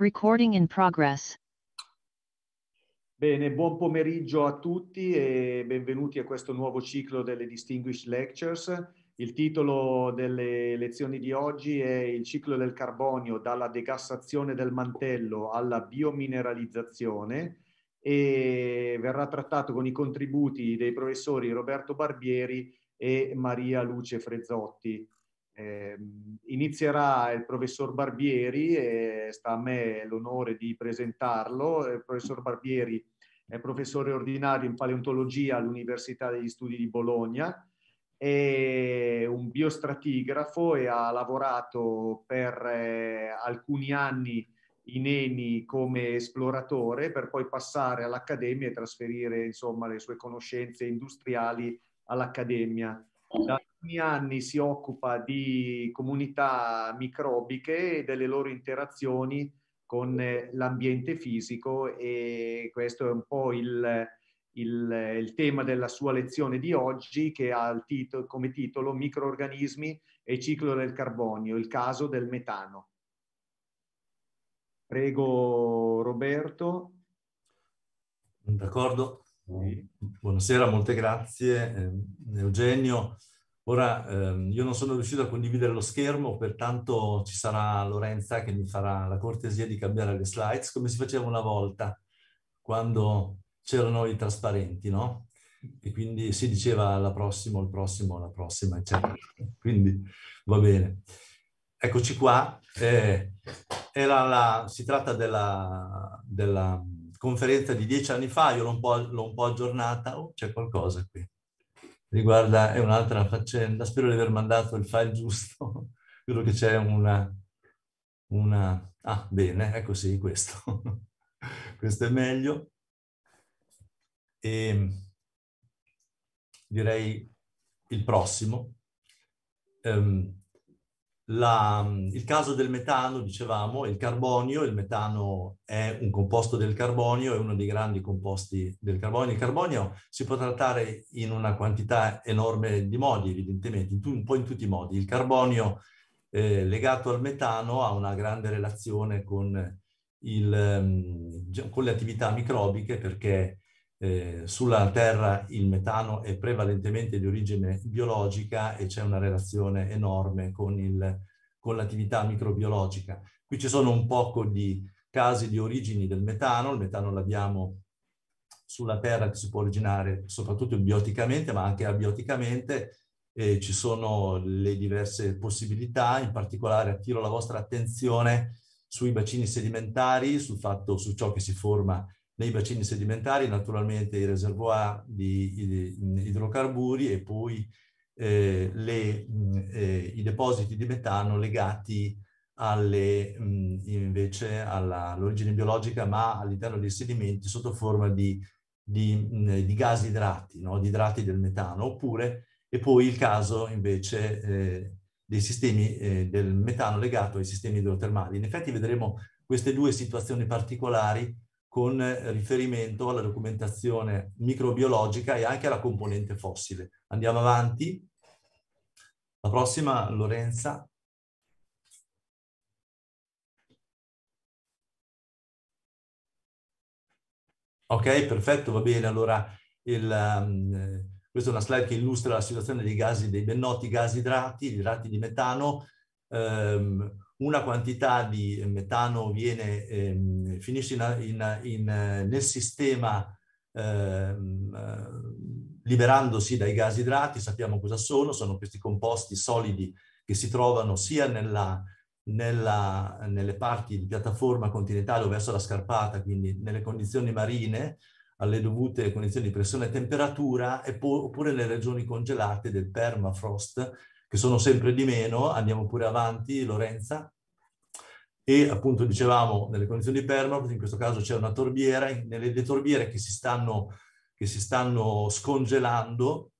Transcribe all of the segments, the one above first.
Recording in progress. Bene, buon pomeriggio a tutti e benvenuti a questo nuovo ciclo delle Distinguished Lectures. Il titolo delle lezioni di oggi è Il ciclo del carbonio dalla degassazione del mantello alla biomineralizzazione e verrà trattato con i contributi dei professori Roberto Barbieri e Maria Luce Frezzotti. Eh, inizierà il professor Barbieri e sta a me l'onore di presentarlo. Il professor Barbieri è professore ordinario in paleontologia all'Università degli Studi di Bologna, è un biostratigrafo e ha lavorato per eh, alcuni anni in Eni come esploratore per poi passare all'Accademia e trasferire insomma, le sue conoscenze industriali all'Accademia da alcuni anni si occupa di comunità microbiche e delle loro interazioni con eh, l'ambiente fisico e questo è un po' il, il, il tema della sua lezione di oggi che ha titolo, come titolo Microorganismi e ciclo del carbonio, il caso del metano. Prego Roberto. D'accordo. Buonasera, molte grazie. Ehm, Eugenio, ora ehm, io non sono riuscito a condividere lo schermo, pertanto ci sarà Lorenza che mi farà la cortesia di cambiare le slides, come si faceva una volta, quando c'erano i trasparenti, no? E quindi si diceva la prossima, il prossimo, la prossima, eccetera. Quindi va bene. Eccoci qua. Eh, la, si tratta della, della conferenza di dieci anni fa, io l'ho un, l'ho un po', aggiornata, oh, c'è qualcosa qui. Riguarda, è un'altra faccenda, spero di aver mandato il file giusto, credo che c'è una, una... Ah, bene, ecco sì, questo. questo è meglio. E ehm, direi il prossimo. Um, la, il caso del metano, dicevamo, il carbonio, il metano è un composto del carbonio, è uno dei grandi composti del carbonio. Il carbonio si può trattare in una quantità enorme di modi, evidentemente, un po' in tutti i modi. Il carbonio eh, legato al metano ha una grande relazione con, il, con le attività microbiche perché eh, sulla Terra il metano è prevalentemente di origine biologica e c'è una relazione enorme con, il, con l'attività microbiologica. Qui ci sono un poco di casi di origini del metano, il metano l'abbiamo sulla Terra che si può originare soprattutto bioticamente ma anche abioticamente, eh, ci sono le diverse possibilità, in particolare attiro la vostra attenzione sui bacini sedimentari, sul fatto, su ciò che si forma nei bacini sedimentari naturalmente i reservoir di idrocarburi e poi eh, le, mm, eh, i depositi di metano legati alle, mh, mm, invece all'origine biologica ma all'interno dei sedimenti sotto forma di, di, mh, mm, di gas idrati, no? di idrati del metano, oppure e poi il caso invece eh, dei sistemi eh, del metano legato ai sistemi idrotermali. In effetti vedremo queste due situazioni particolari con riferimento alla documentazione microbiologica e anche alla componente fossile. Andiamo avanti. La prossima, Lorenza. Ok, perfetto, va bene. Allora, il, um, eh, questa è una slide che illustra la situazione dei, gas, dei ben noti gas idrati, gli idrati di metano. Um, una quantità di metano viene, ehm, finisce in, in, in, eh, nel sistema ehm, eh, liberandosi dai gas idrati, sappiamo cosa sono, sono questi composti solidi che si trovano sia nella, nella, nelle parti di piattaforma continentale o verso la scarpata, quindi nelle condizioni marine, alle dovute condizioni di pressione e temperatura, e oppure nelle regioni congelate del permafrost, che sono sempre di meno, andiamo pure avanti, Lorenza, e appunto dicevamo nelle condizioni di permafrost, in questo caso c'è una torbiera, nelle le torbiere che si, stanno, che si stanno scongelando,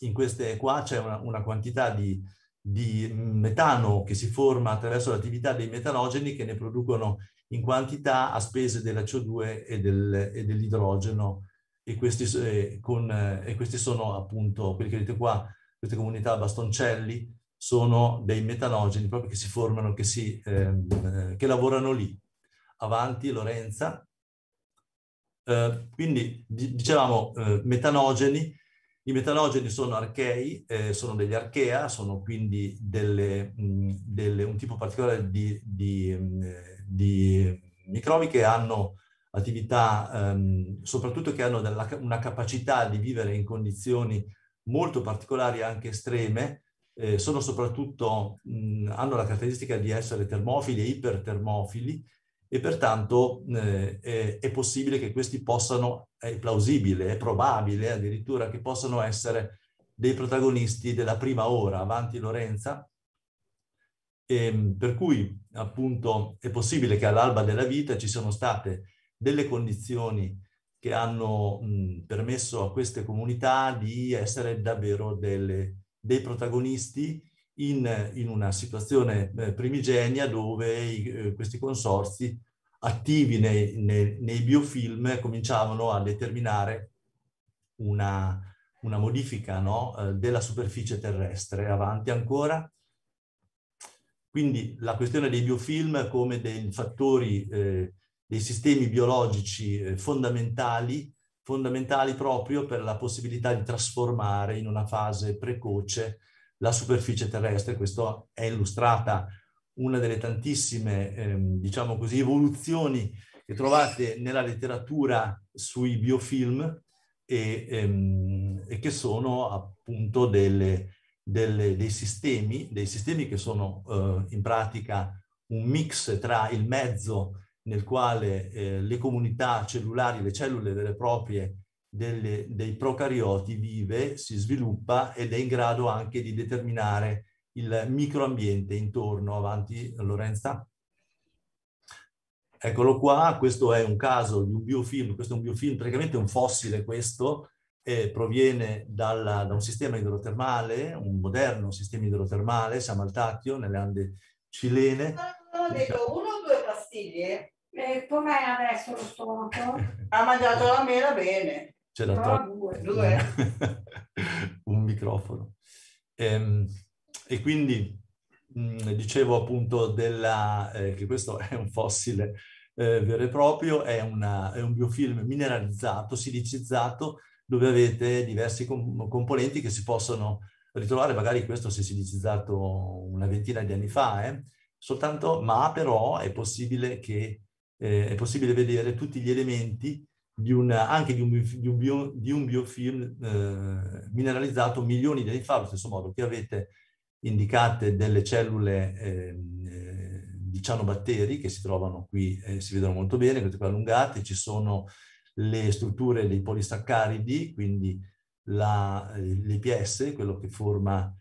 in queste qua c'è una, una quantità di, di, metano che si forma attraverso l'attività dei metanogeni che ne producono in quantità a spese della CO2 e, del, e dell'idrogeno e questi, eh, con, eh, e questi sono appunto quelli che vedete qua queste comunità bastoncelli sono dei metanogeni proprio che si formano, che, si, ehm, eh, che lavorano lì. Avanti, Lorenza. Eh, quindi dicevamo eh, metanogeni, i metanogeni sono archei, eh, sono degli archea, sono quindi delle, mh, mm, delle, un tipo particolare di, di, mh, mm, di, microbi che hanno attività, ehm, soprattutto che hanno della, una capacità di vivere in condizioni molto particolari, e anche estreme, eh, sono soprattutto, mh, hanno la caratteristica di essere termofili e ipertermofili e pertanto eh, è, è, possibile che questi possano, è plausibile, è probabile addirittura che possano essere dei protagonisti della prima ora, avanti Lorenza, e, ehm, per cui appunto è possibile che all'alba della vita ci siano state delle condizioni che hanno mh, permesso a queste comunità di essere davvero delle, dei protagonisti in, in una situazione eh, primigenia dove i, eh, questi consorzi attivi nei, nei, nei, biofilm cominciavano a determinare una, una modifica no, eh, della superficie terrestre avanti ancora. Quindi la questione dei biofilm come dei fattori eh, dei sistemi biologici eh, fondamentali, fondamentali proprio per la possibilità di trasformare in una fase precoce la superficie terrestre. Questo è illustrata una delle tantissime, ehm, diciamo così, evoluzioni che trovate nella letteratura sui biofilm e, ehm, e che sono appunto delle, delle, dei, sistemi, dei sistemi che sono eh, in pratica un mix tra il mezzo nel quale eh, le comunità cellulari, le cellule vere e proprie delle, dei procarioti vive, si sviluppa ed è in grado anche di determinare il microambiente intorno. Avanti Lorenza. Eccolo qua, questo è un caso di un biofilm, questo è un biofilm, praticamente un fossile questo, eh, proviene dalla, da un sistema idrotermale, un moderno sistema idrotermale, Samaltatio, nelle Ande cilene. Hanno ah, detto 1, 2, consigli? Eh, com'è adesso lo stomaco? Ha mangiato la mela bene. C'è la to- due. due. Un microfono. E, ehm, e quindi mm, dicevo appunto della, eh, che questo è un fossile eh, vero e proprio, è, una, è, un biofilm mineralizzato, silicizzato, dove avete diversi com- componenti che si possono ritrovare, magari questo si è silicizzato una ventina di anni fa, eh, soltanto, ma però è possibile, che, eh, è possibile vedere tutti gli elementi di un, anche di un, di un, bio, di un biofilm eh, mineralizzato milioni di anni fa, allo stesso modo che avete indicate delle cellule ehm, eh, di cianobatteri che si trovano qui, eh, si vedono molto bene, queste qua allungate, ci sono le strutture dei polisaccaridi, quindi l'IPS, eh, quello che forma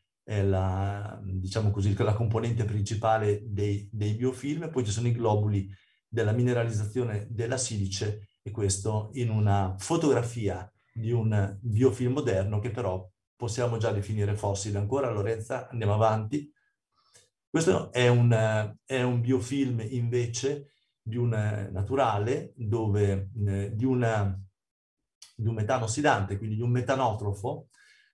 la, diciamo così, la componente principale dei, dei, biofilm, poi ci sono i globuli della mineralizzazione della silice e questo in una fotografia di un biofilm moderno che però possiamo già definire fossile. Ancora Lorenza, andiamo avanti. Questo è un, è un biofilm invece di un naturale dove, eh, di, una, di un metano ossidante, quindi di un metanotrofo,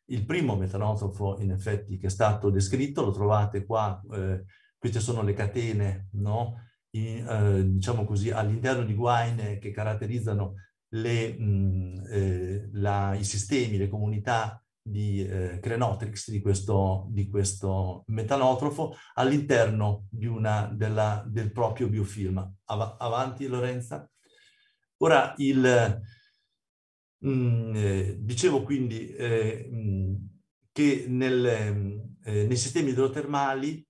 il primo metanotrofo, in effetti, che è stato descritto, lo trovate qua, eh, queste sono le catene, no? In, eh, diciamo così, all'interno di guaine che caratterizzano le, mh, eh, la, i sistemi, le comunità di eh, Crenotrix, di questo, di questo metanotrofo, all'interno del proprio biofilm. Av avanti Lorenza. Ora, il, eh, dicevo quindi eh, che nel, eh, nei sistemi idrotermali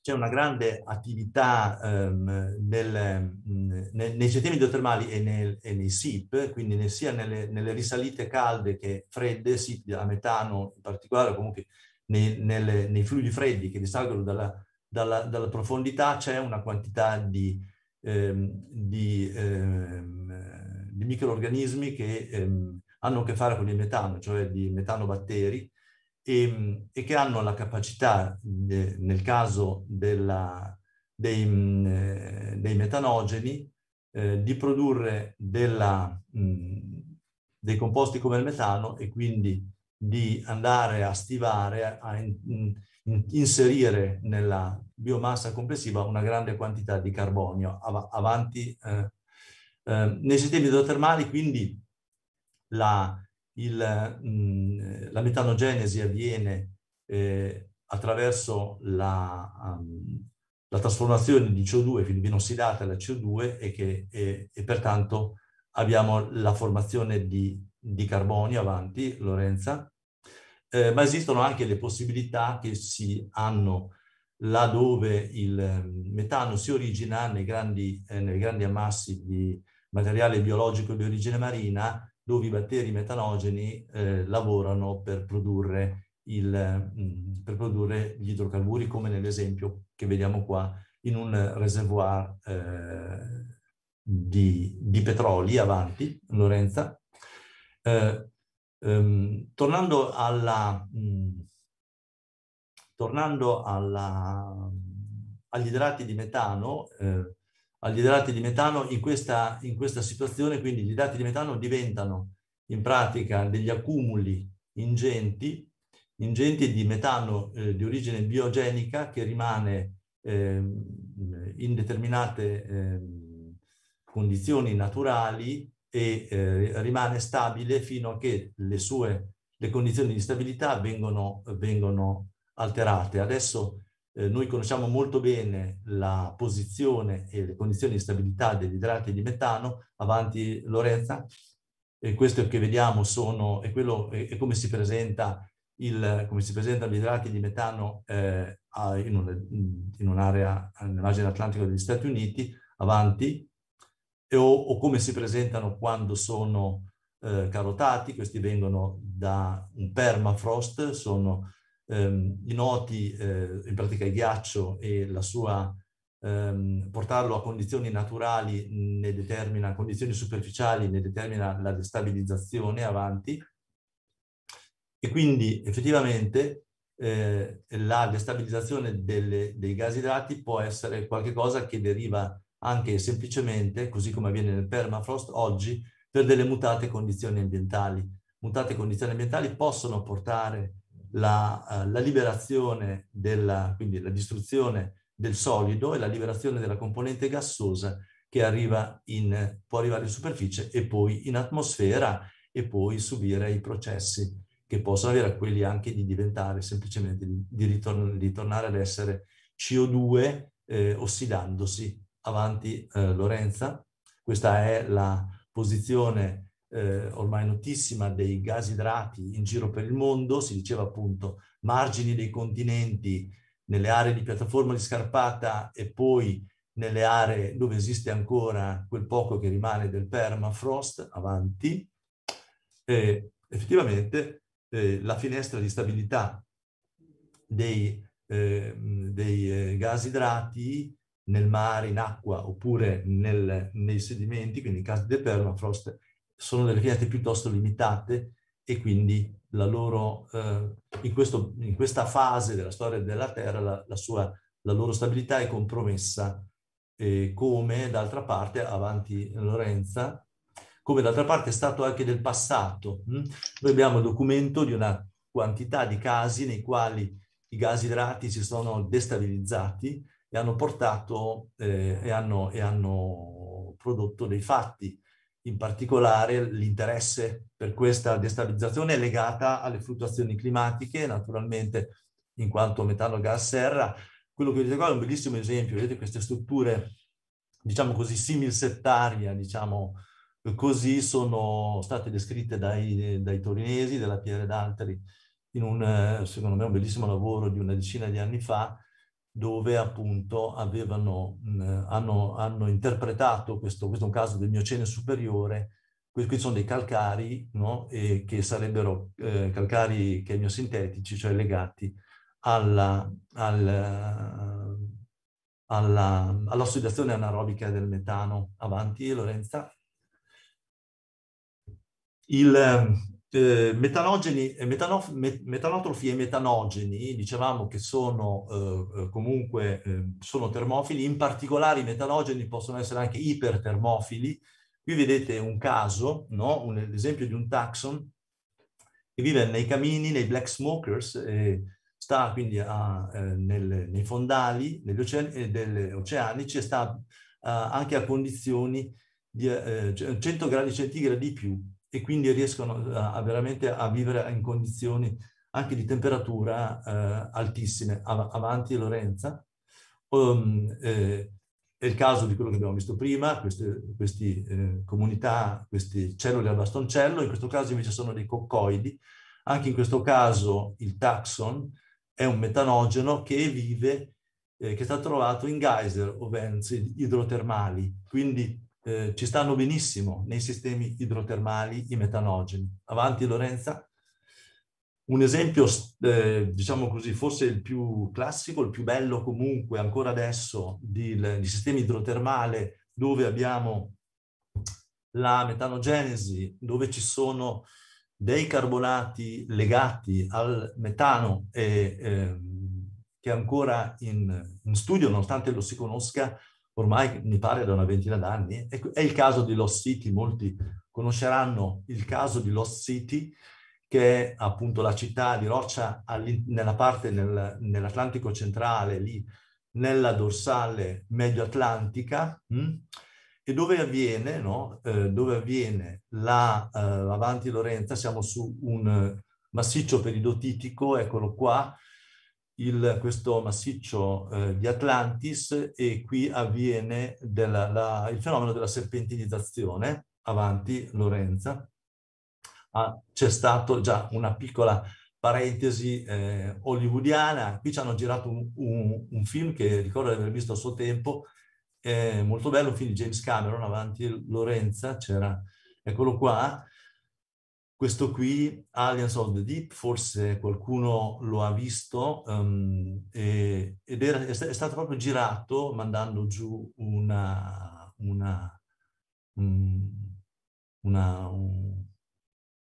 c'è una grande attività ehm, nel, nei, sistemi idrotermali e, nel, e nei SIP, quindi sia nelle, nelle, risalite calde che fredde, SIP a metano in particolare, comunque nei, nelle, nei fluidi freddi che risalgono dalla, dalla, dalla profondità, c'è una quantità di, ehm, di ehm, di microorganismi che ehm, hanno a che fare con il metano, cioè di metanobatteri, e, ehm, e che hanno la capacità, de, nel caso della, dei, mh, mm, eh, dei, metanogeni, eh, di produrre della, mh, mm, dei composti come il metano e quindi di andare a stivare, a in, in, inserire nella biomassa complessiva una grande quantità di carbonio av avanti eh, Ehm, nei sistemi idrotermali quindi la, il, mh, la metanogenesi avviene eh, attraverso la, um, la, trasformazione di CO2, quindi viene ossidata la CO2 e, che, e, e pertanto abbiamo la formazione di, di carbonio avanti, Lorenza, eh, ma esistono anche le possibilità che si hanno là dove il metano si origina nei grandi, eh, nei grandi ammassi di materiale biologico di origine marina dove i batteri metanogeni eh, lavorano per produrre, il, mh, mm, per produrre, gli idrocarburi, come nell'esempio che vediamo qua in un reservoir eh, di, di, petroli avanti, Lorenza. Eh, ehm, tornando alla, mh, mm, tornando alla, mm, agli idrati di metano, eh, agli idrati di metano in questa, in questa situazione, quindi gli idrati di metano diventano in pratica degli accumuli ingenti, ingenti di metano eh, di origine biogenica che rimane eh, in determinate eh, condizioni naturali e eh, rimane stabile fino a che le sue le condizioni di stabilità vengono, vengono alterate. Adesso eh, noi conosciamo molto bene la posizione e le condizioni di stabilità degli idrati di metano, avanti Lorenza, e questo che vediamo sono, è, quello, è, è come, si presenta il, come si presentano gli idrati di metano eh, in, un, in un'area nella margine atlantica degli Stati Uniti, avanti, e, o, o, come si presentano quando sono eh, carotati, questi vengono da un permafrost, sono ehm, i noti, eh, in pratica il ghiaccio e la sua ehm, portarlo a condizioni naturali ne determina, condizioni superficiali ne determina la destabilizzazione avanti e quindi effettivamente eh, la destabilizzazione delle, dei gas idrati può essere qualcosa che deriva anche semplicemente, così come avviene nel permafrost oggi, per delle mutate condizioni ambientali. Mutate condizioni ambientali possono portare la, eh, la liberazione, della, quindi la distruzione del solido e la liberazione della componente gassosa che arriva in, può arrivare in superficie e poi in atmosfera e poi subire i processi che possono avere quelli anche di diventare semplicemente di, ritorn di tornare ad essere CO2 eh, ossidandosi. Avanti eh, Lorenza, questa è la posizione eh, ormai notissima dei gas idrati in giro per il mondo, si diceva appunto margini dei continenti nelle aree di piattaforma di scarpata e poi nelle aree dove esiste ancora quel poco che rimane del permafrost avanti, eh, effettivamente eh, la finestra di stabilità dei, eh, dei eh, gas idrati nel mare, in acqua oppure nel, nei sedimenti, quindi in caso di permafrost, sono delle chiese piuttosto limitate e quindi loro, eh, in, questo, in, questa fase della storia della Terra la, la, sua, la loro stabilità è compromessa eh, come d'altra parte, avanti Lorenza, come d'altra parte è stato anche del passato. Hm? Noi abbiamo il documento di una quantità di casi nei quali i gas idrati si sono destabilizzati e hanno portato eh, e, hanno, e, hanno, prodotto dei fatti in particolare l'interesse per questa destabilizzazione è legata alle fluttuazioni climatiche, naturalmente in quanto metano gas serra. Quello che vedete qua è un bellissimo esempio, vedete queste strutture, diciamo così, similsettaria, diciamo così, sono state descritte dai, dai torinesi, della Pierre D'Alteri, in un, eh, secondo me, un bellissimo lavoro di una decina di anni fa, dove appunto avevano, mh, hanno, hanno, interpretato, questo, questo è un caso del Miocene superiore, qui sono dei calcari no? che sarebbero eh, calcari chemiosintetici, cioè legati alla, alla, alla, all'ossidazione anaerobica del metano. Avanti, Lorenza. Il, eh, metanogeni, eh, metanof, metanotrofi e metanogeni, dicevamo che sono eh, eh, comunque eh, sono termofili, in particolare i metanogeni possono essere anche ipertermofili. Qui vedete un caso, no? un, esempio di un taxon che vive nei camini, nei black smokers, sta quindi a, nel, nei fondali negli oceani, oceanici e sta anche a condizioni di 100 cioè, gradi centigradi di più e quindi riescono a, eh, a veramente a vivere in condizioni anche di temperatura eh, altissime. Av avanti Lorenza. Um, eh, è il caso di quello che abbiamo visto prima, queste, eh, comunità, queste cellule a bastoncello, in questo caso invece sono dei coccoidi. Anche in questo caso il taxon è un metanogeno che vive, eh, che è stato trovato in geyser o venti idrotermali, quindi eh, ci stanno benissimo nei sistemi idrotermali i metanogeni. Avanti Lorenza. Un esempio, eh, diciamo così, forse il più classico, il più bello comunque ancora adesso di, di sistemi idrotermale dove abbiamo la metanogenesi, dove ci sono dei carbonati legati al metano e, eh, che è ancora in, in, studio, nonostante lo si conosca, ormai mi pare da una ventina d'anni, è il caso di Lost City, molti conosceranno il caso di Lost City, che è appunto la città di roccia nella parte nel, nell'Atlantico centrale, lì nella dorsale medio atlantica, mh? Hm? e dove avviene, no? eh, dove avviene la eh, Avanti Lorenza, siamo su un eh, massiccio peridotitico, eccolo qua, il, questo massiccio eh, di Atlantis e qui avviene della, la, il fenomeno della serpentinizzazione, avanti Lorenza. Ah, c'è stata già una piccola parentesi eh, hollywoodiana, qui ci hanno girato un, un, un, film che ricordo di aver visto a suo tempo, eh, molto bello, un film di James Cameron, avanti Lorenza, c'era, eccolo qua, questo qui, Aliens of the Deep, forse qualcuno lo ha visto um, e, ed era, è, stato proprio girato mandando giù una, una, una, un,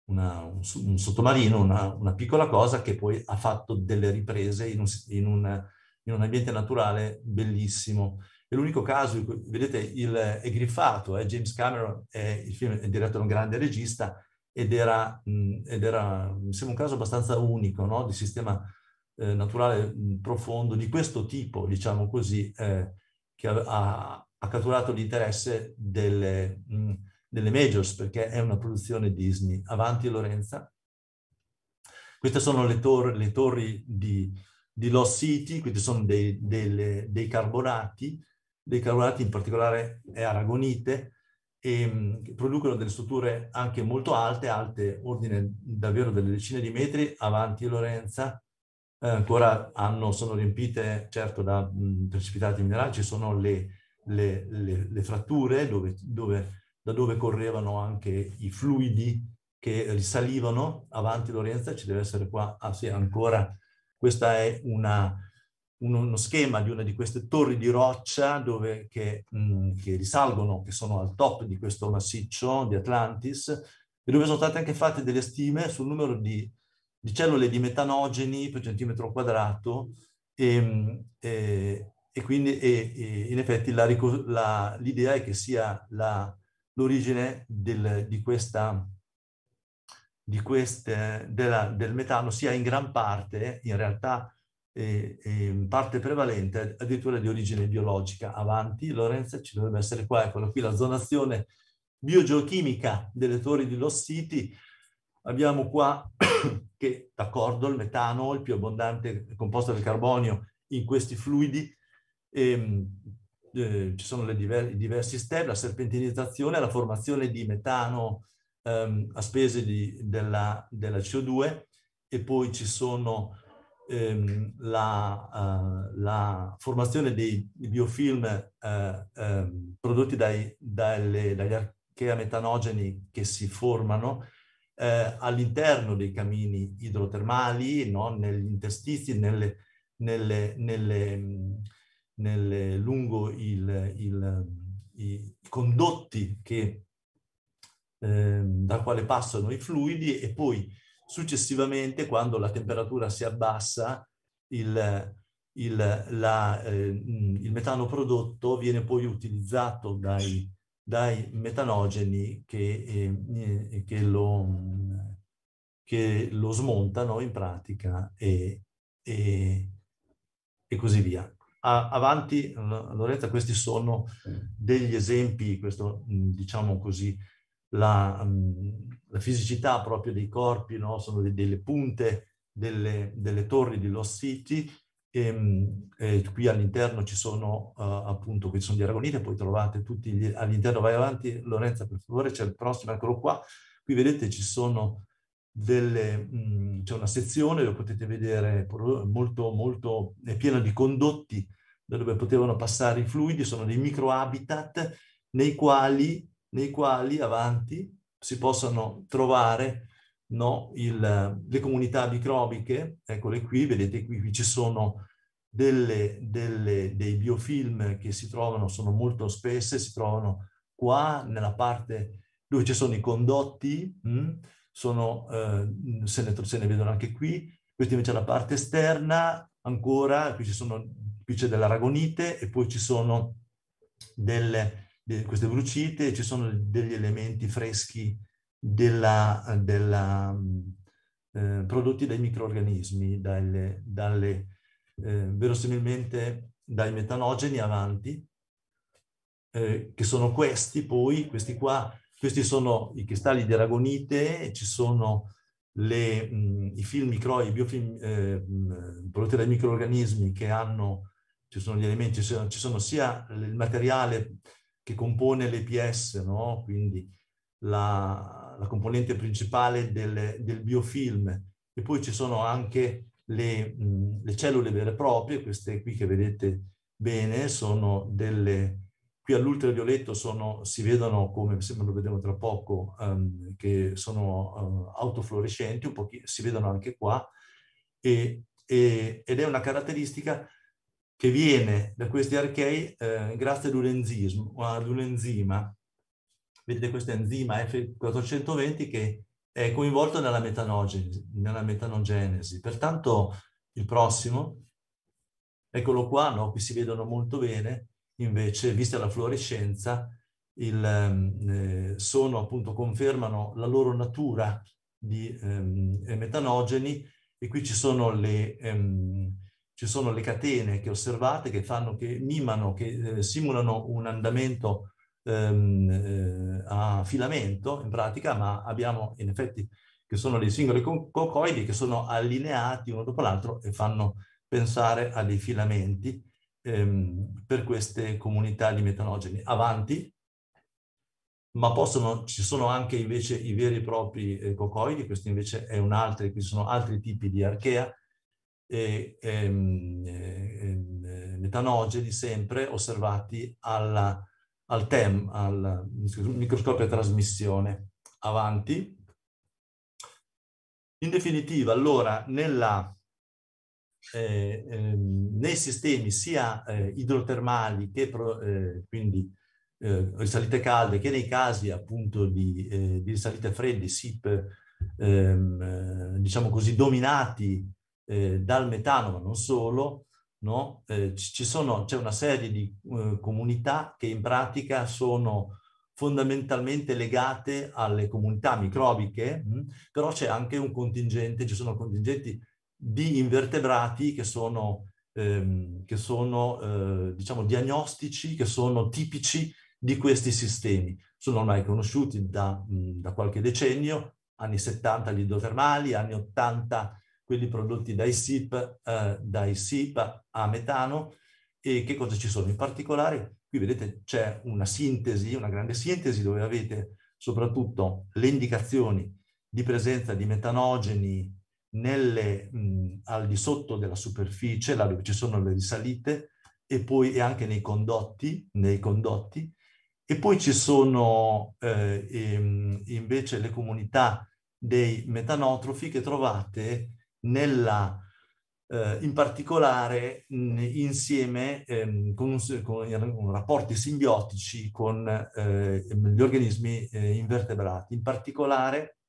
una, un, un, sottomarino, una, piccola cosa che poi ha fatto delle riprese in un, in un in ambiente naturale bellissimo. E l'unico caso, in cui, vedete, il, è griffato, eh? James Cameron è, il film è diretto da un grande regista, ed era, mh, ed era mi sembra un caso abbastanza unico no? di sistema eh, naturale mh, profondo di questo tipo, diciamo così, eh, che ha, ha, catturato l'interesse delle, mh, delle majors perché è una produzione Disney. Avanti Lorenza. Queste sono le, tor le torri di, di Lost City, questi sono dei, delle, dei, carbonati, dei carbonati in particolare è aragonite, e producono delle strutture anche molto alte, alte ordine davvero delle decine di metri, avanti Lorenza, eh, ancora hanno, sono riempite certo da mh, precipitati minerali, ci sono le, le, le, le fratture dove, dove, da dove correvano anche i fluidi che risalivano avanti Lorenza, ci deve essere qua, ah sì, ancora, questa è una, uno, schema di una di queste torri di roccia dove, che, mh, che, risalgono, che sono al top di questo massiccio di Atlantis, e dove sono state anche fatte delle stime sul numero di, di cellule di metanogeni per centimetro quadrato e, e, e quindi e, in effetti l'idea è che sia l'origine di questa di queste, della, del metano sia in gran parte in realtà eh, eh, parte prevalente addirittura di origine biologica. Avanti, Lorenza, ci dovrebbe essere qua, eccolo qui, la zonazione biogeochimica delle torri di Lost City. Abbiamo qua che, d'accordo, il metano, il più abbondante composto del carbonio in questi fluidi, e, ehm, eh, ci sono diver i diversi step, la serpentinizzazione, la formazione di metano ehm, a spese di, della, della CO2 e poi ci sono ehm, la, uh, la, formazione dei biofilm eh, ehm, prodotti dai, dalle, dagli archea metanogeni che si formano eh, all'interno dei camini idrotermali, no? negli interstizi, nelle, nelle, nelle, nelle lungo il, il, i condotti che, eh, da quale passano i fluidi e poi Successivamente, quando la temperatura si abbassa, il, il, la, eh, il metano prodotto viene poi utilizzato dai, dai metanogeni che, eh, eh che, lo, che, lo, smontano in pratica e, e, e così via. A, avanti, Loretta, questi sono degli esempi, questo diciamo così, la, la fisicità proprio dei corpi, no? sono de, delle punte delle, delle, torri di Lost City. E, e qui all'interno ci sono uh, appunto, qui sono gli aragonite, poi trovate tutti gli, all'interno, vai avanti Lorenza per favore, c'è il prossimo, eccolo qua, qui vedete ci sono delle, mh, c'è una sezione dove potete vedere molto, molto piena di condotti da dove potevano passare i fluidi, sono dei micro habitat nei quali nei quali avanti si possano trovare no, il, le comunità microbiche, eccole qui, vedete qui, qui ci sono delle, delle, dei biofilm che si trovano, sono molto spesse, si trovano qua nella parte dove ci sono i condotti, mh, mm? sono, eh, se, ne, se ne vedono anche qui, questa invece è la parte esterna, ancora qui, ci sono, qui c'è dell'aragonite e poi ci sono delle, eh, queste brucite, ci sono degli elementi freschi della, della, mm, eh, prodotti dai microorganismi, dalle, dalle, eh, verosimilmente dai metanogeni avanti, eh, che sono questi poi, questi qua, questi sono i cristalli di aragonite, ci sono le, mh, mm, i film micro, i biofilm mh, eh, mm, prodotti dai microorganismi che hanno, ci sono gli elementi, ci sono, ci sono sia il materiale che compone l'EPS, no? quindi la, la, componente principale del, del, biofilm. E poi ci sono anche le, mh, le, cellule vere e proprie, queste qui che vedete bene, sono delle... Qui all'ultravioletto sono, si vedono, come sembra lo vedremo tra poco, um, che sono uh, autofluorescenti, si vedono anche qua, e, e, ed è una caratteristica che viene da questi archei eh, grazie ad un enzima, vedete questo enzima F420 che è coinvolto nella metanogenesi, nella metanogenesi. Pertanto il prossimo, eccolo qua, no? qui si vedono molto bene, invece, vista la fluorescenza, il, ehm, eh, sono appunto, confermano la loro natura di eh, metanogeni e qui ci sono le... Ehm, ci sono le catene che osservate che fanno, che mimano, che eh, simulano un andamento ehm, eh, a filamento in pratica, ma abbiamo in effetti che sono dei singoli cocoidi che sono allineati uno dopo l'altro e fanno pensare a dei filamenti ehm, per queste comunità di metanogeni. Avanti, ma possono, ci sono anche invece i veri e propri eh, cocoidi, questo invece è un altro, qui ci sono altri tipi di archea, e, ehm, ehm metanogeni sempre osservati alla, al TEM, al microscopio a trasmissione. Avanti. In definitiva, allora, nella, eh, ehm, nei sistemi sia eh, idrotermali che pro, eh, quindi risalite eh, calde, che nei casi appunto di, eh, di risalite fredde, SIP, ehm, diciamo così, dominati eh, dal metano, ma non solo, no? eh, sono, c'è una serie di eh, comunità che in pratica sono fondamentalmente legate alle comunità microbiche, mh? Mm? però c'è anche un contingente, ci sono contingenti di invertebrati che sono, ehm, che sono eh, diciamo, diagnostici, che sono tipici di questi sistemi. Sono ormai conosciuti da, mh, mm, da qualche decennio, anni 70 gli idrotermali, anni 80 quelli prodotti dai SIP, eh, dai SIP a metano e che cosa ci sono in particolare. Qui vedete c'è una sintesi, una grande sintesi dove avete soprattutto le indicazioni di presenza di metanogeni nelle, mh, al di sotto della superficie, là dove ci sono le risalite, e poi e anche nei condotti, nei condotti. E poi ci sono eh, e, ehm, invece le comunità dei metanotrofi che trovate nella, eh, in particolare mh, insieme ehm, con, con, con, rapporti simbiotici con eh, gli organismi eh, invertebrati. In particolare,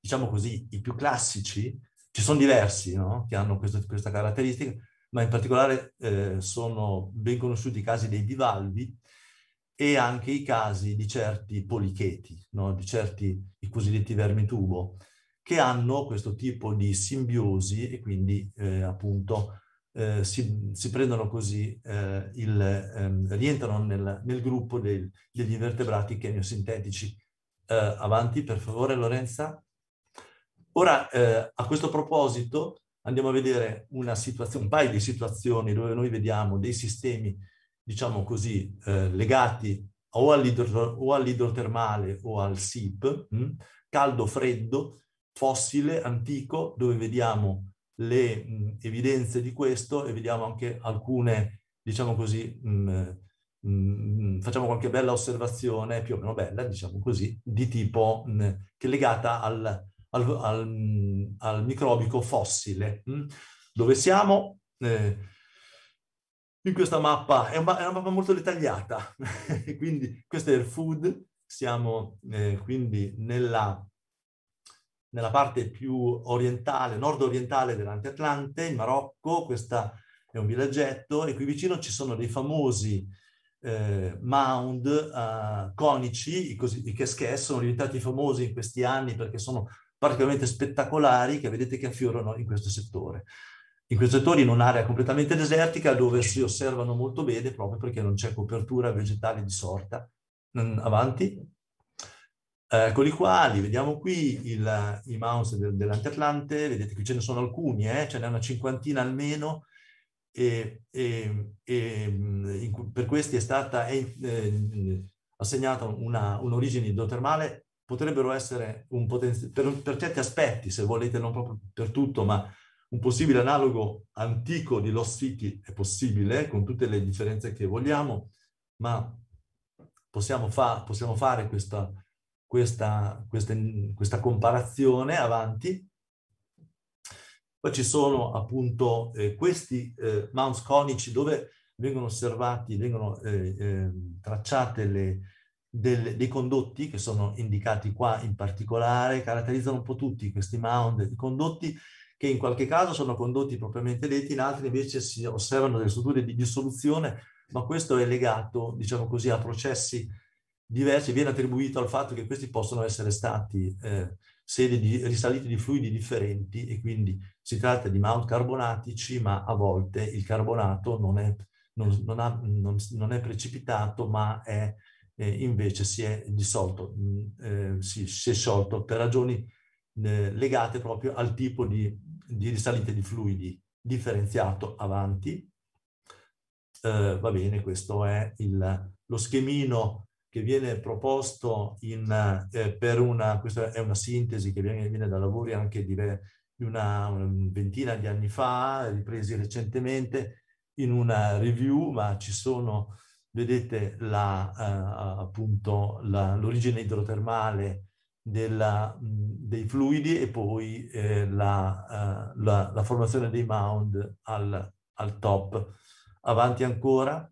diciamo così, i più classici, ci sono diversi no? che hanno questo, questa caratteristica, ma in particolare eh, sono ben conosciuti i casi dei bivalvi, e anche i casi di certi policheti, no? di certi i cosiddetti vermi tubo, che hanno questo tipo di simbiosi e quindi eh, appunto eh, si, si, prendono così, eh, il, ehm, rientrano nel, nel gruppo del, degli invertebrati chemiosintetici. Eh, avanti per favore Lorenza. Ora eh, a questo proposito andiamo a vedere una situazione, un paio di situazioni dove noi vediamo dei sistemi, diciamo così, eh, legati o, all'idrotermale o al SIP, hm? caldo-freddo, fossile, antico, dove vediamo le mh, evidenze di questo e vediamo anche alcune, diciamo così, mh, mh, facciamo qualche bella osservazione, più o meno bella, diciamo così, di tipo che è legata al, al, al, al microbico fossile. Dove siamo? Eh, in questa mappa, è una, è una mappa molto dettagliata, quindi questo è il food, siamo eh, quindi nella nella parte più orientale, nord-orientale dell'Antiatlante, in Marocco, questo è un villaggetto, e qui vicino ci sono dei famosi eh, mound eh, conici, i, così, i Keske sono diventati famosi in questi anni perché sono particolarmente spettacolari, che vedete che affiorano in questo settore. In questo settore, in un'area completamente desertica, dove si osservano molto bene proprio perché non c'è copertura vegetale di sorta. Mm, avanti. Eccoli eh, qua, li vediamo qui, il, i mouse del, dell'Antatlante, vedete che ce ne sono alcuni, eh? ce n'è una cinquantina almeno, e, e, e mm, in, per questi è stata è, eh, assegnata un'origine idrotermale, potrebbero essere per, per, certi aspetti, se volete, non proprio per tutto, ma un possibile analogo antico di Lost City è possibile, con tutte le differenze che vogliamo, ma possiamo, fa possiamo fare questa questa, questa, questa comparazione avanti. Poi ci sono appunto eh, questi eh, mounts conici dove vengono osservati, vengono eh, ehm, tracciate le, del, dei condotti che sono indicati qua in particolare, caratterizzano un po' tutti questi mound, di condotti che in qualche caso sono condotti propriamente detti, in altri invece si osservano delle strutture di dissoluzione, ma questo è legato, diciamo così, a processi diversi viene attribuito al fatto che questi possono essere stati eh, sedi di risalite di fluidi differenti e quindi si tratta di mount carbonatici, ma a volte il carbonato non è, non, non ha, non, è precipitato, ma è, eh, invece si è dissolto, mh, mm, eh, si, si, è sciolto per ragioni eh, legate proprio al tipo di, di risalite di fluidi differenziato avanti. Eh, va bene, questo è il, lo schemino che viene proposto in, eh, per una, questa è una sintesi che viene, viene da lavori anche di, una, una ventina di anni fa, ripresi recentemente in una review, ma ci sono, vedete, la, eh, appunto l'origine idrotermale della, dei fluidi e poi eh, la, eh, la, la, formazione dei mound al, al top. Avanti ancora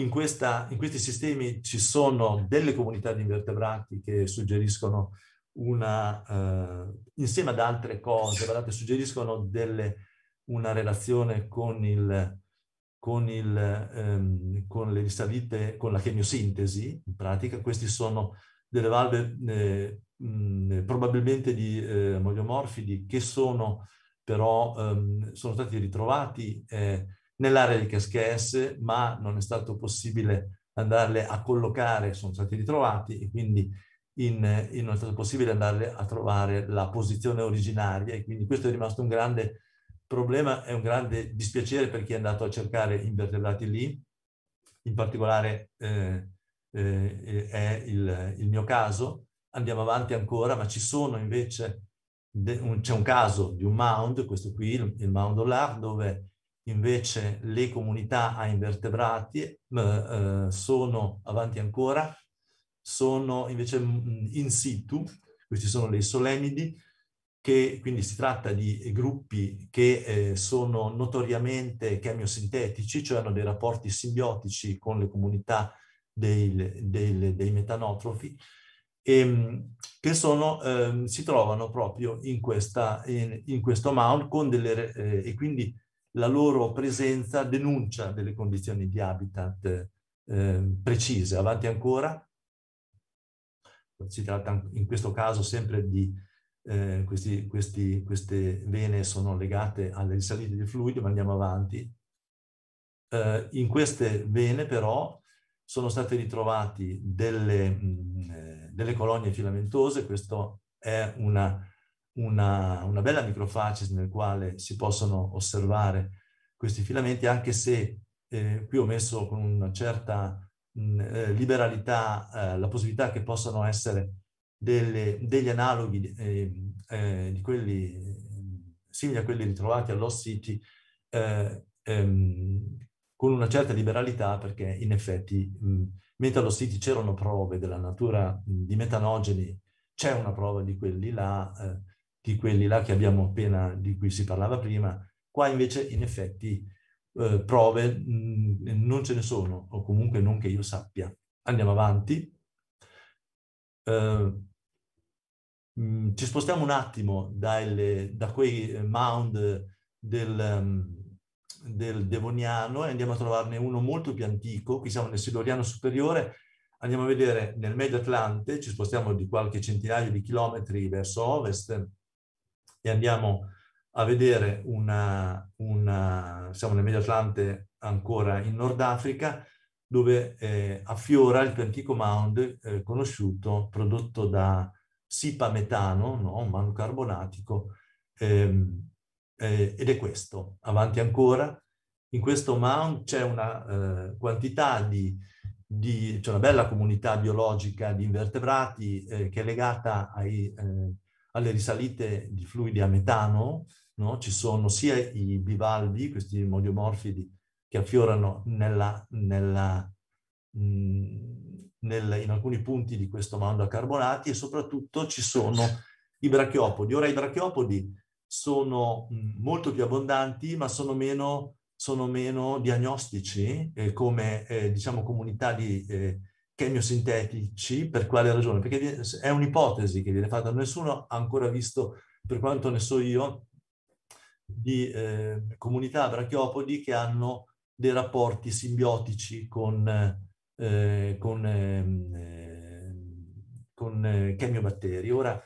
in, questa, in, questi sistemi ci sono delle comunità di invertebrati che suggeriscono una, eh, insieme ad altre cose, guardate, suggeriscono delle, una relazione con, il, con, il, ehm, con le risalite, con la chemiosintesi, in pratica questi sono delle valve eh, probabilmente di eh, che sono, ehm, sono stati ritrovati eh, nell'area di Casches, ma non è stato possibile andarle a collocare, sono stati ritrovati e quindi in, in non è stato possibile andare a trovare la posizione originaria e quindi questo è rimasto un grande problema, e un grande dispiacere per chi è andato a cercare invertebrati lì, in particolare eh, eh, è il, il, mio caso, andiamo avanti ancora, ma ci sono invece, un, c'è un caso di un mound, questo qui, il, il mound Olar, dove invece le comunità a invertebrati eh, eh sono avanti ancora, sono invece mm, in situ, questi sono le solemidi, che quindi si tratta di gruppi che eh, sono notoriamente chemiosintetici, cioè hanno dei rapporti simbiotici con le comunità dei, dei, dei metanotrofi, e, mm, che sono, eh, si trovano proprio in, questa, in, in questo mound con delle, eh, e quindi la loro presenza denuncia delle condizioni di habitat eh, precise. Avanti ancora, si tratta in questo caso sempre di eh, questi, questi, queste vene sono legate alle risalite di fluido, ma andiamo avanti. Eh, in queste vene però sono state ritrovate delle, mh, mm, eh, delle colonie filamentose, questo è una una, una bella microfacis nel quale si possono osservare questi filamenti, anche se eh, qui ho messo con una certa mh, mm, eh, liberalità eh, la possibilità che possano essere delle, degli analoghi eh, eh di quelli simili a quelli ritrovati all'Host City eh, ehm, con una certa liberalità perché in effetti mh, mm, mentre all'Host City c'erano prove della natura mh, mm, di metanogeni c'è una prova di quelli là di quelli là che abbiamo appena, di cui si parlava prima. Qua invece in effetti eh, prove mh, mm, non ce ne sono, o comunque non che io sappia. Andiamo avanti. Eh, mh, mm, ci spostiamo un attimo dalle, da quei mound del... Um, del Devoniano e andiamo a trovarne uno molto più antico, qui siamo nel Siloriano superiore, andiamo a vedere nel Medio Atlante, ci spostiamo di qualche centinaio di chilometri verso ovest, e andiamo a vedere una, una siamo nel Medio Atlante ancora in Nord Africa, dove eh, affiora il più antico mound eh, conosciuto, prodotto da sipametano, no? un mound carbonatico, ehm, eh, ed è questo. Avanti ancora, in questo mound c'è una eh, quantità di, di, c'è una bella comunità biologica di invertebrati eh, che è legata ai eh, alle risalite di fluidi a metano, no? ci sono sia i bivalvi, questi modiomorfidi, che affiorano nella, nella, mh, mm, nel, in alcuni punti di questo mando a carbonati e soprattutto ci sono i brachiopodi. Ora i brachiopodi sono mm, molto più abbondanti ma sono meno, sono meno diagnostici eh, come eh, diciamo, comunità di, eh, chemiosintetici, per quale ragione? Perché è un'ipotesi che viene fatta, nessuno ha ancora visto, per quanto ne so io, di eh, comunità brachiopodi che hanno dei rapporti simbiotici con, eh, con, ehm, eh, con chemiobatteri. Ora,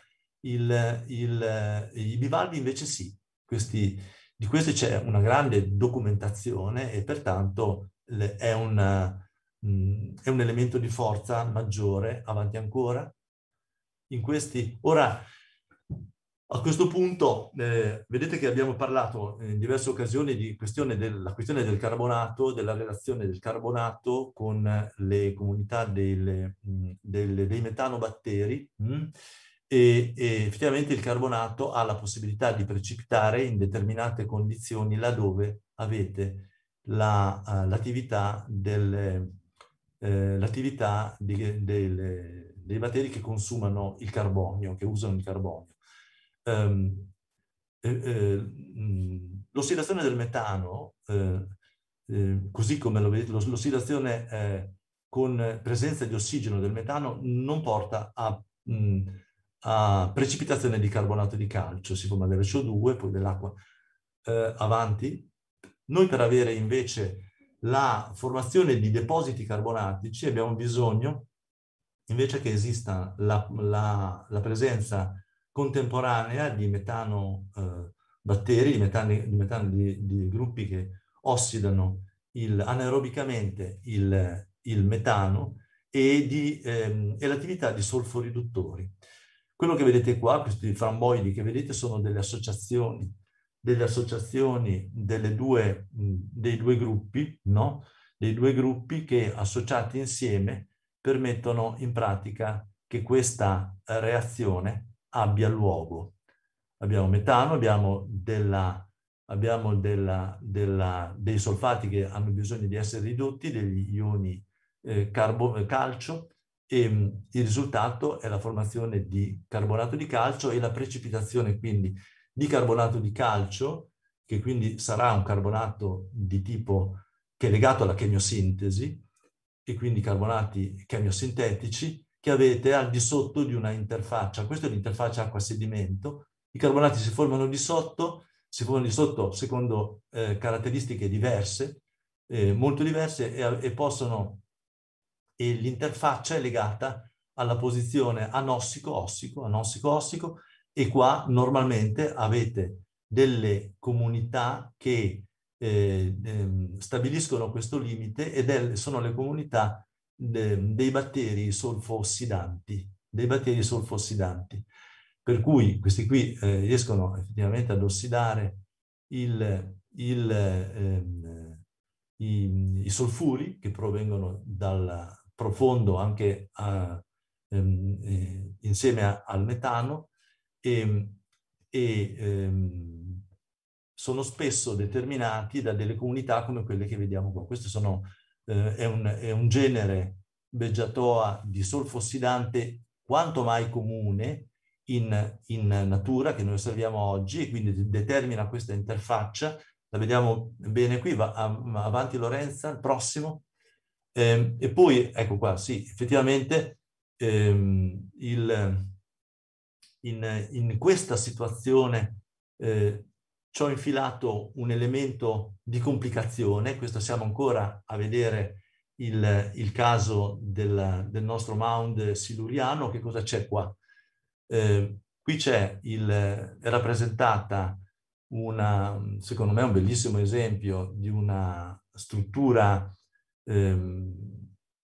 il, il, eh, i bivalvi invece sì, questi, di questi c'è una grande documentazione e pertanto è una, mh, è un elemento di forza maggiore avanti ancora. In questi, ora, a questo punto, eh, vedete che abbiamo parlato in diverse occasioni di questione della questione del carbonato, della relazione del carbonato con le comunità del, del, dei metanobatteri mh? e, e effettivamente il carbonato ha la possibilità di precipitare in determinate condizioni laddove avete eh, l'attività la, uh, delle eh, l'attività dei batteri che consumano il carbonio, che usano il carbonio. Um, eh, eh, l'ossidazione del metano, eh, eh, così come lo vedete, l'ossidazione con presenza di ossigeno del metano, non porta a, mh, a precipitazione di carbonato di calcio, si forma co 2 poi dell'acqua avanti. Noi per avere invece la formazione di depositi carbonatici abbiamo bisogno invece che esista la, la, la presenza contemporanea di metano eh, batteri, di metano, di, metano di, di, gruppi che ossidano il, anaerobicamente il, il metano e, di, ehm, e l'attività di solforiduttori. Quello che vedete qua, questi framboidi che vedete, sono delle associazioni delle associazioni delle due, dei due gruppi, no? dei due gruppi che associati insieme permettono in pratica che questa reazione abbia luogo. Abbiamo metano, abbiamo, della, abbiamo della, della, dei solfati che hanno bisogno di essere ridotti, degli ioni eh, carbo, eh, calcio, e il risultato è la formazione di carbonato di calcio e la precipitazione quindi bicarbonato di calcio, che quindi sarà un carbonato di tipo che è legato alla chemiosintesi, e quindi carbonati chemiosintetici, che avete al di sotto di una interfaccia. Questa è l'interfaccia acqua-sedimento. I carbonati si formano di sotto, si formano di sotto secondo eh, caratteristiche diverse, eh, molto diverse, e, e possono... E l'interfaccia è legata alla posizione anossico-ossico, anossico-ossico, e qua normalmente avete delle comunità che eh, ehm, stabiliscono questo limite ed è, sono le comunità de, dei batteri solfossidanti, dei batteri solfossidanti. Per cui questi qui eh, riescono effettivamente ad ossidare il, il, ehm, i, i, solfuri che provengono dal profondo anche a, ehm, eh, insieme a, al metano e, ehm, e ehm, sono spesso determinati da delle comunità come quelle che vediamo qua. Questo sono, eh, è, un, è, un, genere Beggiatoa di solfossidante quanto mai comune in, in, natura che noi osserviamo oggi e quindi determina questa interfaccia. La vediamo bene qui, va avanti Lorenza, il prossimo. Eh, e poi, ecco qua, sì, effettivamente ehm, il in, in questa situazione eh, ci ho infilato un elemento di complicazione, questo siamo ancora a vedere il, il caso del, del, nostro mound siluriano, che cosa c'è qua? Eh, qui c'è il, è rappresentata una, secondo me un bellissimo esempio di una struttura ehm,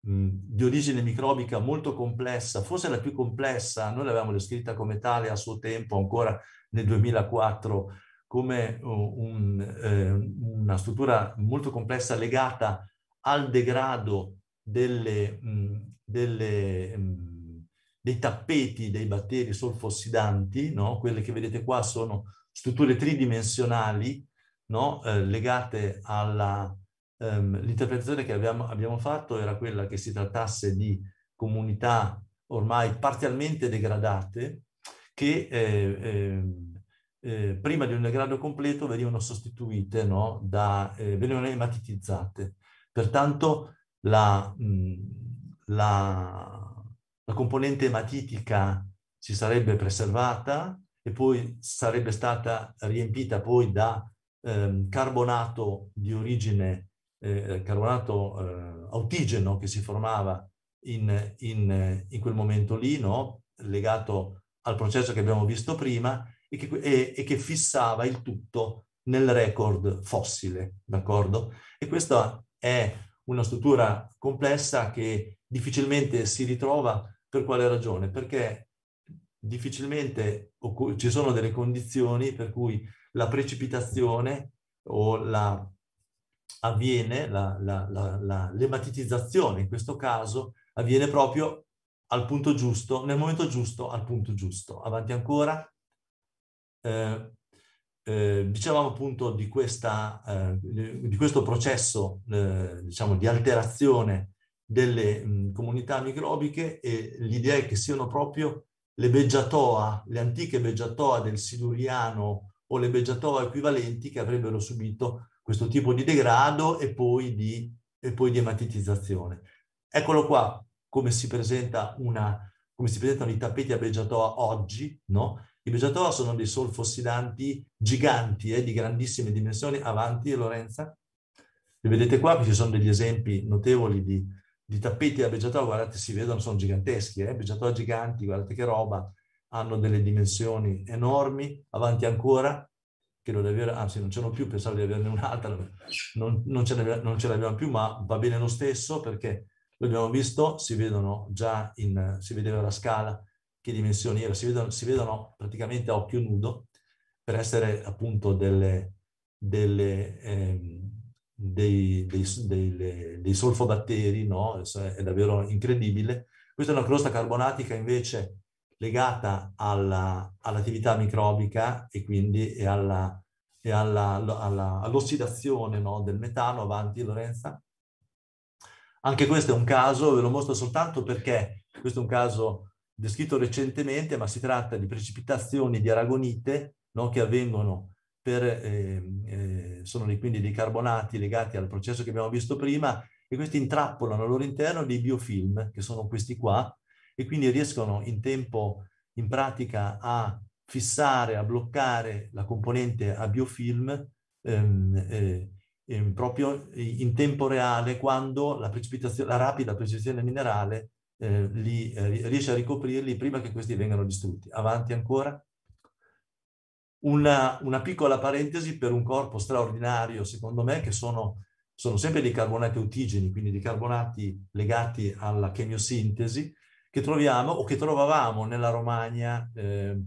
di origine microbica molto complessa, forse la più complessa, noi l'avevamo descritta come tale a suo tempo ancora nel 2004 come uh, un, eh, una struttura molto complessa legata al degrado delle, mh, delle, mh, dei tappeti dei batteri solfossidanti, no? quelle che vedete qua sono strutture tridimensionali no? eh, legate alla, ehm, l'interpretazione che abbiamo, abbiamo fatto era quella che si trattasse di comunità ormai parzialmente degradate che eh, ehm, eh, prima di un degrado completo venivano sostituite, no, da, eh, venivano ematitizzate. Pertanto la, mh, la, la, componente ematitica si sarebbe preservata e poi sarebbe stata riempita poi da ehm, carbonato di origine eh, carbonato eh, autigeno che si formava in, in, in quel momento lì, no? legato al processo che abbiamo visto prima e che, e, e che fissava il tutto nel record fossile, d'accordo? E questa è una struttura complessa che difficilmente si ritrova per quale ragione? Perché difficilmente ci sono delle condizioni per cui la precipitazione o la avviene la, la, la, l'ematitizzazione, in questo caso avviene proprio al punto giusto, nel momento giusto, al punto giusto. Avanti ancora. Eh, eh, dicevamo appunto di, questa, eh, di questo processo eh, diciamo di alterazione delle mh, comunità microbiche e l'idea è che siano proprio le beggiatoa, le antiche beggiatoa del siluriano o le beggiatoa equivalenti che avrebbero subito questo tipo di degrado e poi di, e poi di ematitizzazione. Eccolo qua come si, una, come si presentano i tappeti a Beggiatoa oggi, no? I Beggiatoa sono dei solfossidanti giganti, eh, di grandissime dimensioni, avanti Lorenza. Li vedete qua, ci sono degli esempi notevoli di, di tappeti a Beggiatoa, guardate, si vedono, sono giganteschi, eh? Beggiatoa giganti, guardate che roba, hanno delle dimensioni enormi, avanti ancora, che non aveva, anzi non c'erano più, pensavo di averne un'altra, non, non, ce non ce l'abbiamo più, ma va bene lo stesso perché l'abbiamo visto, si vedono già, in, si vedeva la scala, che dimensioni era, si vedono, si vedono praticamente a occhio nudo per essere appunto delle, delle, ehm, dei, dei, dei, dei, solfobatteri, no? è davvero incredibile. Questa è una crosta carbonatica invece legata alla, all'attività microbica e quindi e alla, e alla, alla, all'ossidazione no, del metano. Avanti Lorenza. Anche questo è un caso, ve lo mostro soltanto perché questo è un caso descritto recentemente, ma si tratta di precipitazioni di aragonite no, che avvengono per, eh, eh, sono quindi dei carbonati legati al processo che abbiamo visto prima e questi intrappolano all'loro interno dei biofilm, che sono questi qua, e quindi riescono in tempo, in pratica, a fissare, a bloccare la componente a biofilm ehm, eh, ehm, proprio in tempo reale quando la, precipitazio- la rapida precipitazione minerale eh, li, eh, riesce a ricoprirli prima che questi vengano distrutti. Avanti ancora. Una, una, piccola parentesi per un corpo straordinario, secondo me, che sono, sono sempre dei carbonati eutigeni, quindi dei carbonati legati alla chemiosintesi, che troviamo o che trovavamo nella Romagna eh,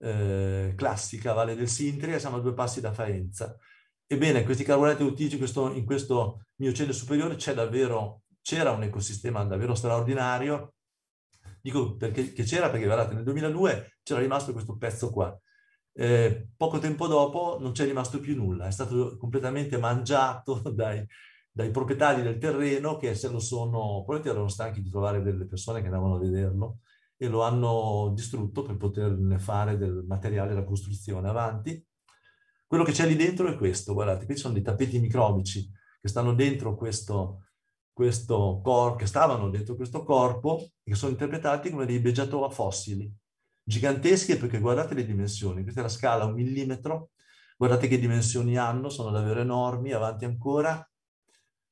eh, classica, Valle del Sintria, siamo a due passi da Faenza. Ebbene, questi carbonetti eutici questo, in questo miocene superiore c'è davvero, c'era un ecosistema davvero straordinario. Dico perché, che c'era perché, guardate, nel 2002 c'era rimasto questo pezzo qua. Eh, poco tempo dopo non c'è rimasto più nulla, è stato completamente mangiato dai, dai proprietari del terreno che se lo sono, probabilmente erano stanchi di trovare delle persone che andavano a vederlo e lo hanno distrutto per poterne fare del materiale da costruzione avanti. Quello che c'è lì dentro è questo, guardate, qui sono dei tappeti microbici che stanno dentro questo, questo corpo, che stavano dentro questo corpo e che sono interpretati come dei beggiatoa fossili, giganteschi perché guardate le dimensioni, questa è la scala, un millimetro, guardate che dimensioni hanno, sono davvero enormi, avanti ancora,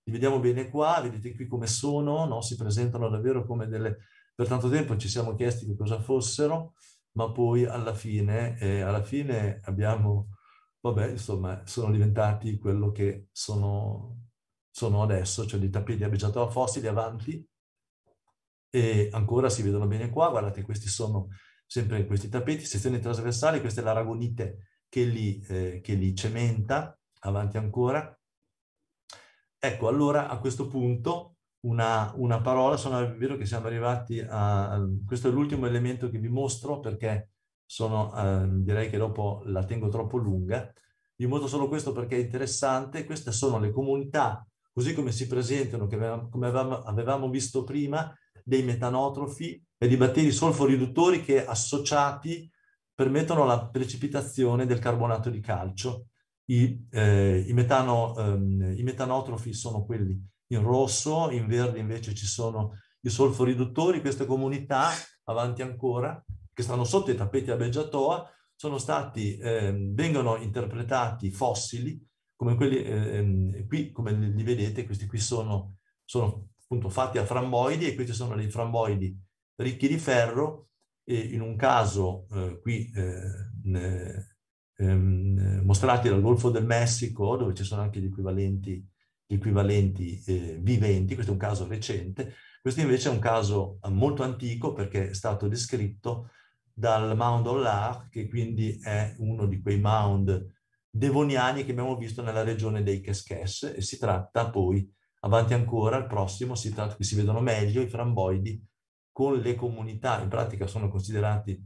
li vediamo bene qua, vedete qui come sono, no? si presentano davvero come delle... Per tanto tempo ci siamo chiesti che cosa fossero, ma poi alla fine, eh, alla fine abbiamo, vabbè, insomma, sono diventati quello che sono, sono adesso, cioè dei tappeti abbeggiato a fossili avanti, e ancora si vedono bene qua, guardate, questi sono sempre questi tappeti, sezioni trasversali, questa è l'aragonite che eh, che li cementa, avanti ancora, Ecco, allora a questo punto una, una parola, sono è vero che siamo arrivati a... Questo è l'ultimo elemento che vi mostro perché sono, eh, direi che dopo la tengo troppo lunga. Vi mostro solo questo perché è interessante. Queste sono le comunità, così come si presentano, avevamo, come avevamo, avevamo visto prima, dei metanotrofi e di batteri solforiduttori che associati permettono la precipitazione del carbonato di calcio i, eh, i, metano, ehm, i metanotrofi sono quelli in rosso, in verde invece ci sono i solforiduttori, queste comunità, avanti ancora, che stanno sotto i tappeti a Beggiatoa, sono stati, ehm, vengono interpretati fossili, come quelli ehm, qui, come li vedete, questi qui sono, sono appunto fatti a framboidi e questi sono dei framboidi ricchi di ferro e in un caso eh, qui eh, ehm, eh, mostrati dal Golfo del Messico, dove ci sono anche gli equivalenti, gli equivalenti eh, viventi, questo è un caso recente, questo invece è un caso eh, molto antico perché è stato descritto dal Mound Ollar, che quindi è uno di quei mound devoniani che abbiamo visto nella regione dei Cheskes e si tratta poi, avanti ancora, al prossimo, si tratta che si vedono meglio i framboidi con le comunità, in pratica sono considerati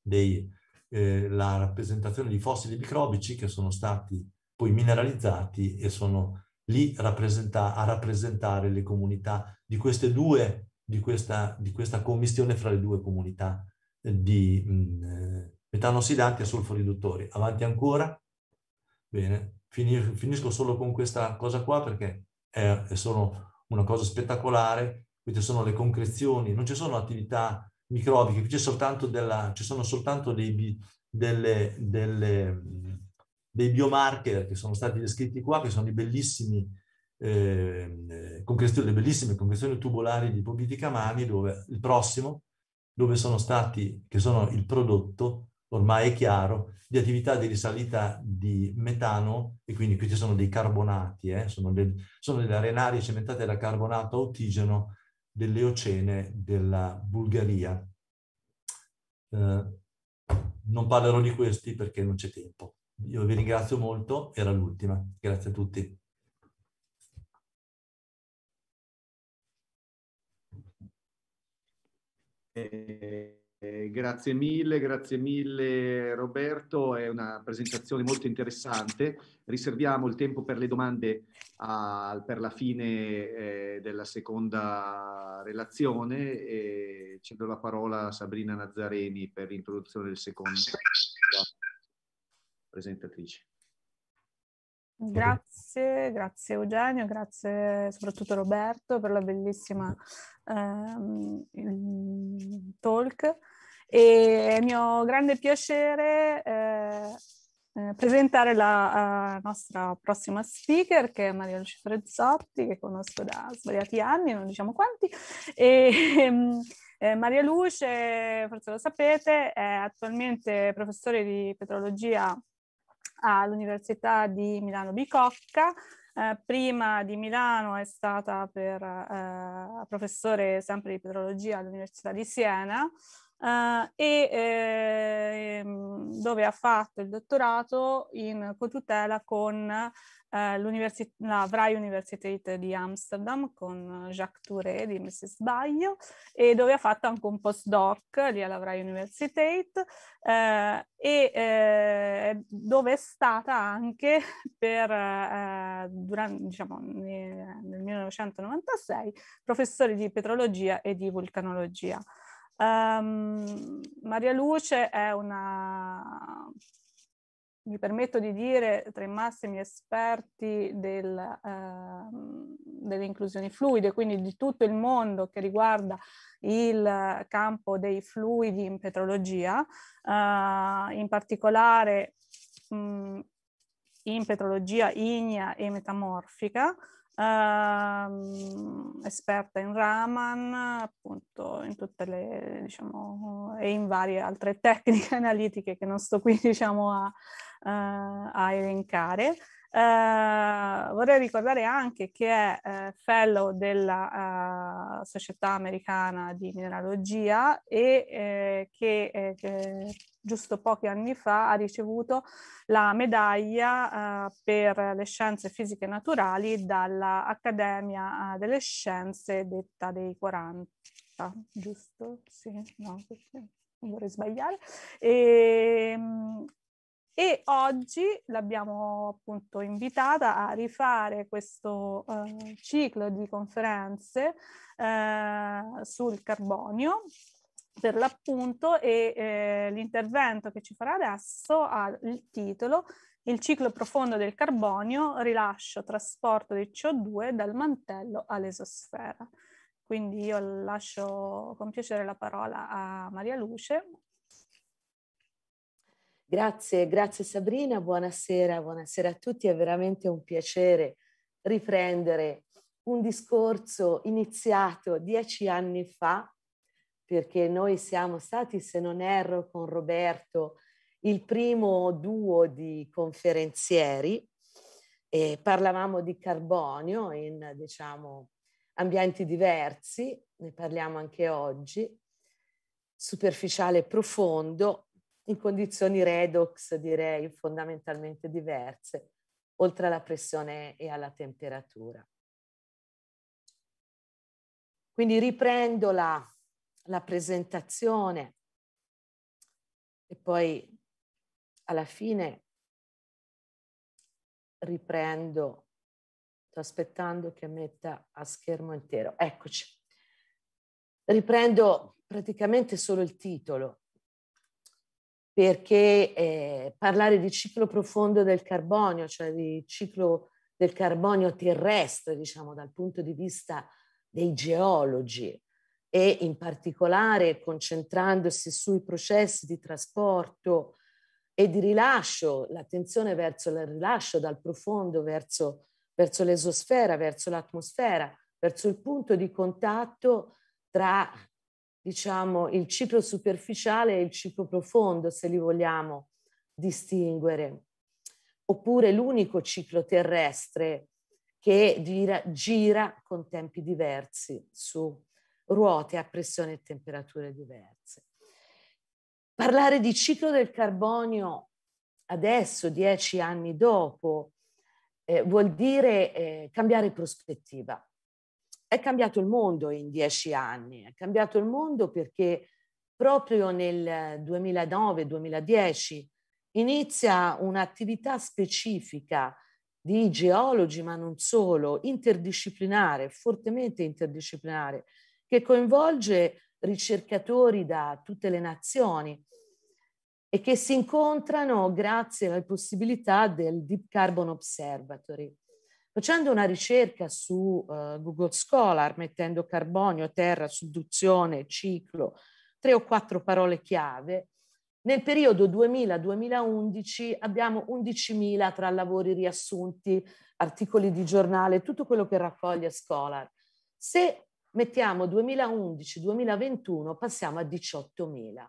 dei, eh, la rappresentazione di fossili microbici che sono stati poi mineralizzati e sono lì rappresenta a rappresentare le comunità di queste due, di questa, di questa commissione fra le due comunità eh, di mh, eh, ossidanti e solforiduttori. Avanti ancora. Bene, Finis finisco solo con questa cosa qua perché è, è solo una cosa spettacolare. Queste sono le concrezioni, non ci sono attività microbi, che qui ci sono soltanto dei, delle, delle, dei biomarker che sono stati descritti qua, che sono i bellissimi eh, le bellissime concrezioni tubolari di Pobitica Mani, dove il prossimo, dove sono stati, che sono il prodotto, ormai è chiaro, di attività di risalita di metano, e quindi qui ci sono dei carbonati, eh, sono, del, sono, delle arenarie cementate da carbonato a ossigeno, dell'Eocene della Bulgaria. Eh, non parlerò di questi perché non c'è tempo. Io vi ringrazio molto, era l'ultima. Grazie a tutti. Eh. Eh, grazie mille, grazie mille Roberto, è una presentazione molto interessante. Riserviamo il tempo per le domande a, per la fine eh, della seconda relazione e cedo la parola a Sabrina Nazareni per l'introduzione del secondo presentatrice. Grazie, grazie Eugenio, grazie soprattutto Roberto per la bellissima ehm, talk e è mio grande piacere eh, eh presentare la uh, nostra prossima speaker che è Maria Luce Frezzotti, che conosco da svariati anni, non diciamo quanti, e, ehm, eh, Maria Luce, forse lo sapete, è attualmente professore di petrologia all'Università di Milano Bicocca, eh, prima di Milano è stata per, eh, professore sempre di petrologia all'Università di Siena, eh, e eh, mm, dove ha fatto il dottorato in cotutela con eh, la Vrij Universiteit di Amsterdam con Jacques Touré, di se sbaglio, e dove ha fatto anche un postdoc lì alla Vrij Universiteit eh, e eh, dove è stata anche per, eh, durante, diciamo, nel 1996 professore di petrologia e di vulcanologia. Um, Maria Luce è una, mi permetto di dire, tra i massimi esperti del, uh, delle inclusioni fluide, quindi di tutto il mondo che riguarda il campo dei fluidi in petrologia, uh, in particolare mh, mm, in petrologia ignea e metamorfica ehm, esperta in Raman, appunto in tutte le, diciamo, e in varie altre tecniche analitiche che non sto qui, diciamo, a, eh, a elencare. Eh, vorrei ricordare anche che è eh, fellow della eh, Società Americana di Mineralogia e eh, che, eh, che giusto pochi anni fa ha ricevuto la medaglia eh, per le scienze fisiche naturali dall'Accademia eh, delle Scienze detta dei 40, giusto? Sì, no, non vorrei sbagliare. E, ehm, e oggi l'abbiamo appunto invitata a rifare questo eh, ciclo di conferenze eh, sul carbonio per l'appunto e eh, l'intervento che ci farà adesso ha il titolo Il ciclo profondo del carbonio, rilascio, trasporto di CO2 dal mantello all'esosfera. Quindi io lascio con piacere la parola a Maria Luce. Grazie, grazie Sabrina, buonasera, buonasera a tutti, è veramente un piacere riprendere un discorso iniziato dieci anni fa perché noi siamo stati, se non erro, con Roberto il primo duo di conferenzieri e parlavamo di carbonio in diciamo, ambienti diversi, ne parliamo anche oggi, superficiale e profondo, in condizioni redox direi fondamentalmente diverse, oltre alla pressione e alla temperatura. Quindi riprendo la la presentazione e poi alla fine riprendo, sto aspettando che metta a schermo intero, eccoci, riprendo praticamente solo il titolo perché eh, parlare di ciclo profondo del carbonio, cioè di ciclo del carbonio terrestre, diciamo dal punto di vista dei geologi, e in particolare concentrandosi sui processi di trasporto e di rilascio, l'attenzione verso il rilascio dal profondo, verso, verso l'esosfera, verso l'atmosfera, verso il punto di contatto tra diciamo, il ciclo superficiale e il ciclo profondo, se li vogliamo distinguere, oppure l'unico ciclo terrestre che gira, gira con tempi diversi su ruote a pressione e temperature diverse. Parlare di ciclo del carbonio adesso, dieci anni dopo, eh, vuol dire eh, cambiare prospettiva. È cambiato il mondo in dieci anni, è cambiato il mondo perché proprio nel 2009-2010 inizia un'attività specifica di geologi, ma non solo, interdisciplinare, fortemente interdisciplinare, che coinvolge ricercatori da tutte le nazioni e che si incontrano grazie alle possibilità del Deep Carbon Observatory. Facendo una ricerca su uh, Google Scholar, mettendo carbonio, terra, subduzione, ciclo, tre o quattro parole chiave, nel periodo 2000-2011 abbiamo 11.000 tra lavori riassunti, articoli di giornale, tutto quello che raccoglie Scholar. Se mettiamo 2011-2021, passiamo a 18.000.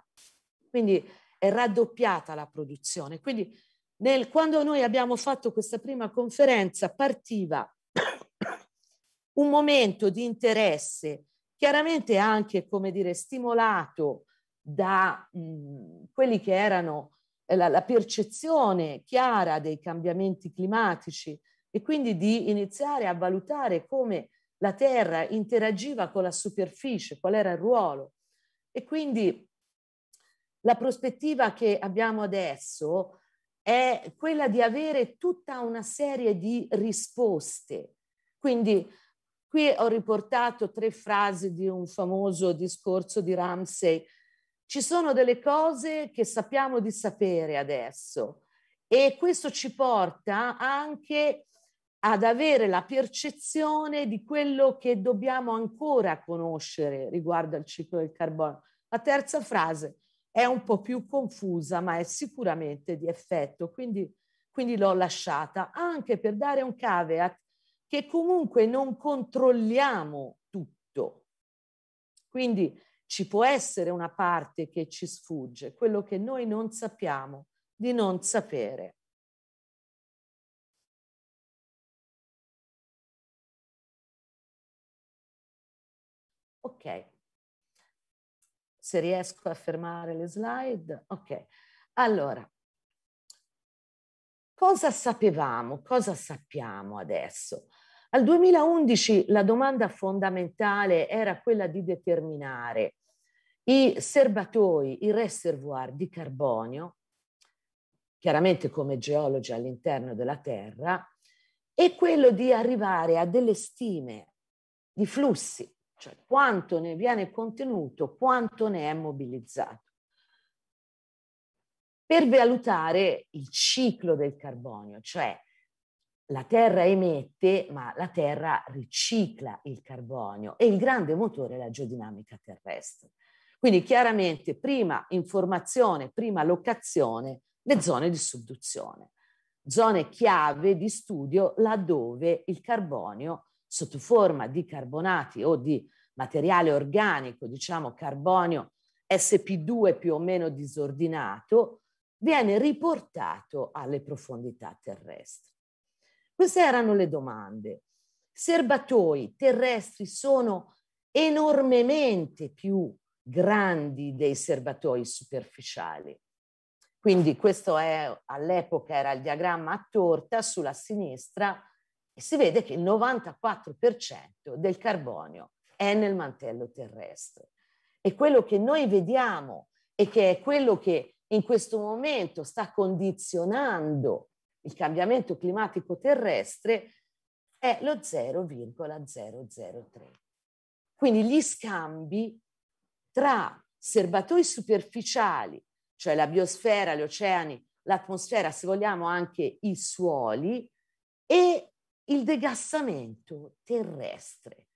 Quindi è raddoppiata la produzione. Quindi nel, quando noi abbiamo fatto questa prima conferenza partiva un momento di interesse, chiaramente anche, come dire, stimolato da mh, quelli che erano eh, la, la percezione chiara dei cambiamenti climatici e quindi di iniziare a valutare come la terra interagiva con la superficie, qual era il ruolo. E quindi la prospettiva che abbiamo adesso è quella di avere tutta una serie di risposte. Quindi qui ho riportato tre frasi di un famoso discorso di Ramsey. Ci sono delle cose che sappiamo di sapere adesso e questo ci porta anche a ad avere la percezione di quello che dobbiamo ancora conoscere riguardo al ciclo del carbonio. La terza frase è un po' più confusa, ma è sicuramente di effetto, quindi, quindi l'ho lasciata anche per dare un caveat che comunque non controlliamo tutto. Quindi ci può essere una parte che ci sfugge, quello che noi non sappiamo di non sapere. Ok. Se riesco a fermare le slide, ok. Allora, cosa sapevamo, cosa sappiamo adesso? Al 2011 la domanda fondamentale era quella di determinare i serbatoi, i reservoir di carbonio, chiaramente come geologi all'interno della Terra, e quello di arrivare a delle stime di flussi cioè quanto ne viene contenuto, quanto ne è mobilizzato. Per valutare il ciclo del carbonio, cioè la Terra emette, ma la Terra ricicla il carbonio e il grande motore è la geodinamica terrestre. Quindi chiaramente prima informazione, prima locazione, le zone di subduzione, zone chiave di studio laddove il carbonio sotto forma di carbonati o di materiale organico, diciamo carbonio SP2 più o meno disordinato, viene riportato alle profondità terrestri. Queste erano le domande. Serbatoi terrestri sono enormemente più grandi dei serbatoi superficiali. Quindi questo è all'epoca era il diagramma a torta, sulla sinistra e si vede che il 94% del carbonio è nel mantello terrestre. E quello che noi vediamo e che è quello che in questo momento sta condizionando il cambiamento climatico terrestre è lo 0,003. Quindi gli scambi tra serbatoi superficiali, cioè la biosfera, gli oceani, l'atmosfera, se vogliamo anche i suoli, e il degassamento terrestre.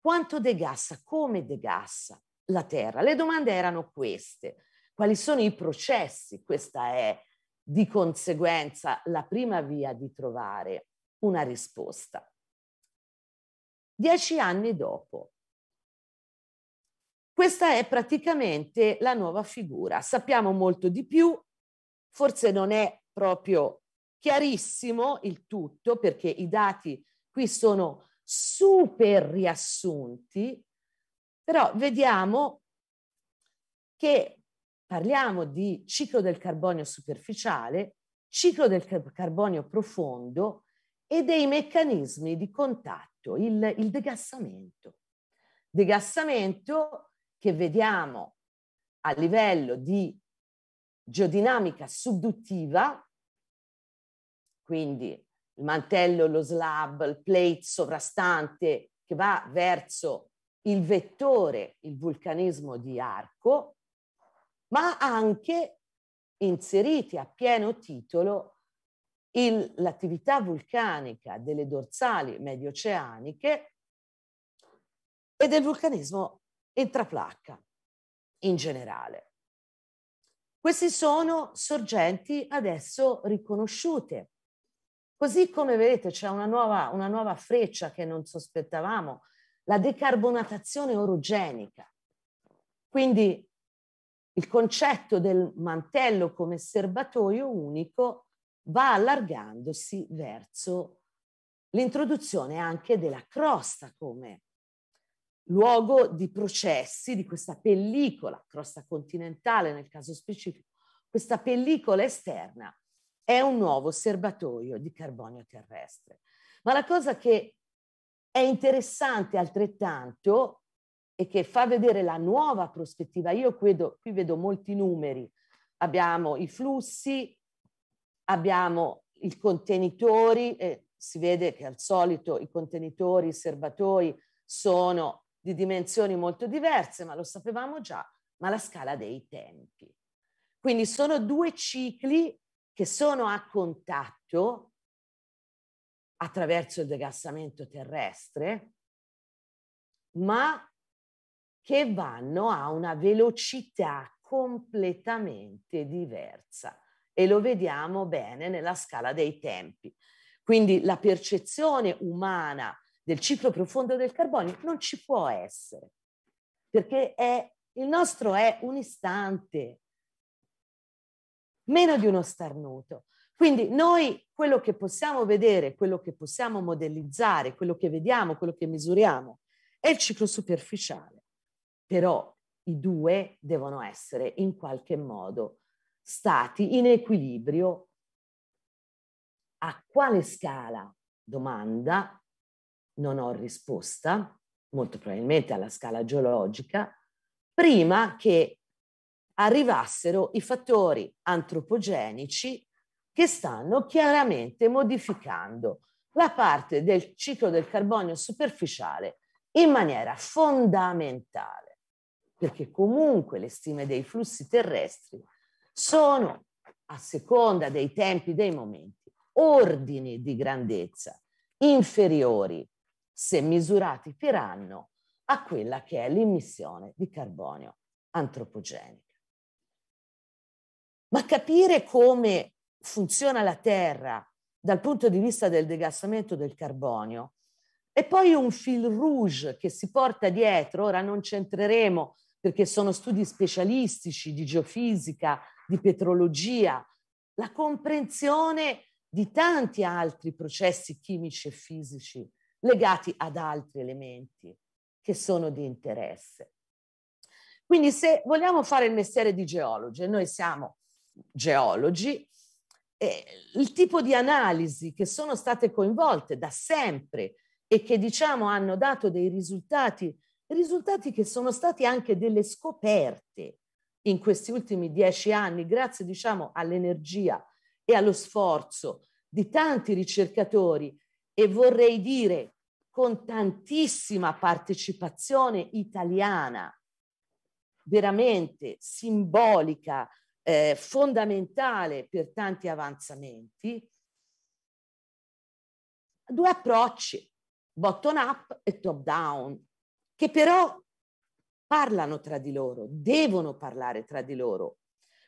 Quanto degassa? Come degassa la Terra? Le domande erano queste. Quali sono i processi? Questa è di conseguenza la prima via di trovare una risposta. Dieci anni dopo. Questa è praticamente la nuova figura. Sappiamo molto di più, forse non è proprio chiarissimo il tutto perché i dati qui sono super riassunti, però vediamo che parliamo di ciclo del carbonio superficiale, ciclo del carbonio profondo e dei meccanismi di contatto, il, il degassamento. Degassamento che vediamo a livello di geodinamica subduttiva, quindi il mantello, lo slab, il plate sovrastante che va verso il vettore, il vulcanismo di arco, ma anche inseriti a pieno titolo il, l'attività vulcanica delle dorsali medioceaniche e del vulcanismo intraplacca in generale. Queste sono sorgenti adesso riconosciute Così come vedete c'è una nuova, una nuova freccia che non sospettavamo, la decarbonatazione orogenica. Quindi il concetto del mantello come serbatoio unico va allargandosi verso l'introduzione anche della crosta come luogo di processi di questa pellicola, crosta continentale nel caso specifico, questa pellicola esterna è un nuovo serbatoio di carbonio terrestre. Ma la cosa che è interessante altrettanto e che fa vedere la nuova prospettiva, io credo, qui vedo molti numeri, abbiamo i flussi, abbiamo i contenitori, e si vede che al solito i contenitori, i serbatoi sono di dimensioni molto diverse, ma lo sapevamo già, ma la scala dei tempi. Quindi sono due cicli che sono a contatto attraverso il degassamento terrestre, ma che vanno a una velocità completamente diversa e lo vediamo bene nella scala dei tempi. Quindi la percezione umana del ciclo profondo del carbonio non ci può essere, perché è, il nostro è un istante, meno di uno starnuto. Quindi noi quello che possiamo vedere, quello che possiamo modellizzare, quello che vediamo, quello che misuriamo è il ciclo superficiale, però i due devono essere in qualche modo stati in equilibrio. A quale scala? Domanda, non ho risposta, molto probabilmente alla scala geologica, prima che arrivassero i fattori antropogenici che stanno chiaramente modificando la parte del ciclo del carbonio superficiale in maniera fondamentale, perché comunque le stime dei flussi terrestri sono, a seconda dei tempi, dei momenti, ordini di grandezza inferiori, se misurati per anno, a quella che è l'emissione di carbonio antropogenico ma capire come funziona la Terra dal punto di vista del degassamento del carbonio è poi un fil rouge che si porta dietro, ora non c'entreremo perché sono studi specialistici di geofisica, di petrologia, la comprensione di tanti altri processi chimici e fisici legati ad altri elementi che sono di interesse. Quindi se vogliamo fare il mestiere di geologi, e noi siamo geologi, eh, il tipo di analisi che sono state coinvolte da sempre e che diciamo hanno dato dei risultati, risultati che sono stati anche delle scoperte in questi ultimi dieci anni, grazie diciamo all'energia e allo sforzo di tanti ricercatori e vorrei dire con tantissima partecipazione italiana, veramente simbolica eh, fondamentale per tanti avanzamenti, due approcci, bottom up e top down, che però parlano tra di loro, devono parlare tra di loro.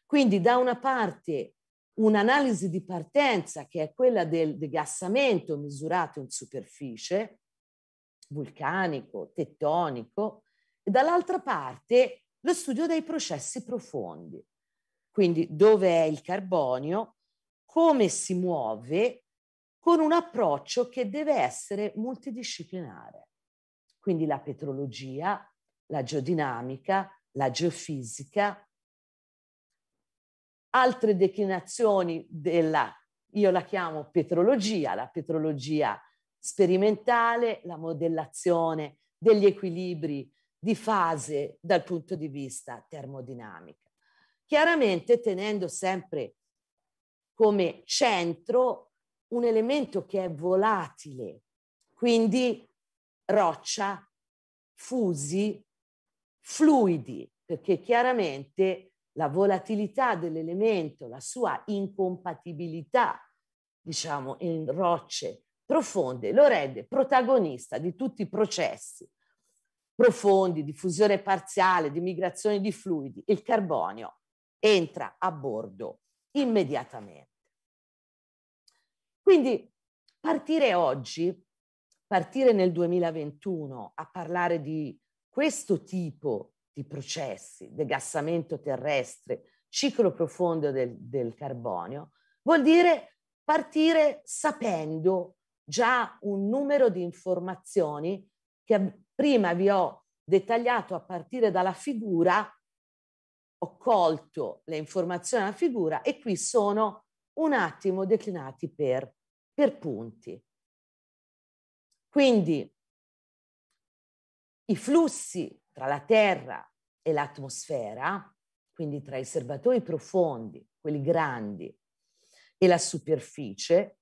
Quindi da una parte un'analisi di partenza che è quella del degassamento misurato in superficie, vulcanico, tettonico, e dall'altra parte lo studio dei processi profondi quindi dove è il carbonio, come si muove, con un approccio che deve essere multidisciplinare. Quindi la petrologia, la geodinamica, la geofisica, altre declinazioni della, io la chiamo petrologia, la petrologia sperimentale, la modellazione degli equilibri di fase dal punto di vista termodinamico chiaramente tenendo sempre come centro un elemento che è volatile, quindi roccia, fusi, fluidi, perché chiaramente la volatilità dell'elemento, la sua incompatibilità, diciamo, in rocce profonde, lo rende protagonista di tutti i processi profondi di fusione parziale, di migrazione di fluidi, il carbonio entra a bordo immediatamente. Quindi partire oggi, partire nel 2021 a parlare di questo tipo di processi, degassamento terrestre, ciclo profondo del, del carbonio, vuol dire partire sapendo già un numero di informazioni che prima vi ho dettagliato a partire dalla figura ho colto le informazioni alla figura e qui sono un attimo declinati per, per punti. Quindi i flussi tra la Terra e l'atmosfera, quindi tra i serbatoi profondi, quelli grandi, e la superficie,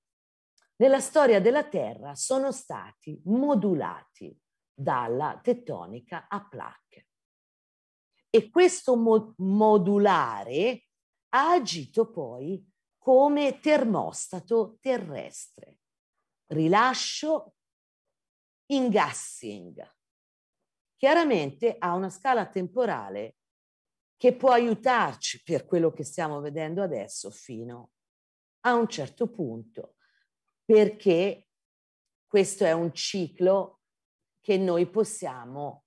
nella storia della Terra sono stati modulati dalla tettonica a placche. E questo mo- modulare ha agito poi come termostato terrestre. Rilascio, ingassing. Chiaramente ha una scala temporale che può aiutarci per quello che stiamo vedendo adesso fino a un certo punto, perché questo è un ciclo che noi possiamo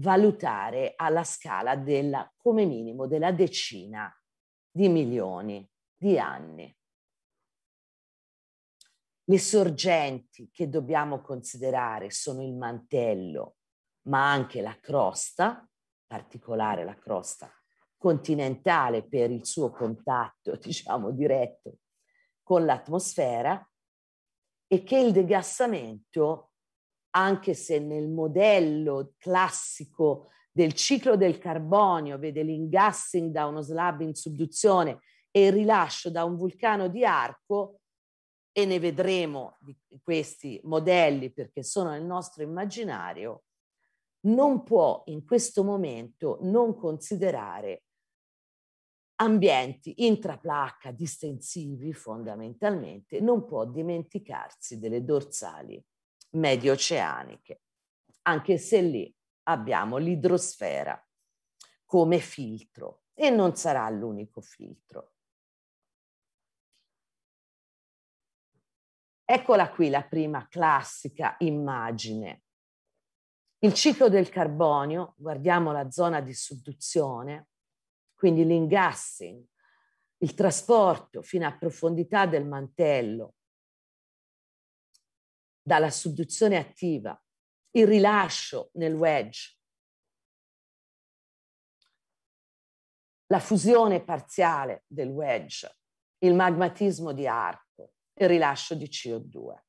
valutare alla scala della, come minimo della decina di milioni di anni. Le sorgenti che dobbiamo considerare sono il mantello, ma anche la crosta, in particolare la crosta continentale per il suo contatto, diciamo, diretto con l'atmosfera, e che il degassamento anche se nel modello classico del ciclo del carbonio vede l'ingassing da uno slab in subduzione e il rilascio da un vulcano di arco, e ne vedremo di questi modelli perché sono nel nostro immaginario, non può in questo momento non considerare ambienti intraplacca, distensivi fondamentalmente, non può dimenticarsi delle dorsali medioceaniche, anche se lì abbiamo l'idrosfera come filtro e non sarà l'unico filtro. Eccola qui la prima classica immagine. Il ciclo del carbonio, guardiamo la zona di sudduzione, quindi l'ingassing, il trasporto fino a profondità del mantello dalla subduzione attiva, il rilascio nel wedge, la fusione parziale del wedge, il magmatismo di arco, il rilascio di CO2.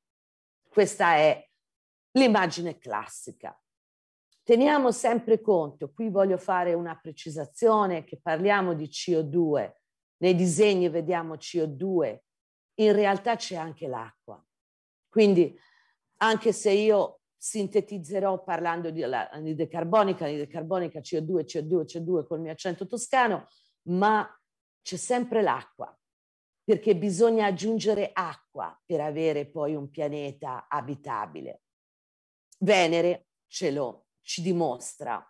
Questa è l'immagine classica. Teniamo sempre conto, qui voglio fare una precisazione, che parliamo di CO2, nei disegni vediamo CO2, in realtà c'è anche l'acqua. Quindi anche se io sintetizzerò parlando di anidride carbonica, anidride carbonica CO2, CO2, CO2 col mio accento toscano, ma c'è sempre l'acqua, perché bisogna aggiungere acqua per avere poi un pianeta abitabile. Venere ce lo ci dimostra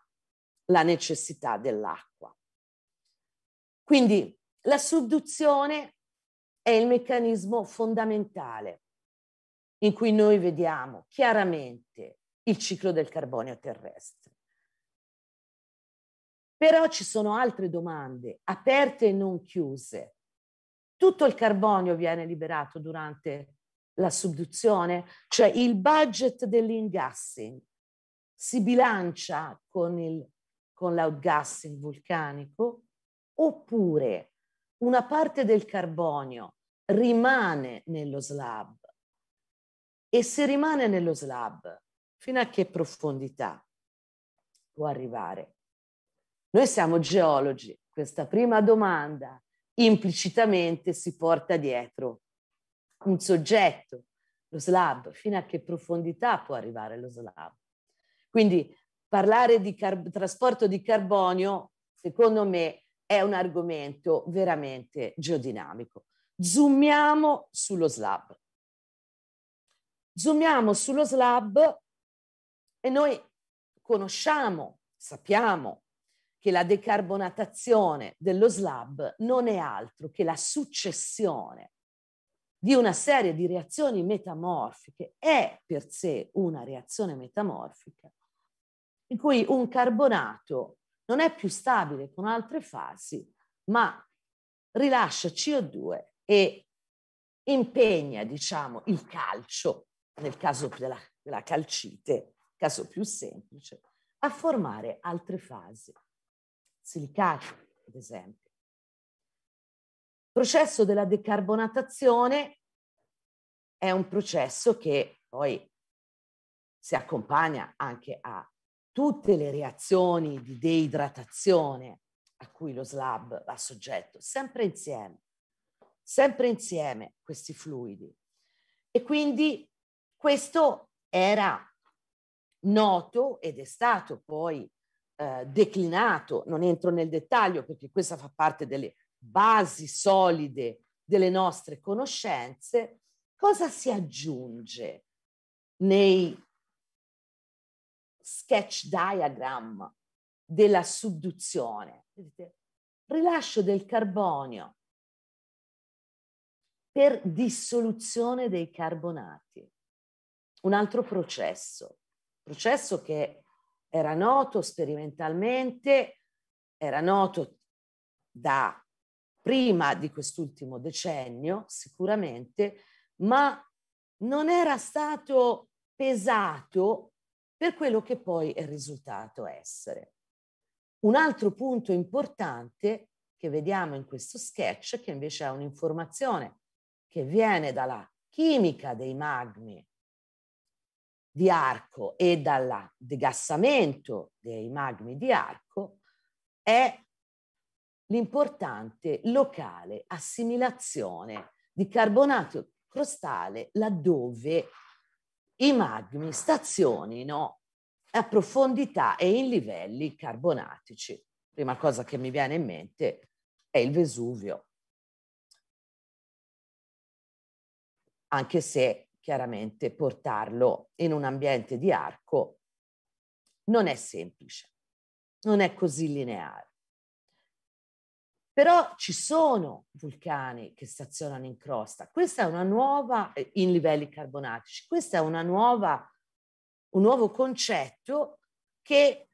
la necessità dell'acqua. Quindi la subduzione è il meccanismo fondamentale in cui noi vediamo chiaramente il ciclo del carbonio terrestre. Però ci sono altre domande aperte e non chiuse. Tutto il carbonio viene liberato durante la subduzione, cioè il budget dell'ingassing si bilancia con, il, con l'outgassing vulcanico oppure una parte del carbonio rimane nello slab e se rimane nello slab, fino a che profondità può arrivare? Noi siamo geologi, questa prima domanda implicitamente si porta dietro un soggetto, lo slab, fino a che profondità può arrivare lo slab. Quindi parlare di car- trasporto di carbonio, secondo me, è un argomento veramente geodinamico. Zoomiamo sullo slab zoomiamo sullo slab e noi conosciamo, sappiamo che la decarbonatazione dello slab non è altro che la successione di una serie di reazioni metamorfiche, è per sé una reazione metamorfica, in cui un carbonato non è più stabile con altre fasi, ma rilascia CO2 e impegna, diciamo, il calcio nel caso della, della calcite, caso più semplice, a formare altre fasi, silicati ad esempio. Il processo della decarbonatazione è un processo che poi si accompagna anche a tutte le reazioni di deidratazione a cui lo slab va soggetto, sempre insieme, sempre insieme questi fluidi. E quindi questo era noto ed è stato poi eh, declinato, non entro nel dettaglio perché questa fa parte delle basi solide delle nostre conoscenze, cosa si aggiunge nei sketch diagram della subduzione? Rilascio del carbonio per dissoluzione dei carbonati un altro processo, processo che era noto sperimentalmente, era noto da prima di quest'ultimo decennio sicuramente, ma non era stato pesato per quello che poi è risultato essere. Un altro punto importante che vediamo in questo sketch, che invece è un'informazione che viene dalla chimica dei magmi di Arco e dal degassamento dei magmi di Arco è l'importante locale assimilazione di carbonato crostale laddove i magmi stazionino a profondità e in livelli carbonatici. Prima cosa che mi viene in mente è il Vesuvio, anche se chiaramente portarlo in un ambiente di arco non è semplice, non è così lineare. Però ci sono vulcani che stazionano in crosta. Questa è una nuova, eh, in livelli carbonatici, questo è nuova, un nuovo concetto che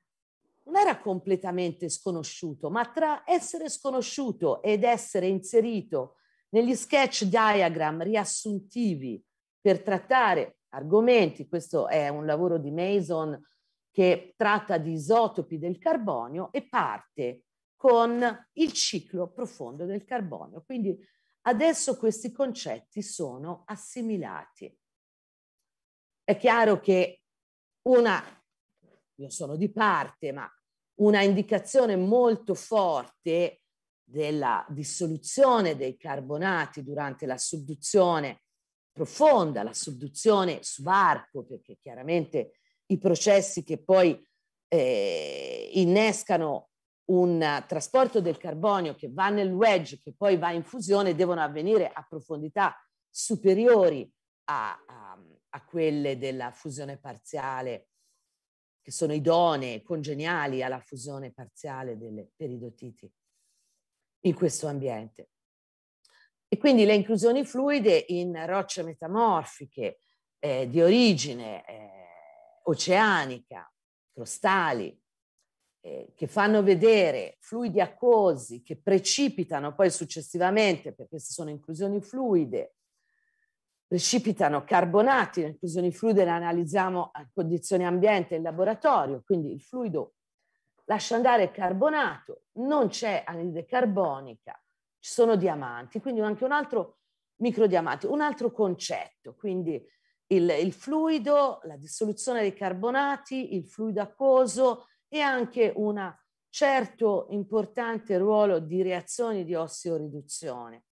non era completamente sconosciuto, ma tra essere sconosciuto ed essere inserito negli sketch diagram riassuntivi per trattare argomenti, questo è un lavoro di Mason che tratta di isotopi del carbonio e parte con il ciclo profondo del carbonio. Quindi adesso questi concetti sono assimilati. È chiaro che una, io sono di parte, ma una indicazione molto forte della dissoluzione dei carbonati durante la subduzione profonda, la subduzione su varco, perché chiaramente i processi che poi eh, innescano un trasporto del carbonio che va nel wedge, che poi va in fusione, devono avvenire a profondità superiori a, a, a quelle della fusione parziale, che sono idonee, congeniali alla fusione parziale delle peridotiti in questo ambiente. E quindi le inclusioni fluide in rocce metamorfiche eh, di origine eh, oceanica, crostali, eh, che fanno vedere fluidi acquosi che precipitano poi successivamente, perché se sono inclusioni fluide, precipitano carbonati, le inclusioni fluide le analizziamo a condizioni ambiente in laboratorio, quindi il fluido lascia andare il carbonato, non c'è anide carbonica, ci sono diamanti, quindi anche un altro microdiamante, un altro concetto, quindi il, il fluido, la dissoluzione dei carbonati, il fluido acquoso e anche un certo importante ruolo di reazioni di ossioriduzione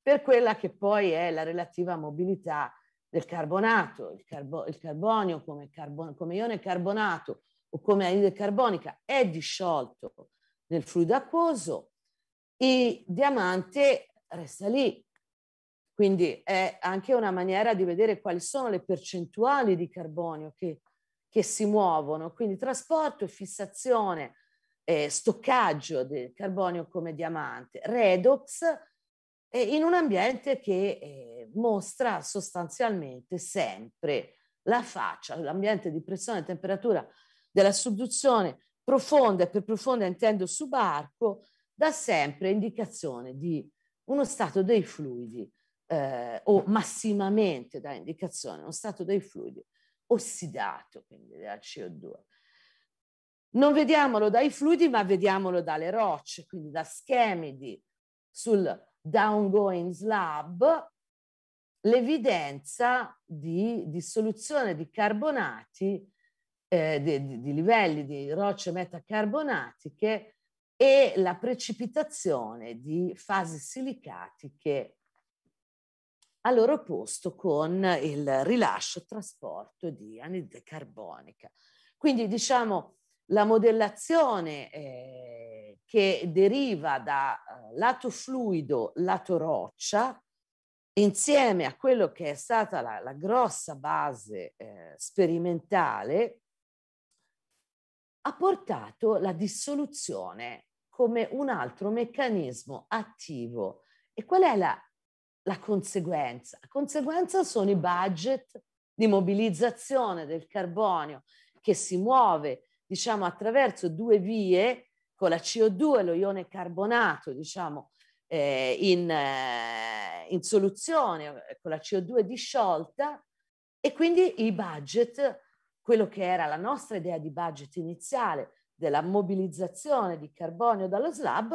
per quella che poi è la relativa mobilità del carbonato, il, carbo, il carbonio come, carbon, come ione carbonato o come anidride carbonica è disciolto nel fluido acquoso e Diamante resta lì. Quindi è anche una maniera di vedere quali sono le percentuali di carbonio che, che si muovono. Quindi trasporto, fissazione, eh, stoccaggio del carbonio come diamante, redox, eh, in un ambiente che eh, mostra sostanzialmente sempre la faccia, l'ambiente di pressione e temperatura della subduzione profonda, e per profonda intendo subarco, da sempre indicazione di uno stato dei fluidi eh, o massimamente dà indicazione uno stato dei fluidi ossidato, quindi della CO2. Non vediamolo dai fluidi, ma vediamolo dalle rocce, quindi da schemidi sul downgoing slab, l'evidenza di dissoluzione di carbonati, eh, di, di, livelli di rocce metacarbonatiche e la precipitazione di fasi silicatiche al loro posto con il rilascio e trasporto di anidride carbonica. Quindi diciamo la modellazione eh, che deriva da eh, lato fluido, lato roccia, insieme a quello che è stata la, la grossa base eh, sperimentale, ha portato la dissoluzione come un altro meccanismo attivo. E qual è la, la conseguenza? La conseguenza sono i budget di mobilizzazione del carbonio che si muove diciamo, attraverso due vie con la CO2 lo ione carbonato diciamo, eh, in, eh, in soluzione, eh, con la CO2 disciolta e quindi i budget, quello che era la nostra idea di budget iniziale, della mobilizzazione di carbonio dallo slab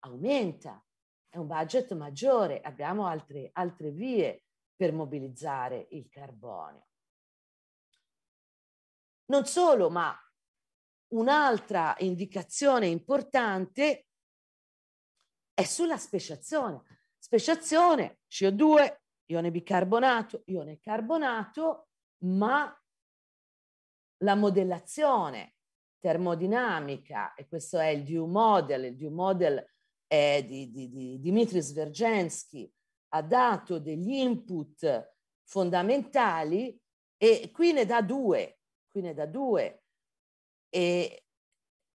aumenta, è un budget maggiore, abbiamo altre, altre vie per mobilizzare il carbonio. Non solo, ma un'altra indicazione importante è sulla speciazione. Speciazione, CO2, ione bicarbonato, ione carbonato, ma la modellazione termodinamica e questo è il Dew Model, il Dew Model è di, di, di Dmitry Svergensky, ha dato degli input fondamentali e qui ne dà due, qui ne dà due, e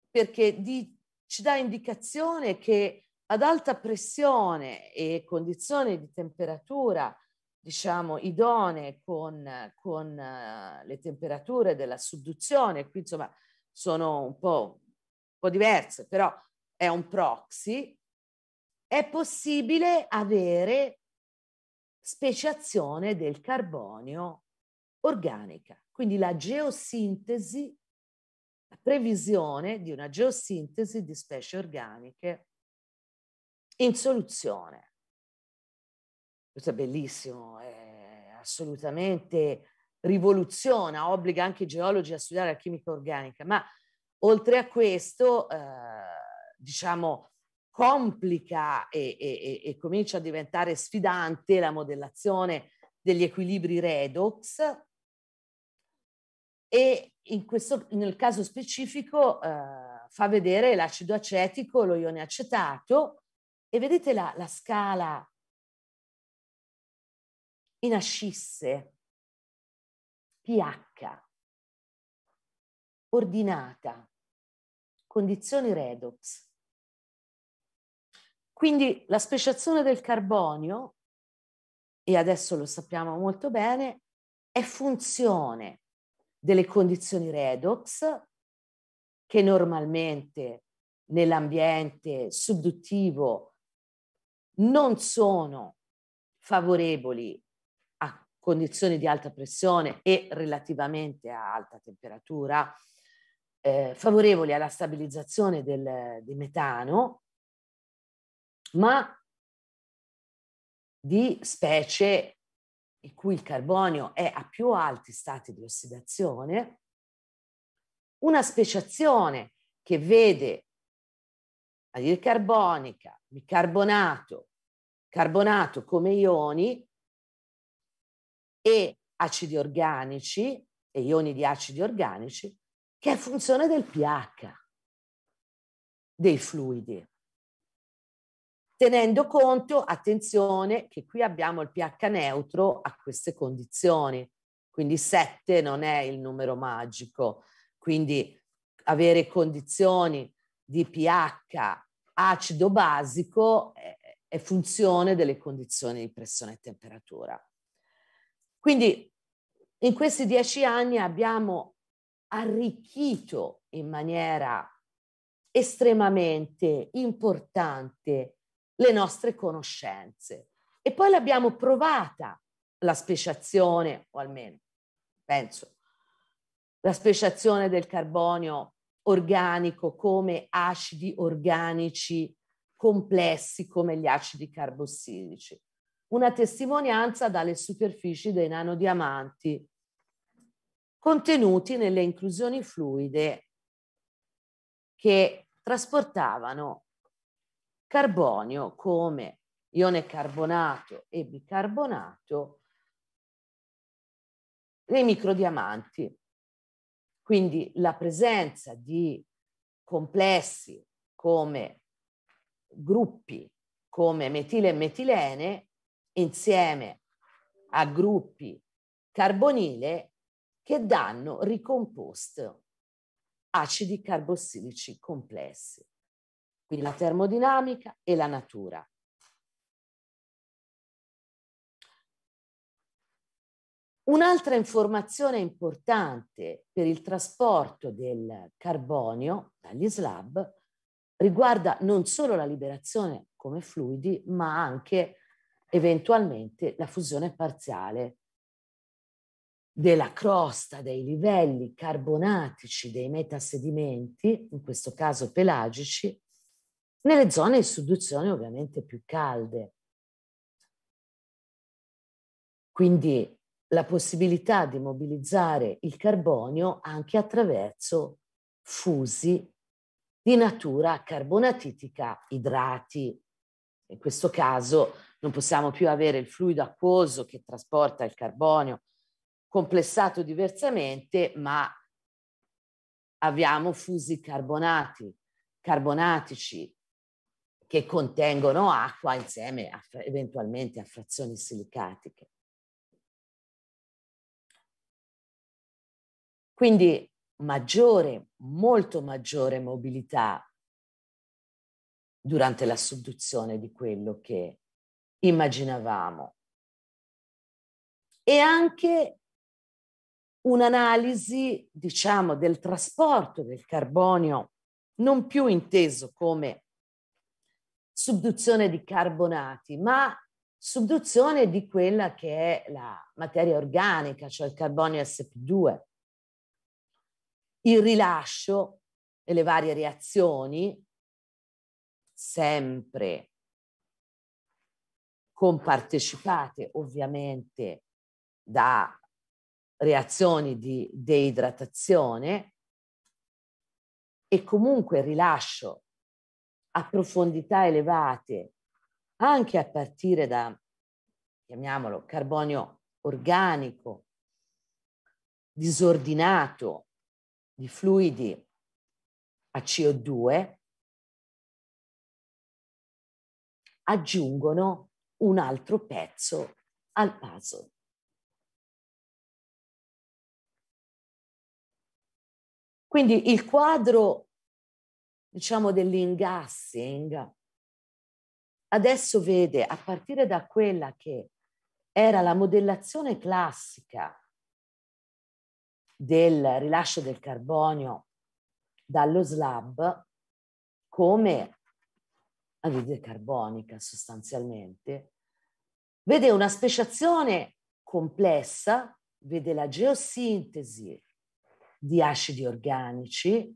perché di, ci dà indicazione che ad alta pressione e condizioni di temperatura, diciamo, idonee con, con uh, le temperature della subduzione, qui insomma sono un po', un po diverse, però è un proxy, è possibile avere speciazione del carbonio organica, quindi la geosintesi, la previsione di una geosintesi di specie organiche in soluzione. Questo è bellissimo, è assolutamente rivoluziona, obbliga anche i geologi a studiare la chimica organica, ma oltre a questo, eh, diciamo, complica e, e, e, comincia a diventare sfidante la modellazione degli equilibri redox e questo, nel caso specifico eh, fa vedere l'acido acetico, lo ione acetato e vedete la, la scala in ascisse pH, ordinata, condizioni redox. Quindi la speciazione del carbonio, e adesso lo sappiamo molto bene, è funzione delle condizioni redox che normalmente nell'ambiente subduttivo non sono favorevoli condizioni di alta pressione e relativamente a alta temperatura, eh, favorevoli alla stabilizzazione del, di metano, ma di specie in cui il carbonio è a più alti stati di ossidazione, una speciazione che vede anidride carbonica, bicarbonato, carbonato come ioni e acidi organici e ioni di acidi organici che è funzione del pH dei fluidi. Tenendo conto, attenzione, che qui abbiamo il pH neutro a queste condizioni, quindi 7 non è il numero magico, quindi avere condizioni di pH acido basico è funzione delle condizioni di pressione e temperatura. Quindi in questi dieci anni abbiamo arricchito in maniera estremamente importante le nostre conoscenze e poi l'abbiamo provata la speciazione, o almeno penso, la speciazione del carbonio organico come acidi organici complessi come gli acidi carbossilici una testimonianza dalle superfici dei nanodiamanti contenuti nelle inclusioni fluide che trasportavano carbonio come ione carbonato e bicarbonato nei microdiamanti. Quindi la presenza di complessi come gruppi come metile e metilene insieme a gruppi carbonile che danno ricomposto acidi carbossilici complessi. Quindi la termodinamica e la natura. Un'altra informazione importante per il trasporto del carbonio dagli slab riguarda non solo la liberazione come fluidi, ma anche eventualmente la fusione parziale della crosta dei livelli carbonatici dei metasedimenti, in questo caso pelagici, nelle zone di sudduzione ovviamente più calde. Quindi la possibilità di mobilizzare il carbonio anche attraverso fusi di natura carbonatitica, idrati, in questo caso non possiamo più avere il fluido acquoso che trasporta il carbonio complessato diversamente, ma abbiamo fusi carbonati, carbonatici che contengono acqua insieme a, eventualmente a frazioni silicatiche. Quindi maggiore, molto maggiore mobilità durante la subduzione di quello che immaginavamo. E anche un'analisi, diciamo, del trasporto del carbonio non più inteso come subduzione di carbonati, ma subduzione di quella che è la materia organica, cioè il carbonio SP2, il rilascio e le varie reazioni, sempre compartecipate ovviamente da reazioni di deidratazione e comunque rilascio a profondità elevate anche a partire da, chiamiamolo, carbonio organico, disordinato di fluidi a CO2, aggiungono un altro pezzo al puzzle. Quindi il quadro, diciamo, dell'ingassing adesso vede, a partire da quella che era la modellazione classica del rilascio del carbonio dallo slab, come anidride carbonica sostanzialmente, vede una speciazione complessa, vede la geosintesi di acidi organici,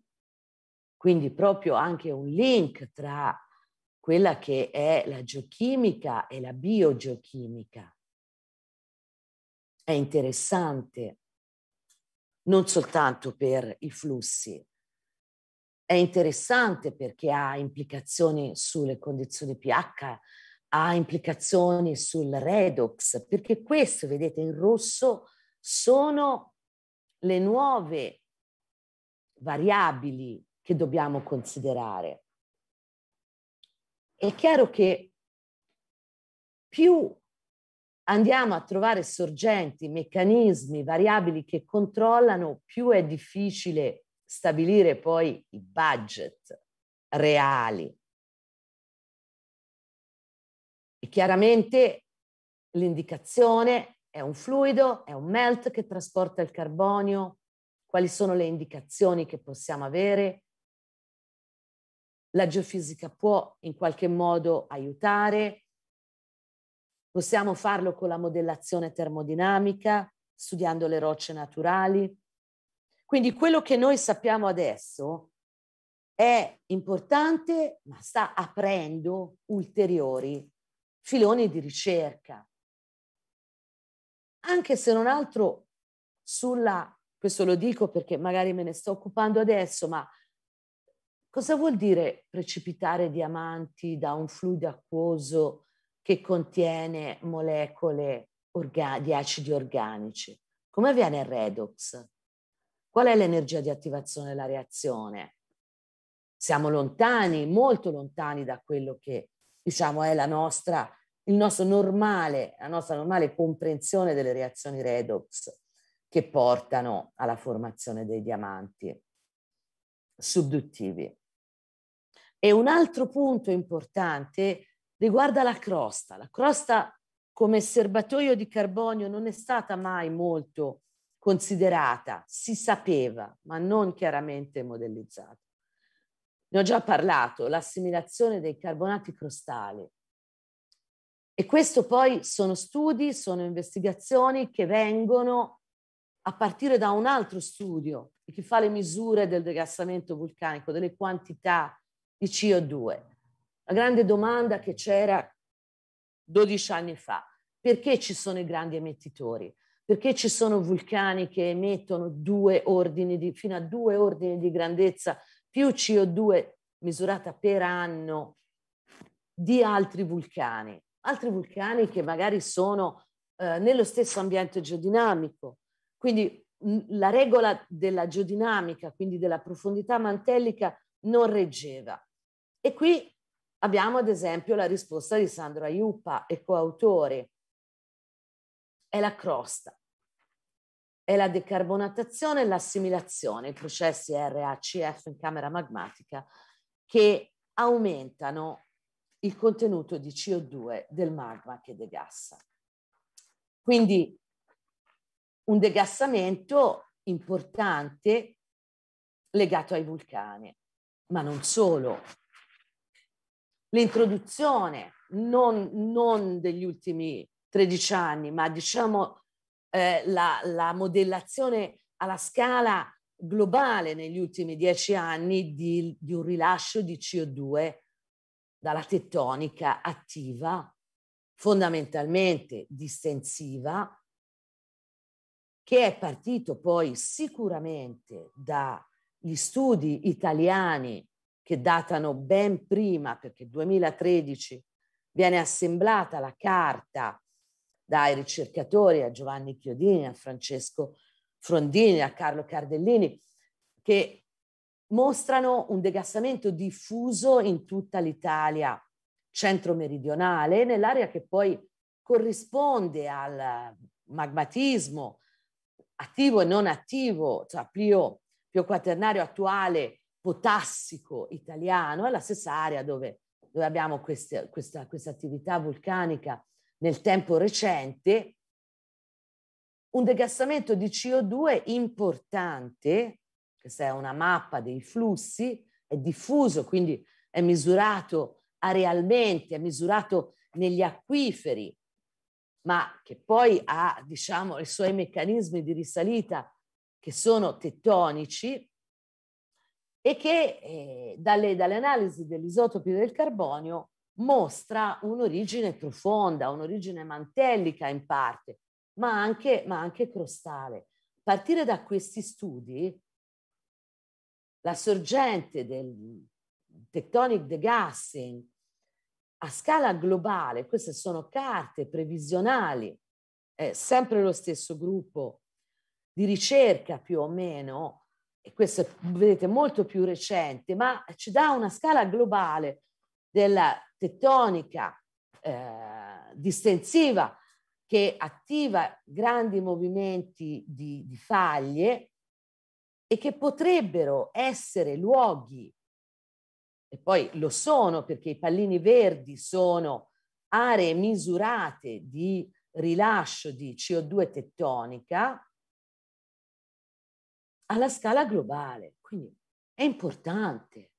quindi proprio anche un link tra quella che è la geochimica e la biogeochimica. È interessante non soltanto per i flussi, è interessante perché ha implicazioni sulle condizioni pH, ha implicazioni sul redox, perché questo, vedete in rosso, sono le nuove variabili che dobbiamo considerare. È chiaro che più andiamo a trovare sorgenti, meccanismi, variabili che controllano, più è difficile stabilire poi i budget reali. E chiaramente l'indicazione è un fluido, è un melt che trasporta il carbonio, quali sono le indicazioni che possiamo avere. La geofisica può in qualche modo aiutare, possiamo farlo con la modellazione termodinamica, studiando le rocce naturali, quindi quello che noi sappiamo adesso è importante, ma sta aprendo ulteriori filoni di ricerca. Anche se non altro sulla, questo lo dico perché magari me ne sto occupando adesso, ma cosa vuol dire precipitare diamanti da un fluido acquoso che contiene molecole organ- di acidi organici? Come avviene il redox? Qual è l'energia di attivazione della reazione? Siamo lontani, molto lontani da quello che diciamo è la nostra, il nostro normale, la nostra normale comprensione delle reazioni redox che portano alla formazione dei diamanti subduttivi. E un altro punto importante riguarda la crosta. La crosta come serbatoio di carbonio non è stata mai molto considerata, si sapeva, ma non chiaramente modellizzata. Ne ho già parlato, l'assimilazione dei carbonati crostali. E questo poi sono studi, sono investigazioni che vengono a partire da un altro studio che fa le misure del degassamento vulcanico, delle quantità di CO2. La grande domanda che c'era 12 anni fa, perché ci sono i grandi emettitori? perché ci sono vulcani che emettono due ordini di, fino a due ordini di grandezza più CO2 misurata per anno di altri vulcani, altri vulcani che magari sono eh, nello stesso ambiente geodinamico. Quindi mh, la regola della geodinamica, quindi della profondità mantellica, non reggeva. E qui abbiamo ad esempio la risposta di Sandro Aiuppa e coautori è la crosta è la decarbonatazione e l'assimilazione, i processi RACF in camera magmatica che aumentano il contenuto di CO2 del magma che degassa. Quindi un degassamento importante legato ai vulcani, ma non solo. L'introduzione non, non degli ultimi 13 anni, ma diciamo eh, la, la modellazione alla scala globale negli ultimi dieci anni di, di, un rilascio di CO2 dalla tettonica attiva, fondamentalmente distensiva, che è partito poi sicuramente dagli studi italiani che datano ben prima, perché 2013 viene assemblata la carta dai ricercatori a Giovanni Chiodini, a Francesco Frondini, a Carlo Cardellini, che mostrano un degassamento diffuso in tutta l'Italia centro-meridionale, nell'area che poi corrisponde al magmatismo attivo e non attivo, cioè plio, plio quaternario attuale potassico italiano, è la stessa area dove, dove abbiamo queste, questa, questa attività vulcanica nel tempo recente un degassamento di CO2 importante, questa è una mappa dei flussi, è diffuso, quindi è misurato arealmente, è misurato negli acquiferi, ma che poi ha diciamo, i suoi meccanismi di risalita che sono tettonici e che eh, dalle, dalle analisi degli isotopi del carbonio mostra un'origine profonda, un'origine mantellica in parte, ma anche, ma anche crostale. Partire da questi studi, la sorgente del tectonic degassing a scala globale, queste sono carte previsionali, è sempre lo stesso gruppo di ricerca più o meno, e questo è, vedete, molto più recente, ma ci dà una scala globale della tettonica eh, distensiva che attiva grandi movimenti di, di faglie e che potrebbero essere luoghi, e poi lo sono perché i pallini verdi sono aree misurate di rilascio di CO2 tettonica alla scala globale. Quindi è importante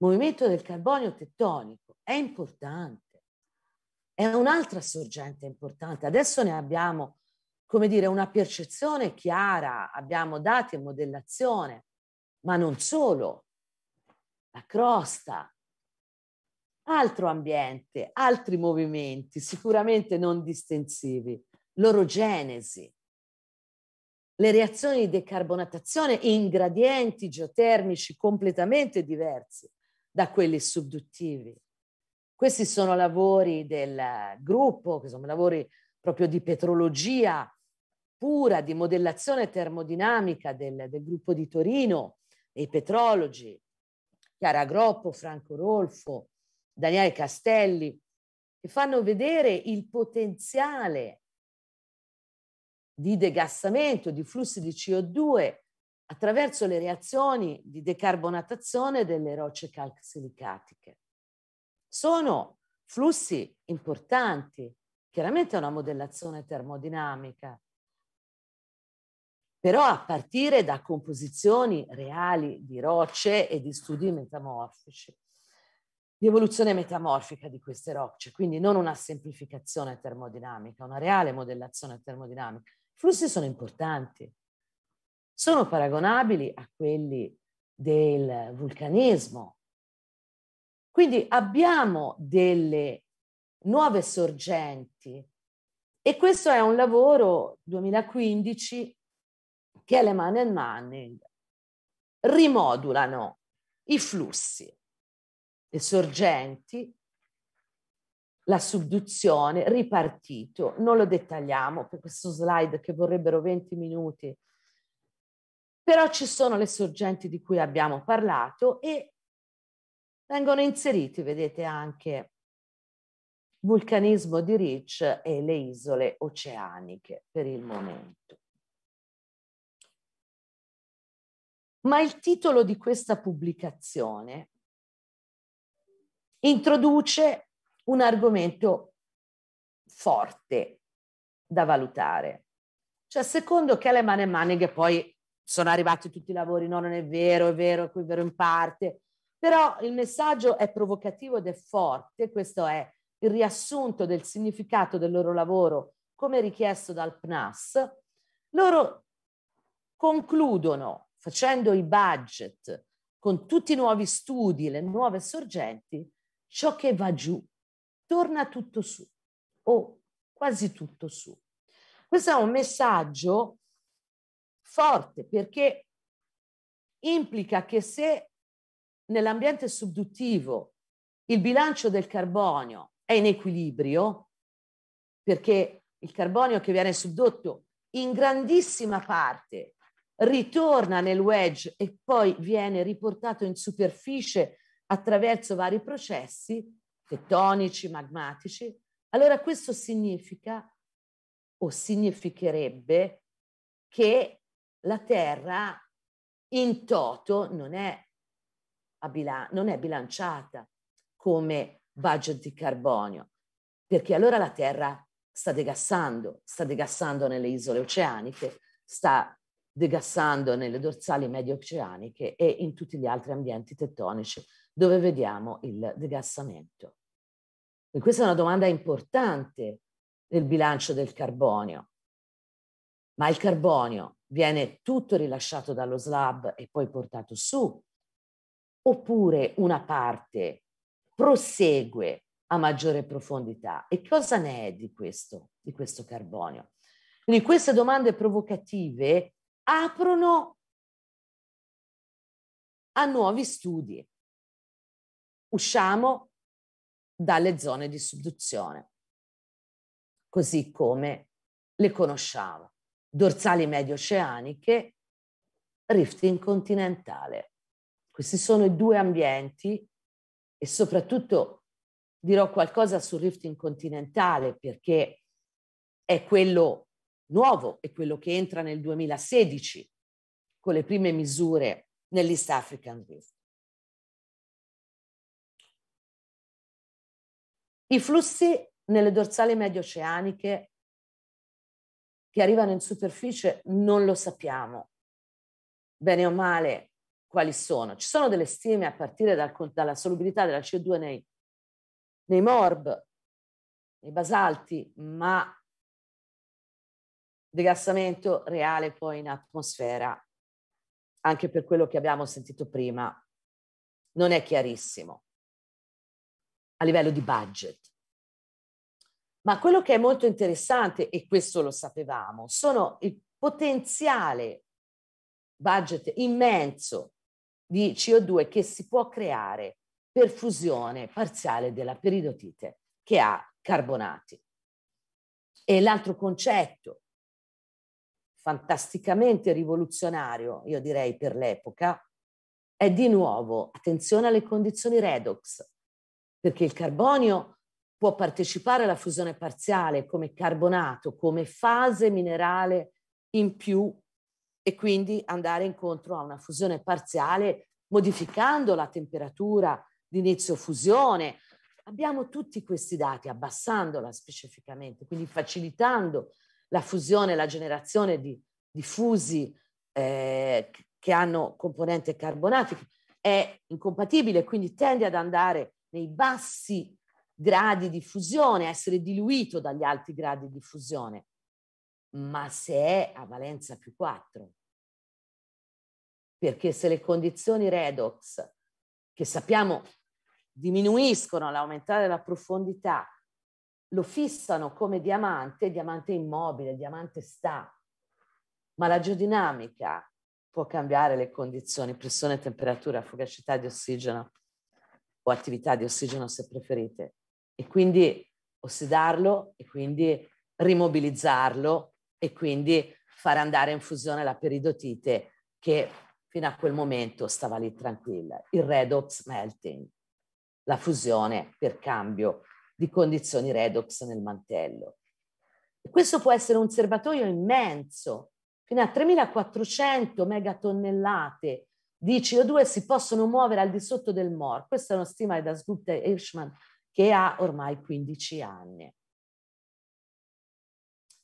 movimento del carbonio tettonico è importante, è un'altra sorgente importante. Adesso ne abbiamo, come dire, una percezione chiara, abbiamo dati e modellazione, ma non solo. La crosta, altro ambiente, altri movimenti, sicuramente non distensivi, l'orogenesi, le reazioni di decarbonatazione in gradienti geotermici completamente diversi da quelli subduttivi. Questi sono lavori del gruppo, che sono lavori proprio di petrologia pura, di modellazione termodinamica del, del gruppo di Torino, dei petrologi, Chiara Groppo, Franco Rolfo, Daniele Castelli, che fanno vedere il potenziale di degassamento, di flussi di CO2 attraverso le reazioni di decarbonatazione delle rocce calcsilicatiche. Sono flussi importanti, chiaramente è una modellazione termodinamica, però a partire da composizioni reali di rocce e di studi metamorfici, di evoluzione metamorfica di queste rocce, quindi non una semplificazione termodinamica, una reale modellazione termodinamica. I flussi sono importanti, sono paragonabili a quelli del vulcanismo. Quindi abbiamo delle nuove sorgenti e questo è un lavoro 2015 che Lehman e Manning rimodulano i flussi, le sorgenti, la subduzione, ripartito. Non lo dettagliamo per questo slide che vorrebbero 20 minuti però ci sono le sorgenti di cui abbiamo parlato e vengono inseriti, vedete, anche vulcanismo di Rich e le isole oceaniche per il momento. Ma il titolo di questa pubblicazione introduce un argomento forte da valutare. Cioè, secondo Keleman e Manning, poi sono arrivati tutti i lavori, no non è vero, è vero, è qui vero in parte, però il messaggio è provocativo ed è forte, questo è il riassunto del significato del loro lavoro come richiesto dal PNAS, loro concludono facendo i budget con tutti i nuovi studi, le nuove sorgenti, ciò che va giù torna tutto su o quasi tutto su. Questo è un messaggio forte perché implica che se nell'ambiente subduttivo il bilancio del carbonio è in equilibrio, perché il carbonio che viene subdotto in grandissima parte ritorna nel wedge e poi viene riportato in superficie attraverso vari processi tettonici, magmatici, allora questo significa o significherebbe che la terra in toto non è, bilan- non è bilanciata come budget di carbonio, perché allora la terra sta degassando, sta degassando nelle isole oceaniche, sta degassando nelle dorsali medio oceaniche e in tutti gli altri ambienti tettonici dove vediamo il degassamento. E questa è una domanda importante del bilancio del carbonio. Ma il carbonio viene tutto rilasciato dallo slab e poi portato su, oppure una parte prosegue a maggiore profondità. E cosa ne è di questo, di questo carbonio? Quindi queste domande provocative aprono a nuovi studi. Usciamo dalle zone di subduzione, così come le conosciamo dorsali medio-oceaniche, rifting continentale. Questi sono i due ambienti e soprattutto dirò qualcosa sul rifting continentale perché è quello nuovo, è quello che entra nel 2016 con le prime misure nell'East African Rift. I flussi nelle dorsali medio-oceaniche che arrivano in superficie non lo sappiamo bene o male quali sono. Ci sono delle stime a partire dal, dalla solubilità della CO2 nei, nei morb, nei basalti, ma degassamento reale poi in atmosfera, anche per quello che abbiamo sentito prima, non è chiarissimo a livello di budget. Ma quello che è molto interessante, e questo lo sapevamo, sono il potenziale budget immenso di CO2 che si può creare per fusione parziale della peridotite che ha carbonati. E l'altro concetto fantasticamente rivoluzionario, io direi per l'epoca, è di nuovo attenzione alle condizioni redox, perché il carbonio può partecipare alla fusione parziale come carbonato, come fase minerale in più e quindi andare incontro a una fusione parziale modificando la temperatura di inizio fusione. Abbiamo tutti questi dati, abbassandola specificamente, quindi facilitando la fusione, la generazione di, di fusi eh, che hanno componente carbonatica, è incompatibile, quindi tende ad andare nei bassi gradi di fusione, essere diluito dagli alti gradi di fusione, ma se è a valenza più 4. Perché se le condizioni redox, che sappiamo diminuiscono all'aumentare la profondità, lo fissano come diamante, diamante immobile, diamante sta, ma la geodinamica può cambiare le condizioni, pressione, temperatura, fugacità di ossigeno o attività di ossigeno se preferite, e quindi ossidarlo e quindi rimobilizzarlo e quindi far andare in fusione la peridotite che fino a quel momento stava lì tranquilla. Il redox melting, la fusione per cambio di condizioni redox nel mantello. E questo può essere un serbatoio immenso, fino a 3400 megatonnellate di CO2 si possono muovere al di sotto del MOR. Questa è una stima da Sgupta e Hirschmann che ha ormai 15 anni.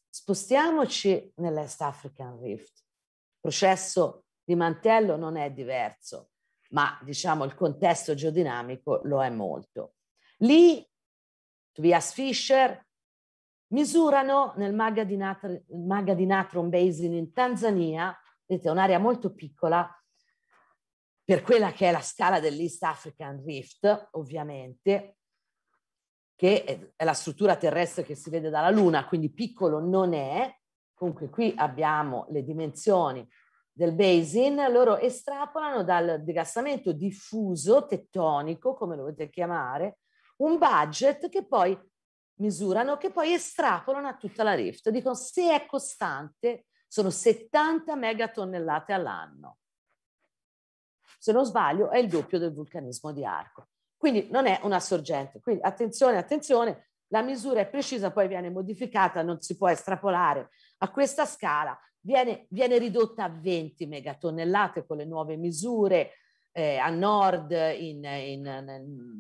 Spostiamoci nell'Est African Rift. Il processo di Mantello non è diverso, ma diciamo il contesto geodinamico lo è molto. Lì Tobias Fischer misurano nel Maga di, Nat- Maga di Natron Basin in Tanzania, vedete, un'area molto piccola per quella che è la scala dell'East African Rift, ovviamente, che è la struttura terrestre che si vede dalla Luna, quindi piccolo non è. Comunque qui abbiamo le dimensioni del basin, loro estrapolano dal degassamento diffuso, tettonico, come lo volete chiamare, un budget che poi misurano, che poi estrapolano a tutta la rift. Dicono se è costante sono 70 megatonnellate all'anno. Se non sbaglio è il doppio del vulcanismo di Arco. Quindi non è una sorgente. Quindi attenzione, attenzione, la misura è precisa, poi viene modificata, non si può estrapolare a questa scala, viene, viene ridotta a 20 megatonnellate con le nuove misure eh, a nord, in, in,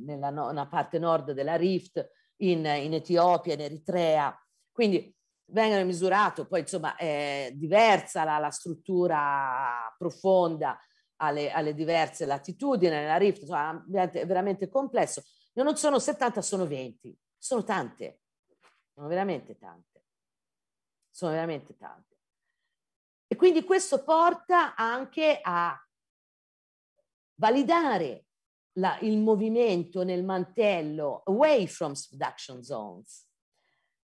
nella, nella, parte nord della Rift, in, in Etiopia, in Eritrea. Quindi vengono misurate, poi insomma è diversa la, la struttura profonda alle, alle diverse latitudini, nella Rift, insomma, è veramente complesso. Io non sono 70, sono 20, sono tante, sono veramente tante, sono veramente tante. E quindi questo porta anche a validare la, il movimento nel mantello away from subduction zones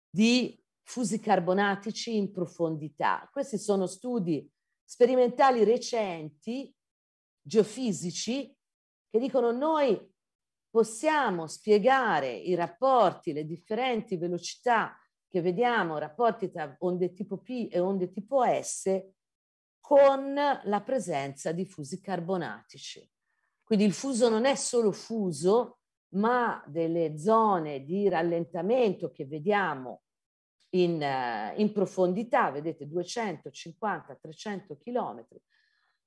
di fusi carbonatici in profondità. Questi sono studi sperimentali recenti geofisici che dicono noi possiamo spiegare i rapporti, le differenti velocità che vediamo, rapporti tra onde tipo P e onde tipo S, con la presenza di fusi carbonatici. Quindi il fuso non è solo fuso, ma delle zone di rallentamento che vediamo in, eh, in profondità, vedete 250-300 chilometri,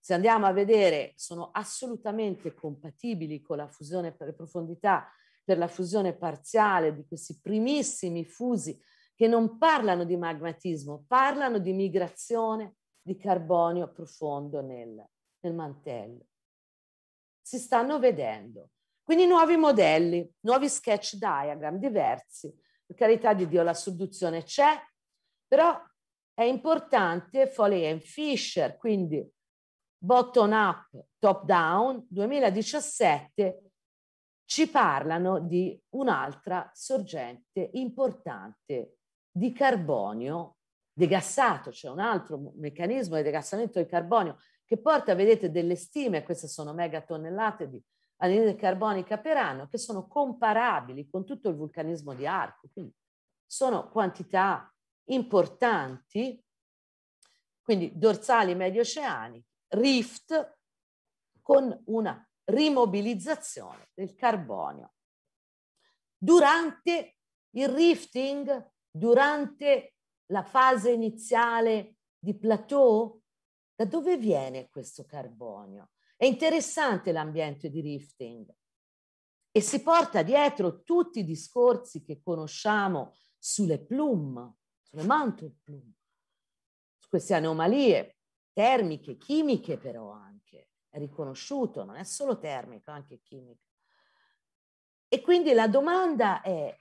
se andiamo a vedere, sono assolutamente compatibili con la fusione per le profondità, per la fusione parziale di questi primissimi fusi che non parlano di magmatismo, parlano di migrazione di carbonio profondo nel, nel mantello. Si stanno vedendo. Quindi nuovi modelli, nuovi sketch diagram diversi. Per carità di Dio la sudduzione c'è, però è importante Foley e Fisher, quindi Bottom Up, Top Down 2017 ci parlano di un'altra sorgente importante di carbonio degassato, c'è cioè un altro meccanismo di degassamento del carbonio che porta, vedete, delle stime, queste sono megatonnellate di anidride carbonica per anno, che sono comparabili con tutto il vulcanismo di Arco, quindi sono quantità importanti, quindi dorsali medio medioceaniche rift con una rimobilizzazione del carbonio. Durante il rifting, durante la fase iniziale di plateau, da dove viene questo carbonio? È interessante l'ambiente di rifting e si porta dietro tutti i discorsi che conosciamo sulle plume, sulle mantle plume, su queste anomalie termiche, chimiche però anche, è riconosciuto, non è solo termico, anche chimico. E quindi la domanda è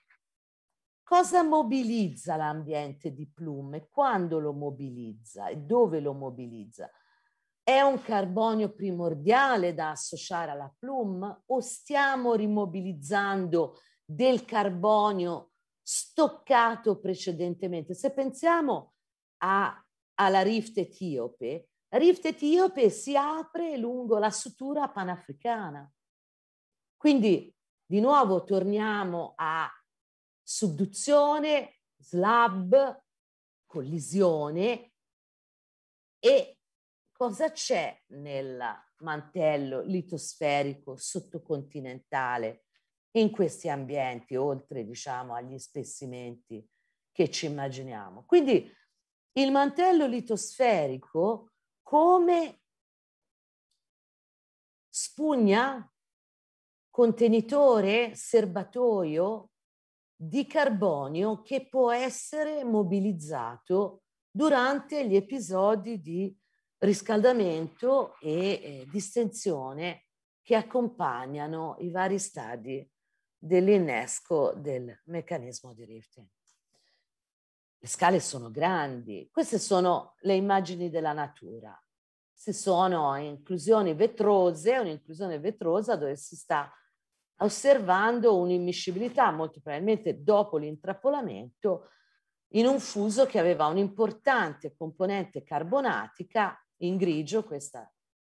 cosa mobilizza l'ambiente di Plume, quando lo mobilizza e dove lo mobilizza? È un carbonio primordiale da associare alla Plum o stiamo rimobilizzando del carbonio stoccato precedentemente? Se pensiamo a alla rift etiope, la rift etiope si apre lungo la sutura panafricana. Quindi di nuovo torniamo a subduzione, slab, collisione e cosa c'è nel mantello litosferico sottocontinentale in questi ambienti, oltre diciamo agli spessimenti che ci immaginiamo. Quindi il mantello litosferico come spugna, contenitore, serbatoio di carbonio che può essere mobilizzato durante gli episodi di riscaldamento e eh, distensione che accompagnano i vari stadi dell'innesco del meccanismo di Rifting. Le scale sono grandi, queste sono le immagini della natura. Si sono inclusioni vetrose, un'inclusione vetrosa dove si sta osservando un'immiscibilità, molto probabilmente dopo l'intrappolamento, in un fuso che aveva un'importante componente carbonatica, in grigio questa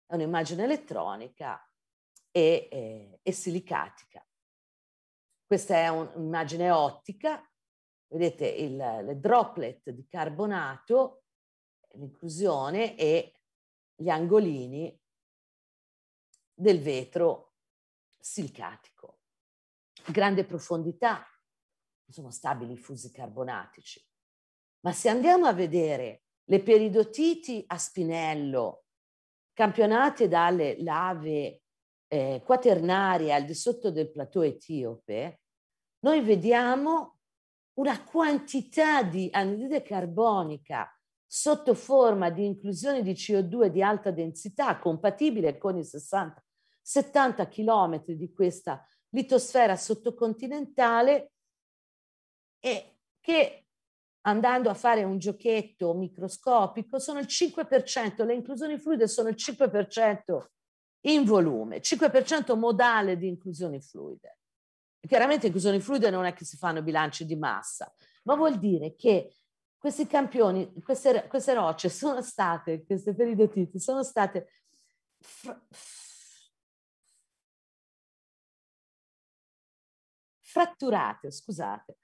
è un'immagine elettronica, e, e, eh, e silicatica. Questa è un'immagine ottica Vedete il, le droplet di carbonato, l'inclusione e gli angolini del vetro silcatico. Grande profondità, sono stabili i fusi carbonatici. Ma se andiamo a vedere le peridotiti a spinello, campionate dalle lave eh, quaternarie al di sotto del plateau etiope, noi vediamo una quantità di anidride carbonica sotto forma di inclusione di CO2 di alta densità compatibile con i 60 70 km di questa litosfera sottocontinentale e che andando a fare un giochetto microscopico sono il 5%, le inclusioni fluide sono il 5% in volume, 5% modale di inclusioni fluide. Chiaramente inclusione fluida non è che si fanno bilanci di massa, ma vuol dire che questi campioni, queste, queste rocce sono state, queste peridotiti sono state fr- fratturate, scusate,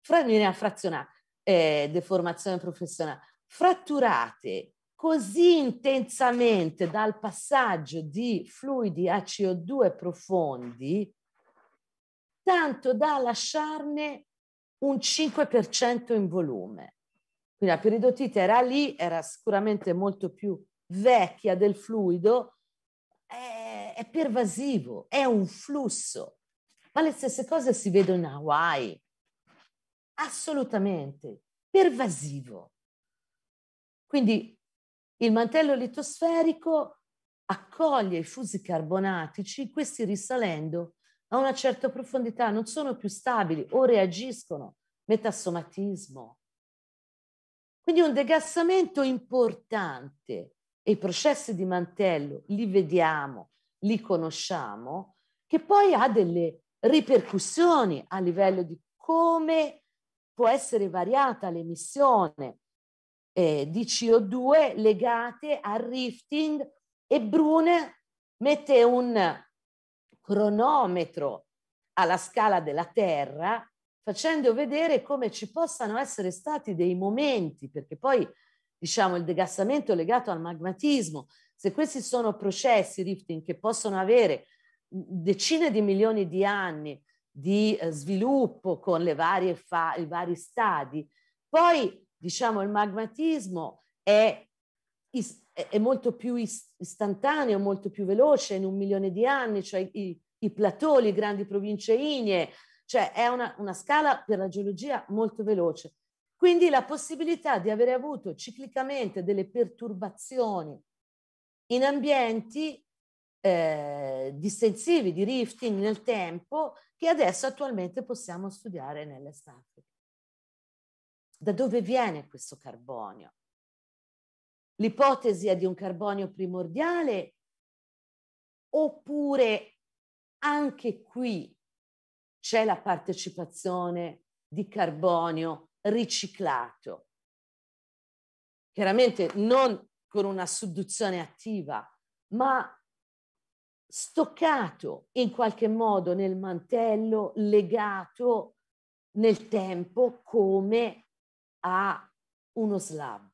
fra, frazionate, eh, deformazione professionale, fratturate così intensamente dal passaggio di fluidi a CO2 profondi tanto da lasciarne un 5% in volume. Quindi la peridotite era lì, era sicuramente molto più vecchia del fluido, è, è pervasivo, è un flusso. Ma le stesse cose si vedono in Hawaii, assolutamente pervasivo. Quindi il mantello litosferico accoglie i fusi carbonatici, questi risalendo a una certa profondità non sono più stabili o reagiscono, metassomatismo. Quindi un degassamento importante e i processi di mantello li vediamo, li conosciamo, che poi ha delle ripercussioni a livello di come può essere variata l'emissione eh, di CO2 legate al rifting e Brune mette un cronometro alla scala della Terra, facendo vedere come ci possano essere stati dei momenti, perché poi diciamo il degassamento legato al magmatismo, se questi sono processi rifting che possono avere decine di milioni di anni di eh, sviluppo con le varie fa- i vari stadi, poi diciamo il magmatismo è is- è, molto più istantaneo, molto più veloce in un milione di anni, cioè i, i plateau, le grandi province ignee, cioè è una, una scala per la geologia molto veloce. Quindi la possibilità di avere avuto ciclicamente delle perturbazioni in ambienti eh, distensivi, di rifting nel tempo, che adesso attualmente possiamo studiare nell'estate. Da dove viene questo carbonio? L'ipotesi è di un carbonio primordiale oppure anche qui c'è la partecipazione di carbonio riciclato. Chiaramente non con una sudduzione attiva, ma stoccato in qualche modo nel mantello, legato nel tempo come a uno slab.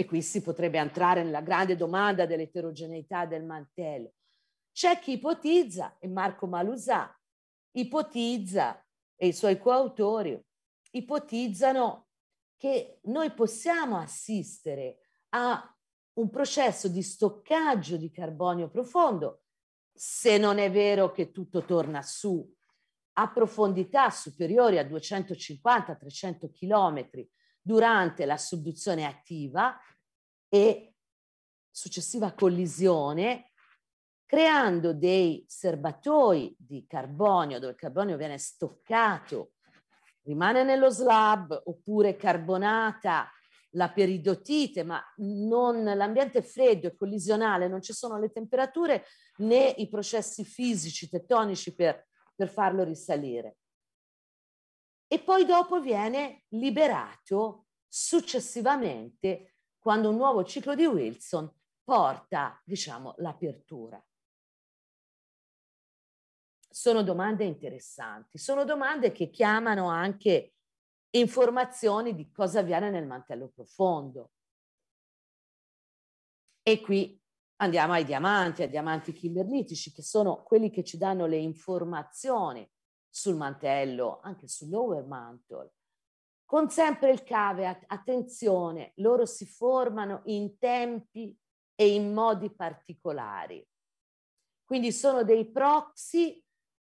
E qui si potrebbe entrare nella grande domanda dell'eterogeneità del mantello. C'è chi ipotizza, e Marco Malusà ipotizza, e i suoi coautori ipotizzano che noi possiamo assistere a un processo di stoccaggio di carbonio profondo, se non è vero che tutto torna su a profondità superiori a 250-300 chilometri, durante la subduzione attiva e successiva collisione, creando dei serbatoi di carbonio dove il carbonio viene stoccato, rimane nello slab oppure carbonata la peridotite, ma non, l'ambiente freddo e collisionale, non ci sono le temperature né i processi fisici, tettonici per, per farlo risalire e poi dopo viene liberato successivamente quando un nuovo ciclo di Wilson porta, diciamo, l'apertura. Sono domande interessanti, sono domande che chiamano anche informazioni di cosa avviene nel mantello profondo. E qui andiamo ai diamanti, ai diamanti kimberlitici, che sono quelli che ci danno le informazioni sul mantello, anche sul lower mantle. Con sempre il caveat, attenzione, loro si formano in tempi e in modi particolari. Quindi sono dei proxy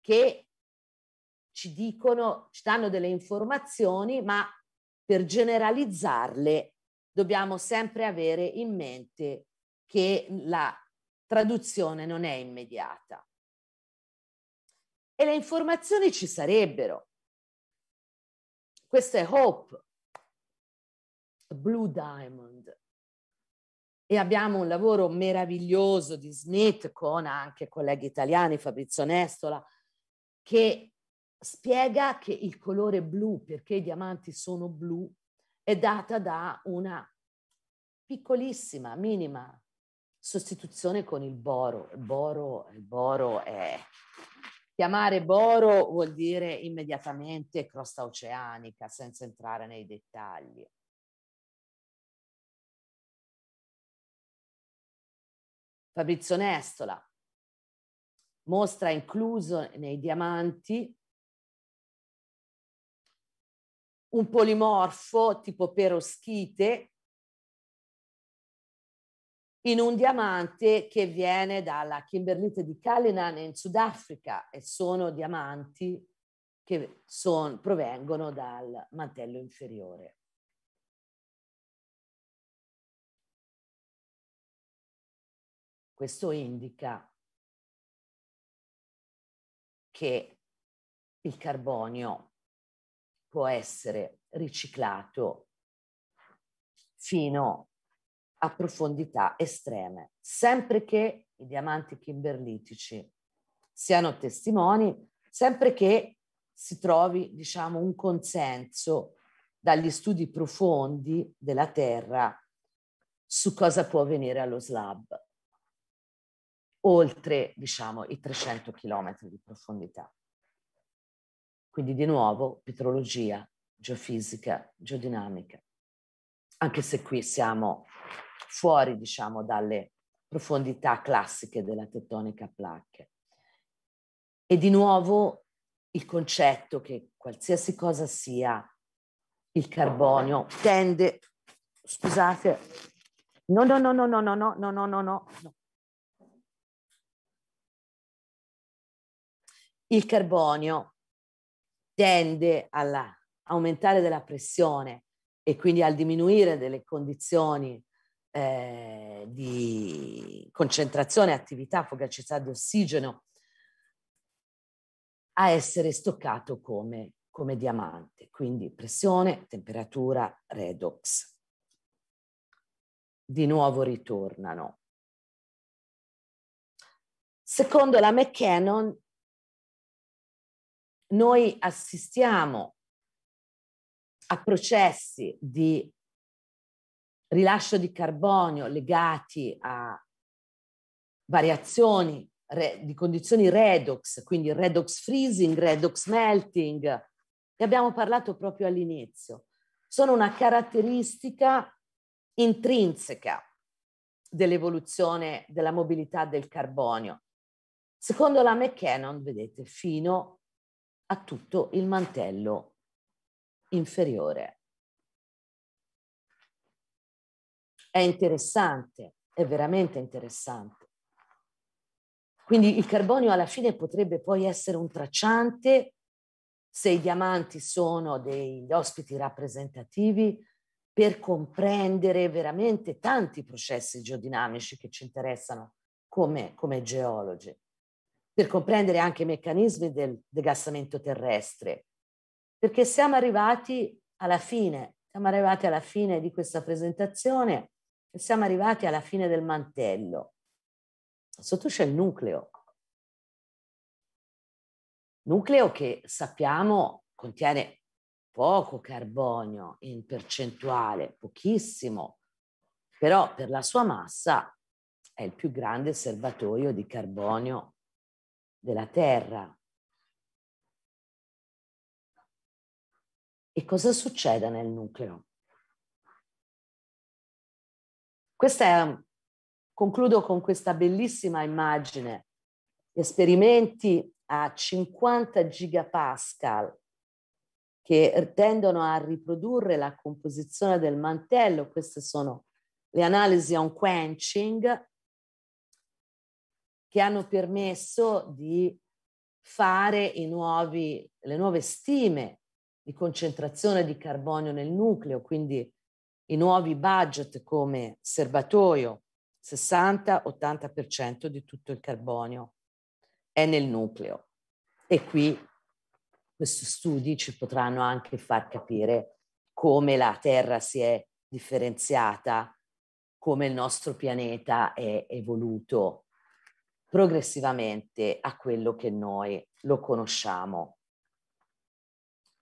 che ci dicono, ci danno delle informazioni, ma per generalizzarle dobbiamo sempre avere in mente che la traduzione non è immediata e le informazioni ci sarebbero. Questo è Hope, Blue Diamond. E abbiamo un lavoro meraviglioso di Smith con anche colleghi italiani, Fabrizio Nestola, che spiega che il colore blu, perché i diamanti sono blu, è data da una piccolissima, minima sostituzione con il boro. Il boro, il boro è Chiamare Boro vuol dire immediatamente crosta oceanica, senza entrare nei dettagli. Fabrizio Nestola mostra incluso nei diamanti un polimorfo tipo peroschite in un diamante che viene dalla Kimberlite di Kalinan in Sudafrica e sono diamanti che son, provengono dal mantello inferiore. Questo indica che il carbonio può essere riciclato fino a profondità estreme, sempre che i diamanti kimberlitici siano testimoni, sempre che si trovi diciamo, un consenso dagli studi profondi della Terra su cosa può avvenire allo slab oltre diciamo, i 300 km di profondità. Quindi di nuovo petrologia, geofisica, geodinamica, anche se qui siamo fuori diciamo dalle profondità classiche della tettonica placche. E di nuovo il concetto che qualsiasi cosa sia il carbonio tende, scusate, no, no, no, no, no, no, no, no, no, no, no. Il carbonio tende all'aumentare della pressione e quindi al diminuire delle condizioni eh, di concentrazione, attività, fugacità di ossigeno a essere stoccato come, come diamante, quindi pressione, temperatura, redox. Di nuovo ritornano. Secondo la McKennon, noi assistiamo a processi di rilascio di carbonio legati a variazioni re, di condizioni redox, quindi redox freezing, redox melting, che abbiamo parlato proprio all'inizio, sono una caratteristica intrinseca dell'evoluzione della mobilità del carbonio. Secondo la McKennon, vedete, fino a tutto il mantello inferiore. è interessante, è veramente interessante. Quindi il carbonio alla fine potrebbe poi essere un tracciante se i diamanti sono degli ospiti rappresentativi per comprendere veramente tanti processi geodinamici che ci interessano come, come geologi, per comprendere anche i meccanismi del degassamento terrestre, perché siamo arrivati alla fine, siamo arrivati alla fine di questa presentazione e siamo arrivati alla fine del mantello. Sotto c'è il nucleo. Nucleo che sappiamo contiene poco carbonio in percentuale, pochissimo, però per la sua massa è il più grande serbatoio di carbonio della Terra. E cosa succede nel nucleo? Questa è, concludo con questa bellissima immagine. Esperimenti a 50 gigapascal che tendono a riprodurre la composizione del mantello. Queste sono le analisi on quenching che hanno permesso di fare nuovi, le nuove stime di concentrazione di carbonio nel nucleo, quindi i nuovi budget come serbatoio 60-80% di tutto il carbonio è nel nucleo e qui questi studi ci potranno anche far capire come la Terra si è differenziata, come il nostro pianeta è evoluto progressivamente a quello che noi lo conosciamo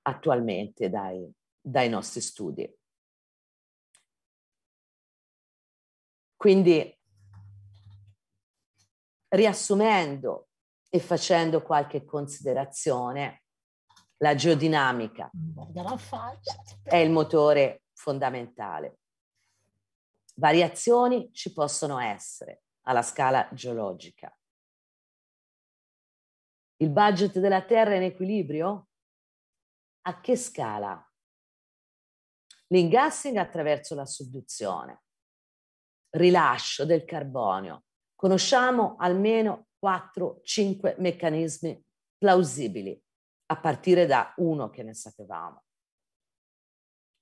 attualmente dai, dai nostri studi. Quindi, riassumendo e facendo qualche considerazione, la geodinamica è il motore fondamentale. Variazioni ci possono essere alla scala geologica. Il budget della Terra è in equilibrio? A che scala? L'ingassing attraverso la subduzione rilascio del carbonio. Conosciamo almeno 4-5 meccanismi plausibili, a partire da uno che ne sapevamo.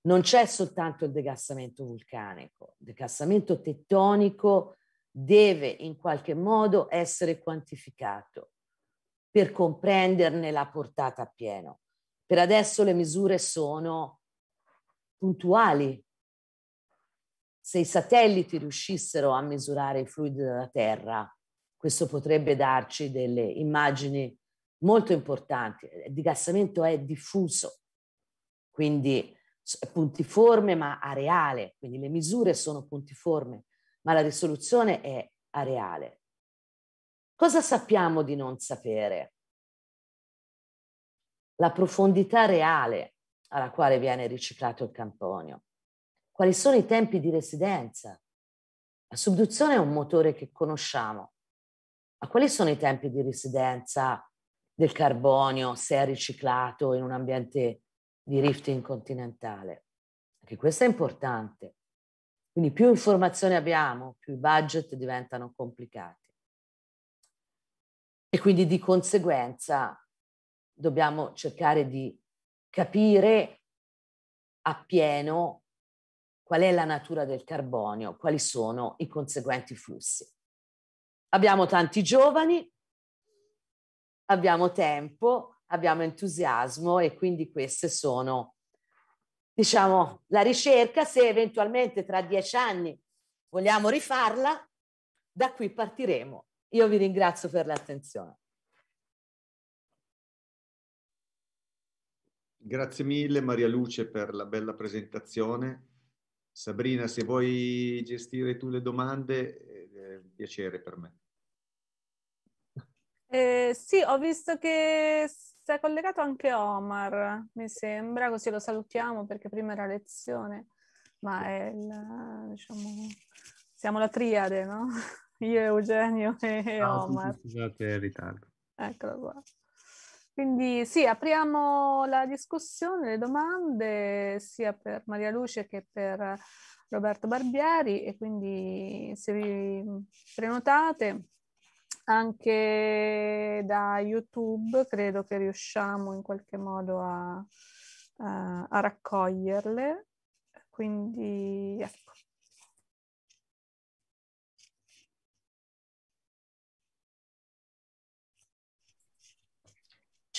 Non c'è soltanto il degassamento vulcanico, il degassamento tettonico deve in qualche modo essere quantificato per comprenderne la portata a pieno. Per adesso le misure sono puntuali, se i satelliti riuscissero a misurare i fluidi della Terra, questo potrebbe darci delle immagini molto importanti. Il digassamento è diffuso, quindi puntiforme ma areale, quindi le misure sono puntiforme, ma la risoluzione è areale. Cosa sappiamo di non sapere? La profondità reale alla quale viene riciclato il camponio quali sono i tempi di residenza. La subduzione è un motore che conosciamo, ma quali sono i tempi di residenza del carbonio se è riciclato in un ambiente di rifting continentale? Anche questo è importante. Quindi più informazioni abbiamo, più i budget diventano complicati. E quindi di conseguenza dobbiamo cercare di capire appieno qual è la natura del carbonio, quali sono i conseguenti flussi. Abbiamo tanti giovani, abbiamo tempo, abbiamo entusiasmo e quindi queste sono, diciamo, la ricerca. Se eventualmente tra dieci anni vogliamo rifarla, da qui partiremo. Io vi ringrazio per l'attenzione. Grazie mille Maria Luce per la bella presentazione Sabrina, se vuoi gestire tu le domande, eh, è un piacere per me. Eh, sì, ho visto che si è collegato anche Omar, mi sembra, così lo salutiamo perché prima era lezione, ma è il, diciamo, siamo la triade, no? Io, Eugenio e Ciao, ah, Omar. Scusate il ritardo. Eccolo qua. Quindi sì, apriamo la discussione, le domande sia per Maria Luce che per Roberto Barbieri e quindi se vi prenotate anche da YouTube credo che riusciamo in qualche modo a, a, a raccoglierle. Quindi ecco.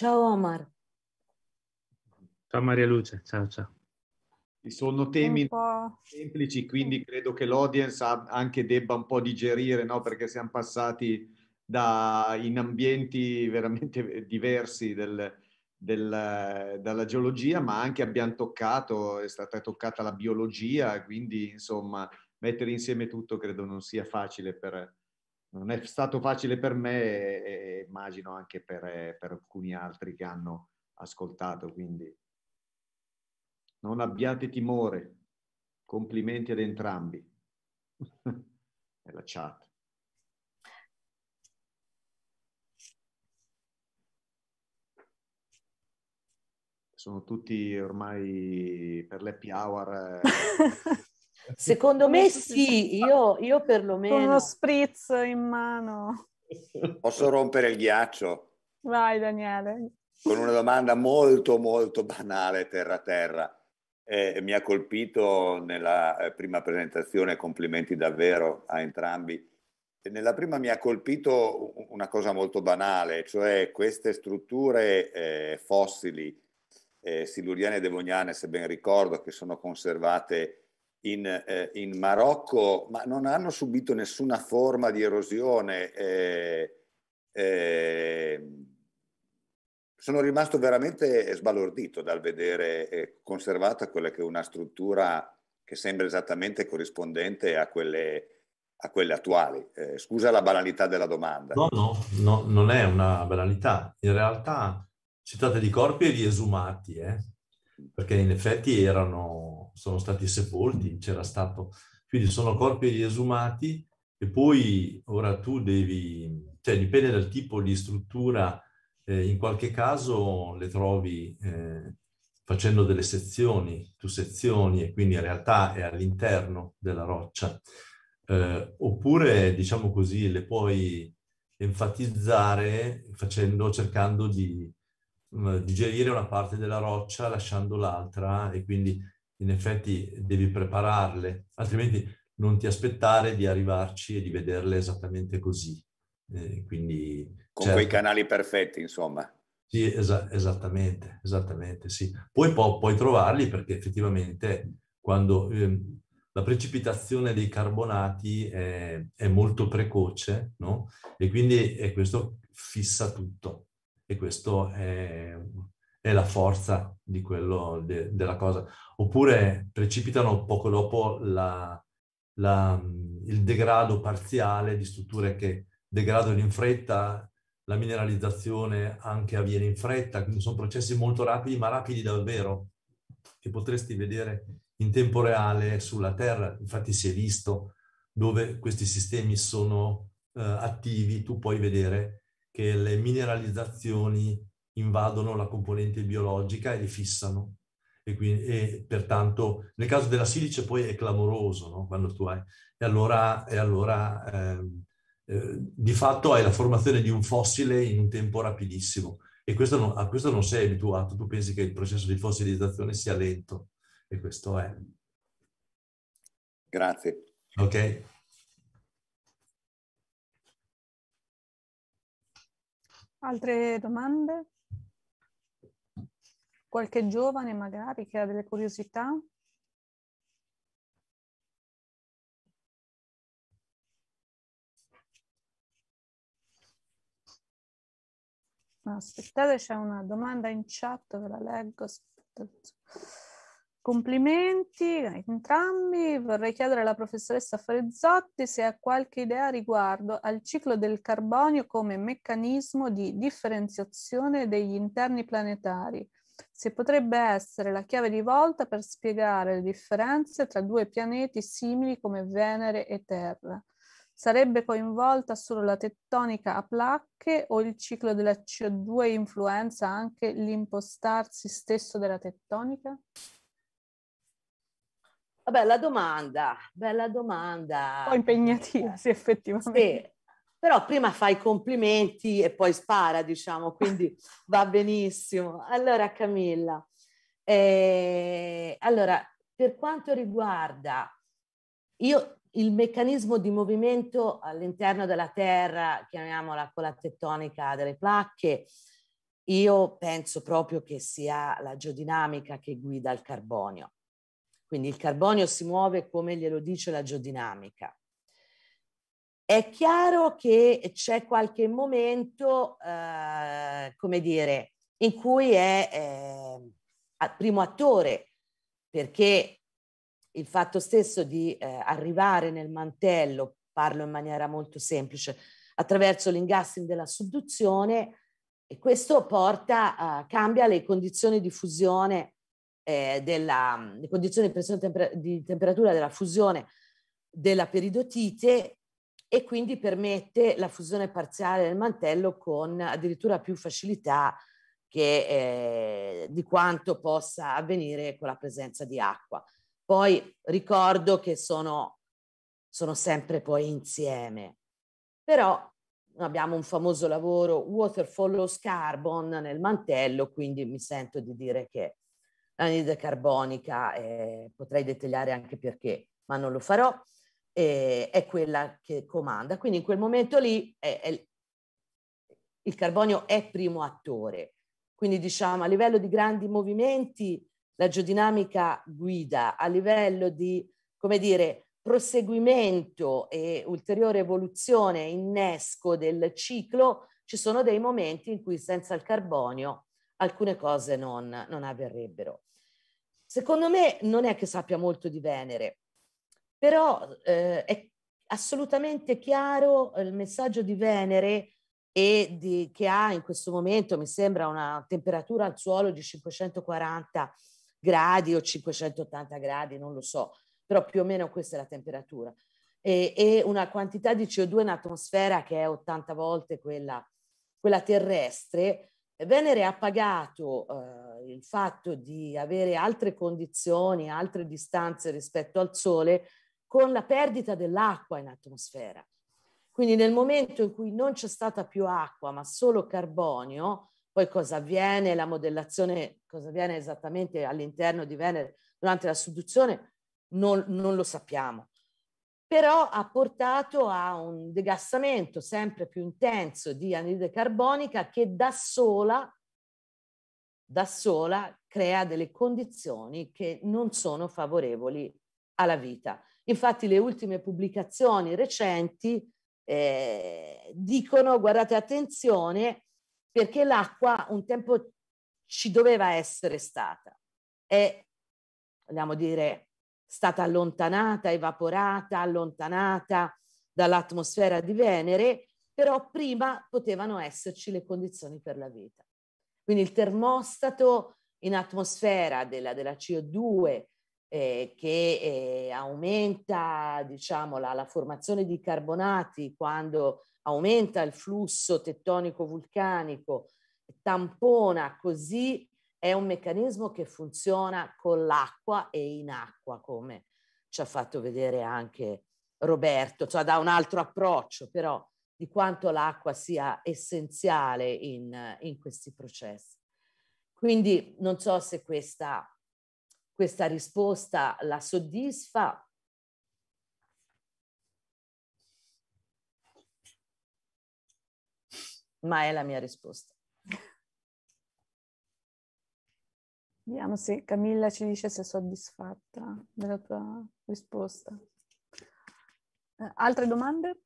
Ciao Omar. Ciao Maria Luce, ciao ciao. Ci sono temi semplici, quindi credo che l'audience anche debba un po' digerire, no? perché siamo passati da, in ambienti veramente diversi del, del, dalla geologia, ma anche abbiamo toccato, è stata toccata la biologia, quindi insomma mettere insieme tutto credo non sia facile per, non è stato facile per me e, e immagino anche per, eh, per, alcuni altri che hanno ascoltato. Quindi non abbiate timore. Complimenti ad entrambi. la chat. Sono tutti ormai per l'happy hour. Eh. Secondo me sì, io, io perlomeno... Con uno spritz in mano. Posso rompere il ghiaccio? Vai Daniele. Con una domanda molto molto banale, terra terra. Eh, mi ha colpito nella eh, prima presentazione, complimenti davvero a entrambi. Nella prima mi ha colpito una cosa molto banale, cioè queste strutture eh, fossili eh, siluriane e devoniane, se ben ricordo, che sono conservate in, eh, in, Marocco, ma non hanno subito nessuna forma di erosione. Eh, eh, sono rimasto veramente sbalordito dal vedere eh, conservata quella che è una struttura che sembra esattamente corrispondente a quelle, a quelle attuali. Eh, scusa la banalità della domanda. No, no, no, non è una banalità. In realtà si tratta di corpi e di esumati, eh, perché in effetti erano sono stati sepolti, c'era stato... Quindi sono corpi riesumati e poi ora tu devi... Cioè dipende dal tipo di struttura, eh, in qualche caso le trovi eh, facendo delle sezioni, tu sezioni e quindi in realtà è all'interno della roccia. Eh, oppure, diciamo così, le puoi enfatizzare facendo, cercando di digerire una parte della roccia lasciando l'altra e quindi in effetti devi prepararle, altrimenti non ti aspettare di arrivarci e di vederle esattamente così. Eh, quindi, Con certo. quei canali perfetti, insomma. Sì, es- esattamente, esattamente, sì. Poi po- puoi trovarli perché effettivamente quando ehm, la precipitazione dei carbonati è, è molto precoce, no? E quindi e eh, questo fissa tutto. E questo è è la forza di quello, de, della cosa. Oppure precipitano poco dopo la, la, il degrado parziale di strutture che degradano in fretta, la mineralizzazione anche avviene in fretta, quindi sono processi molto rapidi, ma rapidi davvero, che potresti vedere in tempo reale sulla Terra. Infatti si è visto dove questi sistemi sono eh, attivi, tu puoi vedere che le mineralizzazioni invadono la componente biologica e li fissano. E, quindi, e pertanto, nel caso della silice poi è clamoroso, no? Quando tu hai... E allora, e allora eh, eh, di fatto hai la formazione di un fossile in un tempo rapidissimo. E questo non, a questo non sei abituato, tu pensi che il processo di fossilizzazione sia lento. E questo è. Grazie. Ok. Altre domande? qualche giovane magari che ha delle curiosità? Aspettate, c'è una domanda in chat, ve la leggo. Aspettate. Complimenti a entrambi. Vorrei chiedere alla professoressa Frezzotti se ha qualche idea riguardo al ciclo del carbonio come meccanismo di differenziazione degli interni planetari se potrebbe essere la chiave di volta per spiegare le differenze tra due pianeti simili come Venere e Terra. Sarebbe coinvolta solo la tettonica a placche o il ciclo della CO2 influenza anche l'impostarsi stesso della tettonica? Bella domanda, bella domanda. Un po' impegnativa, eh, sì, effettivamente. Sì però prima fai i complimenti e poi spara, diciamo, quindi va benissimo. Allora Camilla, eh, allora, per quanto riguarda io, il meccanismo di movimento all'interno della Terra, chiamiamola con la tettonica delle placche, io penso proprio che sia la geodinamica che guida il carbonio. Quindi il carbonio si muove come glielo dice la geodinamica. È chiaro che c'è qualche momento, eh, come dire, in cui è eh, primo attore, perché il fatto stesso di eh, arrivare nel mantello, parlo in maniera molto semplice, attraverso l'ingassing della subduzione, e questo porta, cambia le condizioni di fusione, eh, della, le condizioni di, pressione temper- di temperatura della fusione della peridotite e quindi permette la fusione parziale del mantello con addirittura più facilità che, eh, di quanto possa avvenire con la presenza di acqua. Poi ricordo che sono, sono sempre poi insieme, però abbiamo un famoso lavoro Water Follows Carbon nel mantello, quindi mi sento di dire che l'anidride carbonica eh, potrei dettagliare anche perché, ma non lo farò eh, è quella che comanda. Quindi in quel momento lì è, è, il carbonio è primo attore. Quindi diciamo a livello di grandi movimenti la geodinamica guida, a livello di, come dire, proseguimento e ulteriore evoluzione, innesco del ciclo, ci sono dei momenti in cui senza il carbonio alcune cose non, non avverrebbero. Secondo me non è che sappia molto di Venere, però eh, è assolutamente chiaro eh, il messaggio di Venere e di, che ha in questo momento, mi sembra, una temperatura al suolo di 540 gradi o 580 gradi, non lo so, però più o meno questa è la temperatura. E, e una quantità di CO2 in atmosfera che è 80 volte quella, quella terrestre. Venere ha pagato eh, il fatto di avere altre condizioni, altre distanze rispetto al Sole, con la perdita dell'acqua in atmosfera. Quindi nel momento in cui non c'è stata più acqua, ma solo carbonio, poi cosa avviene, la modellazione, cosa avviene esattamente all'interno di Venere durante la sudduzione, non, non lo sappiamo. Però ha portato a un degassamento sempre più intenso di anidride carbonica che da sola, da sola crea delle condizioni che non sono favorevoli alla vita. Infatti le ultime pubblicazioni recenti eh, dicono, guardate attenzione, perché l'acqua un tempo ci doveva essere stata, è, vogliamo dire, stata allontanata, evaporata, allontanata dall'atmosfera di Venere, però prima potevano esserci le condizioni per la vita. Quindi il termostato in atmosfera della, della CO2 eh, che eh, aumenta diciamo, la, la, formazione di carbonati quando aumenta il flusso tettonico vulcanico, tampona così, è un meccanismo che funziona con l'acqua e in acqua, come ci ha fatto vedere anche Roberto, cioè da un altro approccio però di quanto l'acqua sia essenziale in, in questi processi. Quindi non so se questa questa risposta la soddisfa. Ma è la mia risposta. Vediamo se Camilla ci dice se è soddisfatta della tua risposta. Eh, altre domande?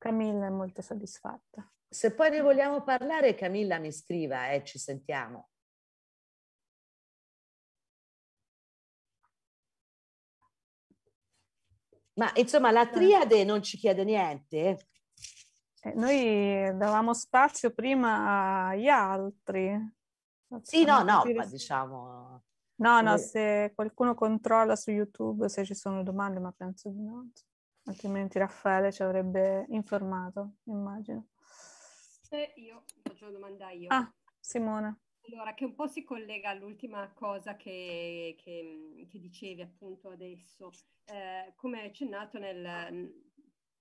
Camilla è molto soddisfatta. Se poi ne vogliamo parlare, Camilla mi scriva e eh, ci sentiamo. Ma insomma, la triade non ci chiede niente. Eh, noi davamo spazio prima agli altri. Sì, no, no, ma diciamo... No, no, se qualcuno controlla su YouTube se ci sono domande, ma penso di no altrimenti Raffaele ci avrebbe informato, immagino. Se io faccio una domanda io. Ah, Simona. Allora, che un po' si collega all'ultima cosa che, che, che dicevi appunto adesso. Eh, come accennato nel,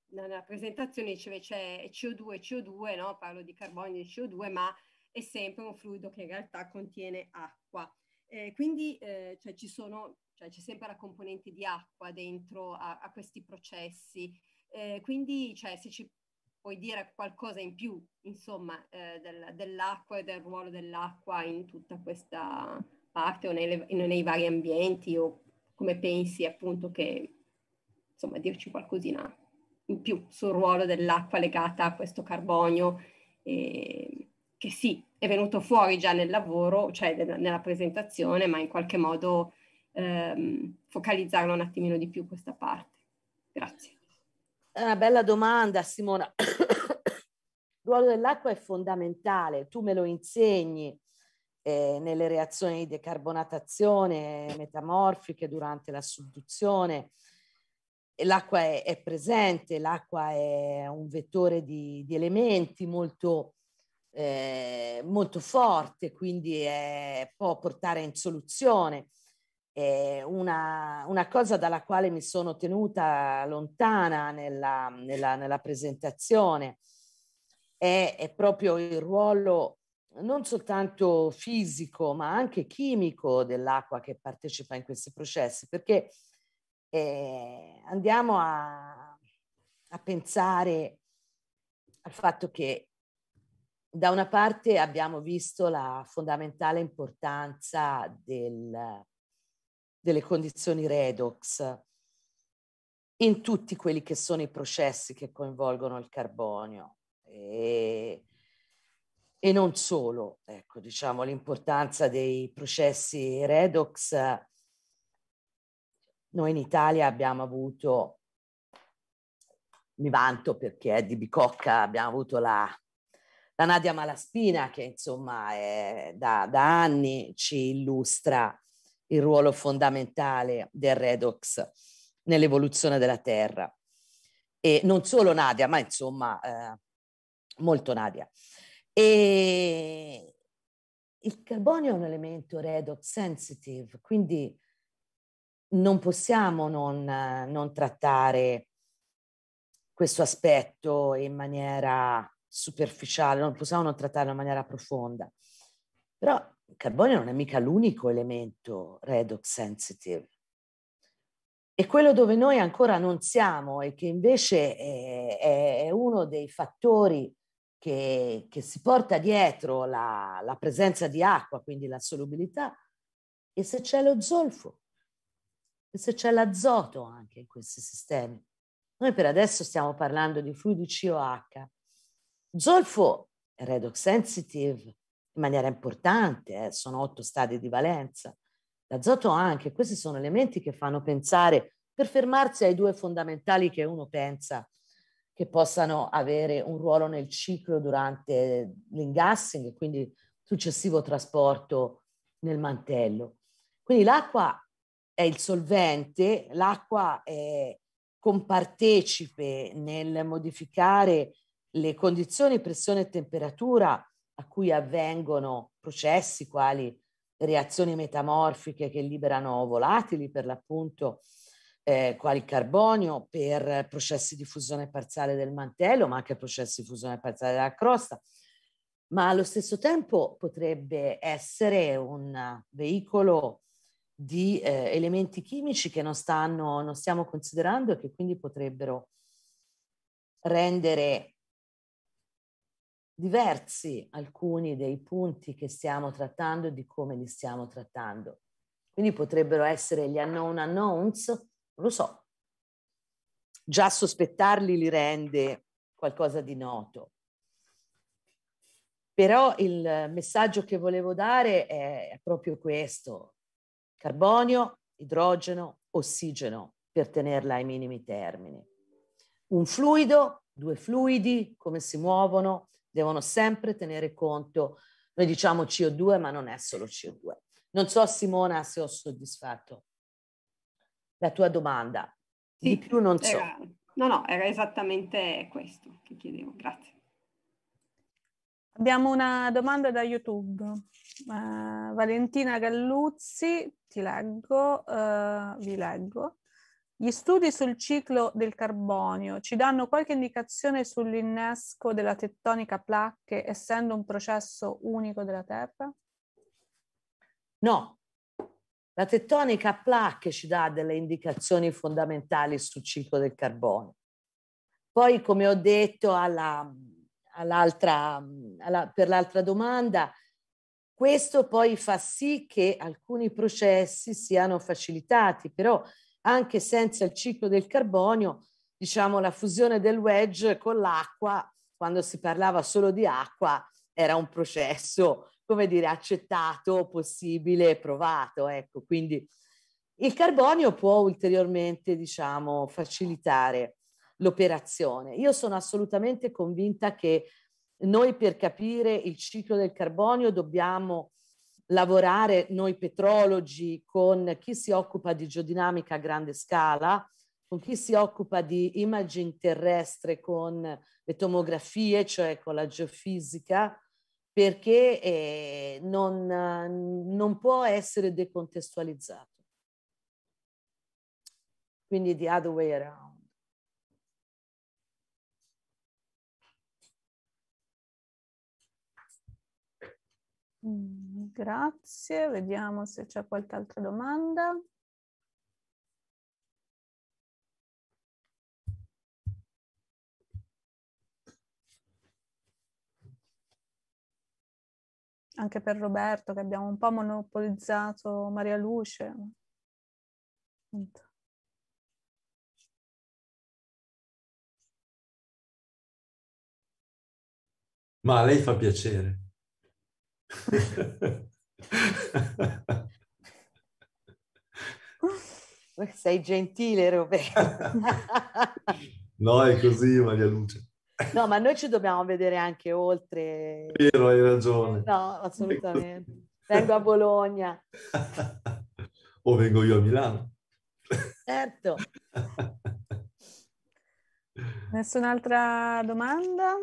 nella presentazione, dicevi c'è CO2 CO2, no? parlo di carbonio e CO2, ma è sempre un fluido che in realtà contiene acqua. Eh, quindi eh, cioè, ci sono cioè c'è sempre la componente di acqua dentro a, a questi processi. Eh, quindi cioè, se ci puoi dire qualcosa in più, insomma, eh, del, dell'acqua e del ruolo dell'acqua in tutta questa parte o nelle, nei vari ambienti o come pensi appunto che, insomma, dirci qualcosina in più sul ruolo dell'acqua legata a questo carbonio eh, che sì, è venuto fuori già nel lavoro, cioè nella presentazione, ma in qualche modo ehm, focalizzarla un attimino di più questa parte. Grazie. È una bella domanda Simona. Il ruolo dell'acqua è fondamentale, tu me lo insegni eh, nelle reazioni di decarbonatazione metamorfiche durante la subduzione. L'acqua è, è, presente, l'acqua è un vettore di, di elementi molto, eh, molto, forte, quindi è, può portare in soluzione. Eh, una, una, cosa dalla quale mi sono tenuta lontana nella, nella, nella presentazione è, è, proprio il ruolo non soltanto fisico ma anche chimico dell'acqua che partecipa in questi processi perché eh, andiamo a, a pensare al fatto che da una parte abbiamo visto la fondamentale importanza del, delle condizioni redox in tutti quelli che sono i processi che coinvolgono il carbonio e, e non solo, ecco, diciamo l'importanza dei processi redox. Noi in Italia abbiamo avuto, mi vanto perché è di Bicocca, abbiamo avuto la, la Nadia Malaspina che insomma è, da, da anni ci illustra il ruolo fondamentale del redox nell'evoluzione della Terra. E non solo Nadia, ma insomma eh, molto Nadia. E il carbonio è un elemento redox sensitive, quindi non possiamo non, non trattare questo aspetto in maniera superficiale, non possiamo non trattarlo in maniera profonda. Però il carbonio non è mica l'unico elemento redox sensitive. E quello dove noi ancora non siamo e che invece è, è uno dei fattori che, che si porta dietro la, la presenza di acqua, quindi la solubilità, e se c'è lo zolfo, e se c'è l'azoto anche in questi sistemi. Noi per adesso stiamo parlando di fluidi COH. Zolfo è redox sensitive, in maniera importante, eh, sono otto stadi di valenza. L'azoto anche, questi sono elementi che fanno pensare, per fermarsi ai due fondamentali che uno pensa che possano avere un ruolo nel ciclo durante l'ingassing, e quindi successivo trasporto nel mantello. Quindi l'acqua è il solvente, l'acqua è compartecipe nel modificare le condizioni pressione e temperatura a cui avvengono processi quali reazioni metamorfiche che liberano volatili per l'appunto eh, quali carbonio per processi di fusione parziale del mantello ma anche processi di fusione parziale della crosta ma allo stesso tempo potrebbe essere un veicolo di eh, elementi chimici che non, stanno, non stiamo considerando e che quindi potrebbero rendere diversi alcuni dei punti che stiamo trattando e di come li stiamo trattando. Quindi potrebbero essere gli unknown unknowns, non lo so. Già sospettarli li rende qualcosa di noto. Però il messaggio che volevo dare è proprio questo. Carbonio, idrogeno, ossigeno per tenerla ai minimi termini. Un fluido, due fluidi, come si muovono, devono sempre tenere conto, noi diciamo CO2, ma non è solo CO2. Non so Simona se ho soddisfatto la tua domanda. Sì, di più non so. no, no, era esattamente questo che chiedevo. Grazie. Abbiamo una domanda da YouTube. Uh, Valentina Galluzzi, ti leggo, uh, vi leggo. Gli studi sul ciclo del carbonio ci danno qualche indicazione sull'innesco della tettonica placche essendo un processo unico della Terra? No. La tettonica placche ci dà delle indicazioni fondamentali sul ciclo del carbonio. Poi, come ho detto alla, all'altra, alla, per l'altra domanda, questo poi fa sì che alcuni processi siano facilitati, però anche senza il ciclo del carbonio, diciamo la fusione del wedge con l'acqua, quando si parlava solo di acqua, era un processo, come dire, accettato, possibile, provato, ecco, quindi il carbonio può ulteriormente, diciamo, facilitare l'operazione. Io sono assolutamente convinta che noi per capire il ciclo del carbonio dobbiamo lavorare noi petrologi con chi si occupa di geodinamica a grande scala, con chi si occupa di imaging terrestre con le tomografie, cioè con la geofisica, perché eh, non, non può essere decontestualizzato. Quindi the other way around. Mm, grazie, vediamo se c'è qualche altra domanda. Anche per Roberto che abbiamo un po' monopolizzato Maria Luce. Ma a lei fa piacere. Sei gentile, Roberto. no, è così, Maria Luce. No, ma noi ci dobbiamo vedere anche oltre. È vero, hai ragione. No, assolutamente. Vengo a Bologna. o vengo io a Milano. Certo. Nessun'altra domanda?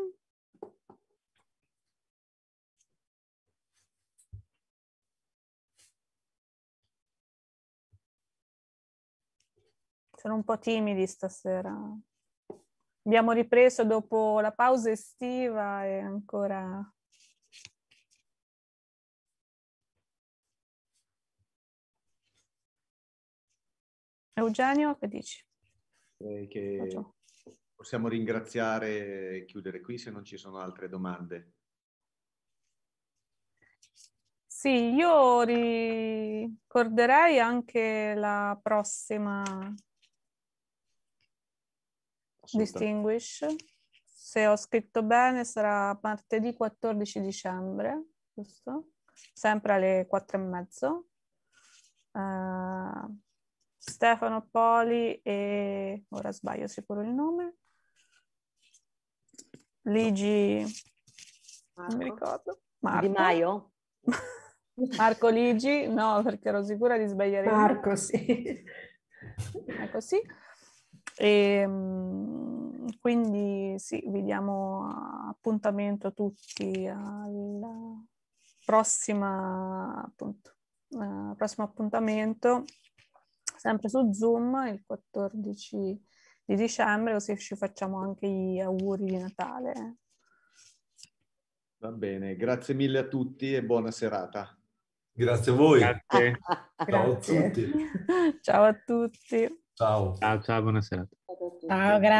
Sono un po' timidi stasera. Abbiamo ripreso dopo la pausa estiva e ancora... Eugenio, che dici? Eh, che possiamo ringraziare e chiudere qui se non ci sono altre domande. Sì, io ricorderei anche la prossima Distinguish. Se ho scritto bene sarà martedì 14 dicembre, giusto? Sempre alle quattro e mezzo. Uh, Stefano Poli e... ora sbaglio sicuro il nome. Ligi... Marco. Non mi ricordo. Marco. Di Maio? Marco Ligi? No, perché ero sicura di sbagliare. Marco, sì. Ecco sì. E, ehm, quindi sì, vi diamo appuntamento a tutti alla prossima, appunto, eh, prossimo appuntamento, sempre su Zoom, il 14 di dicembre, così ci facciamo anche gli auguri di Natale. Va bene, grazie mille a tutti e buona serata. Grazie a voi. Grazie. Ciao, grazie. A Ciao a tutti. Ciao. Ciao, ciao, buona serata. Ciao, grazie.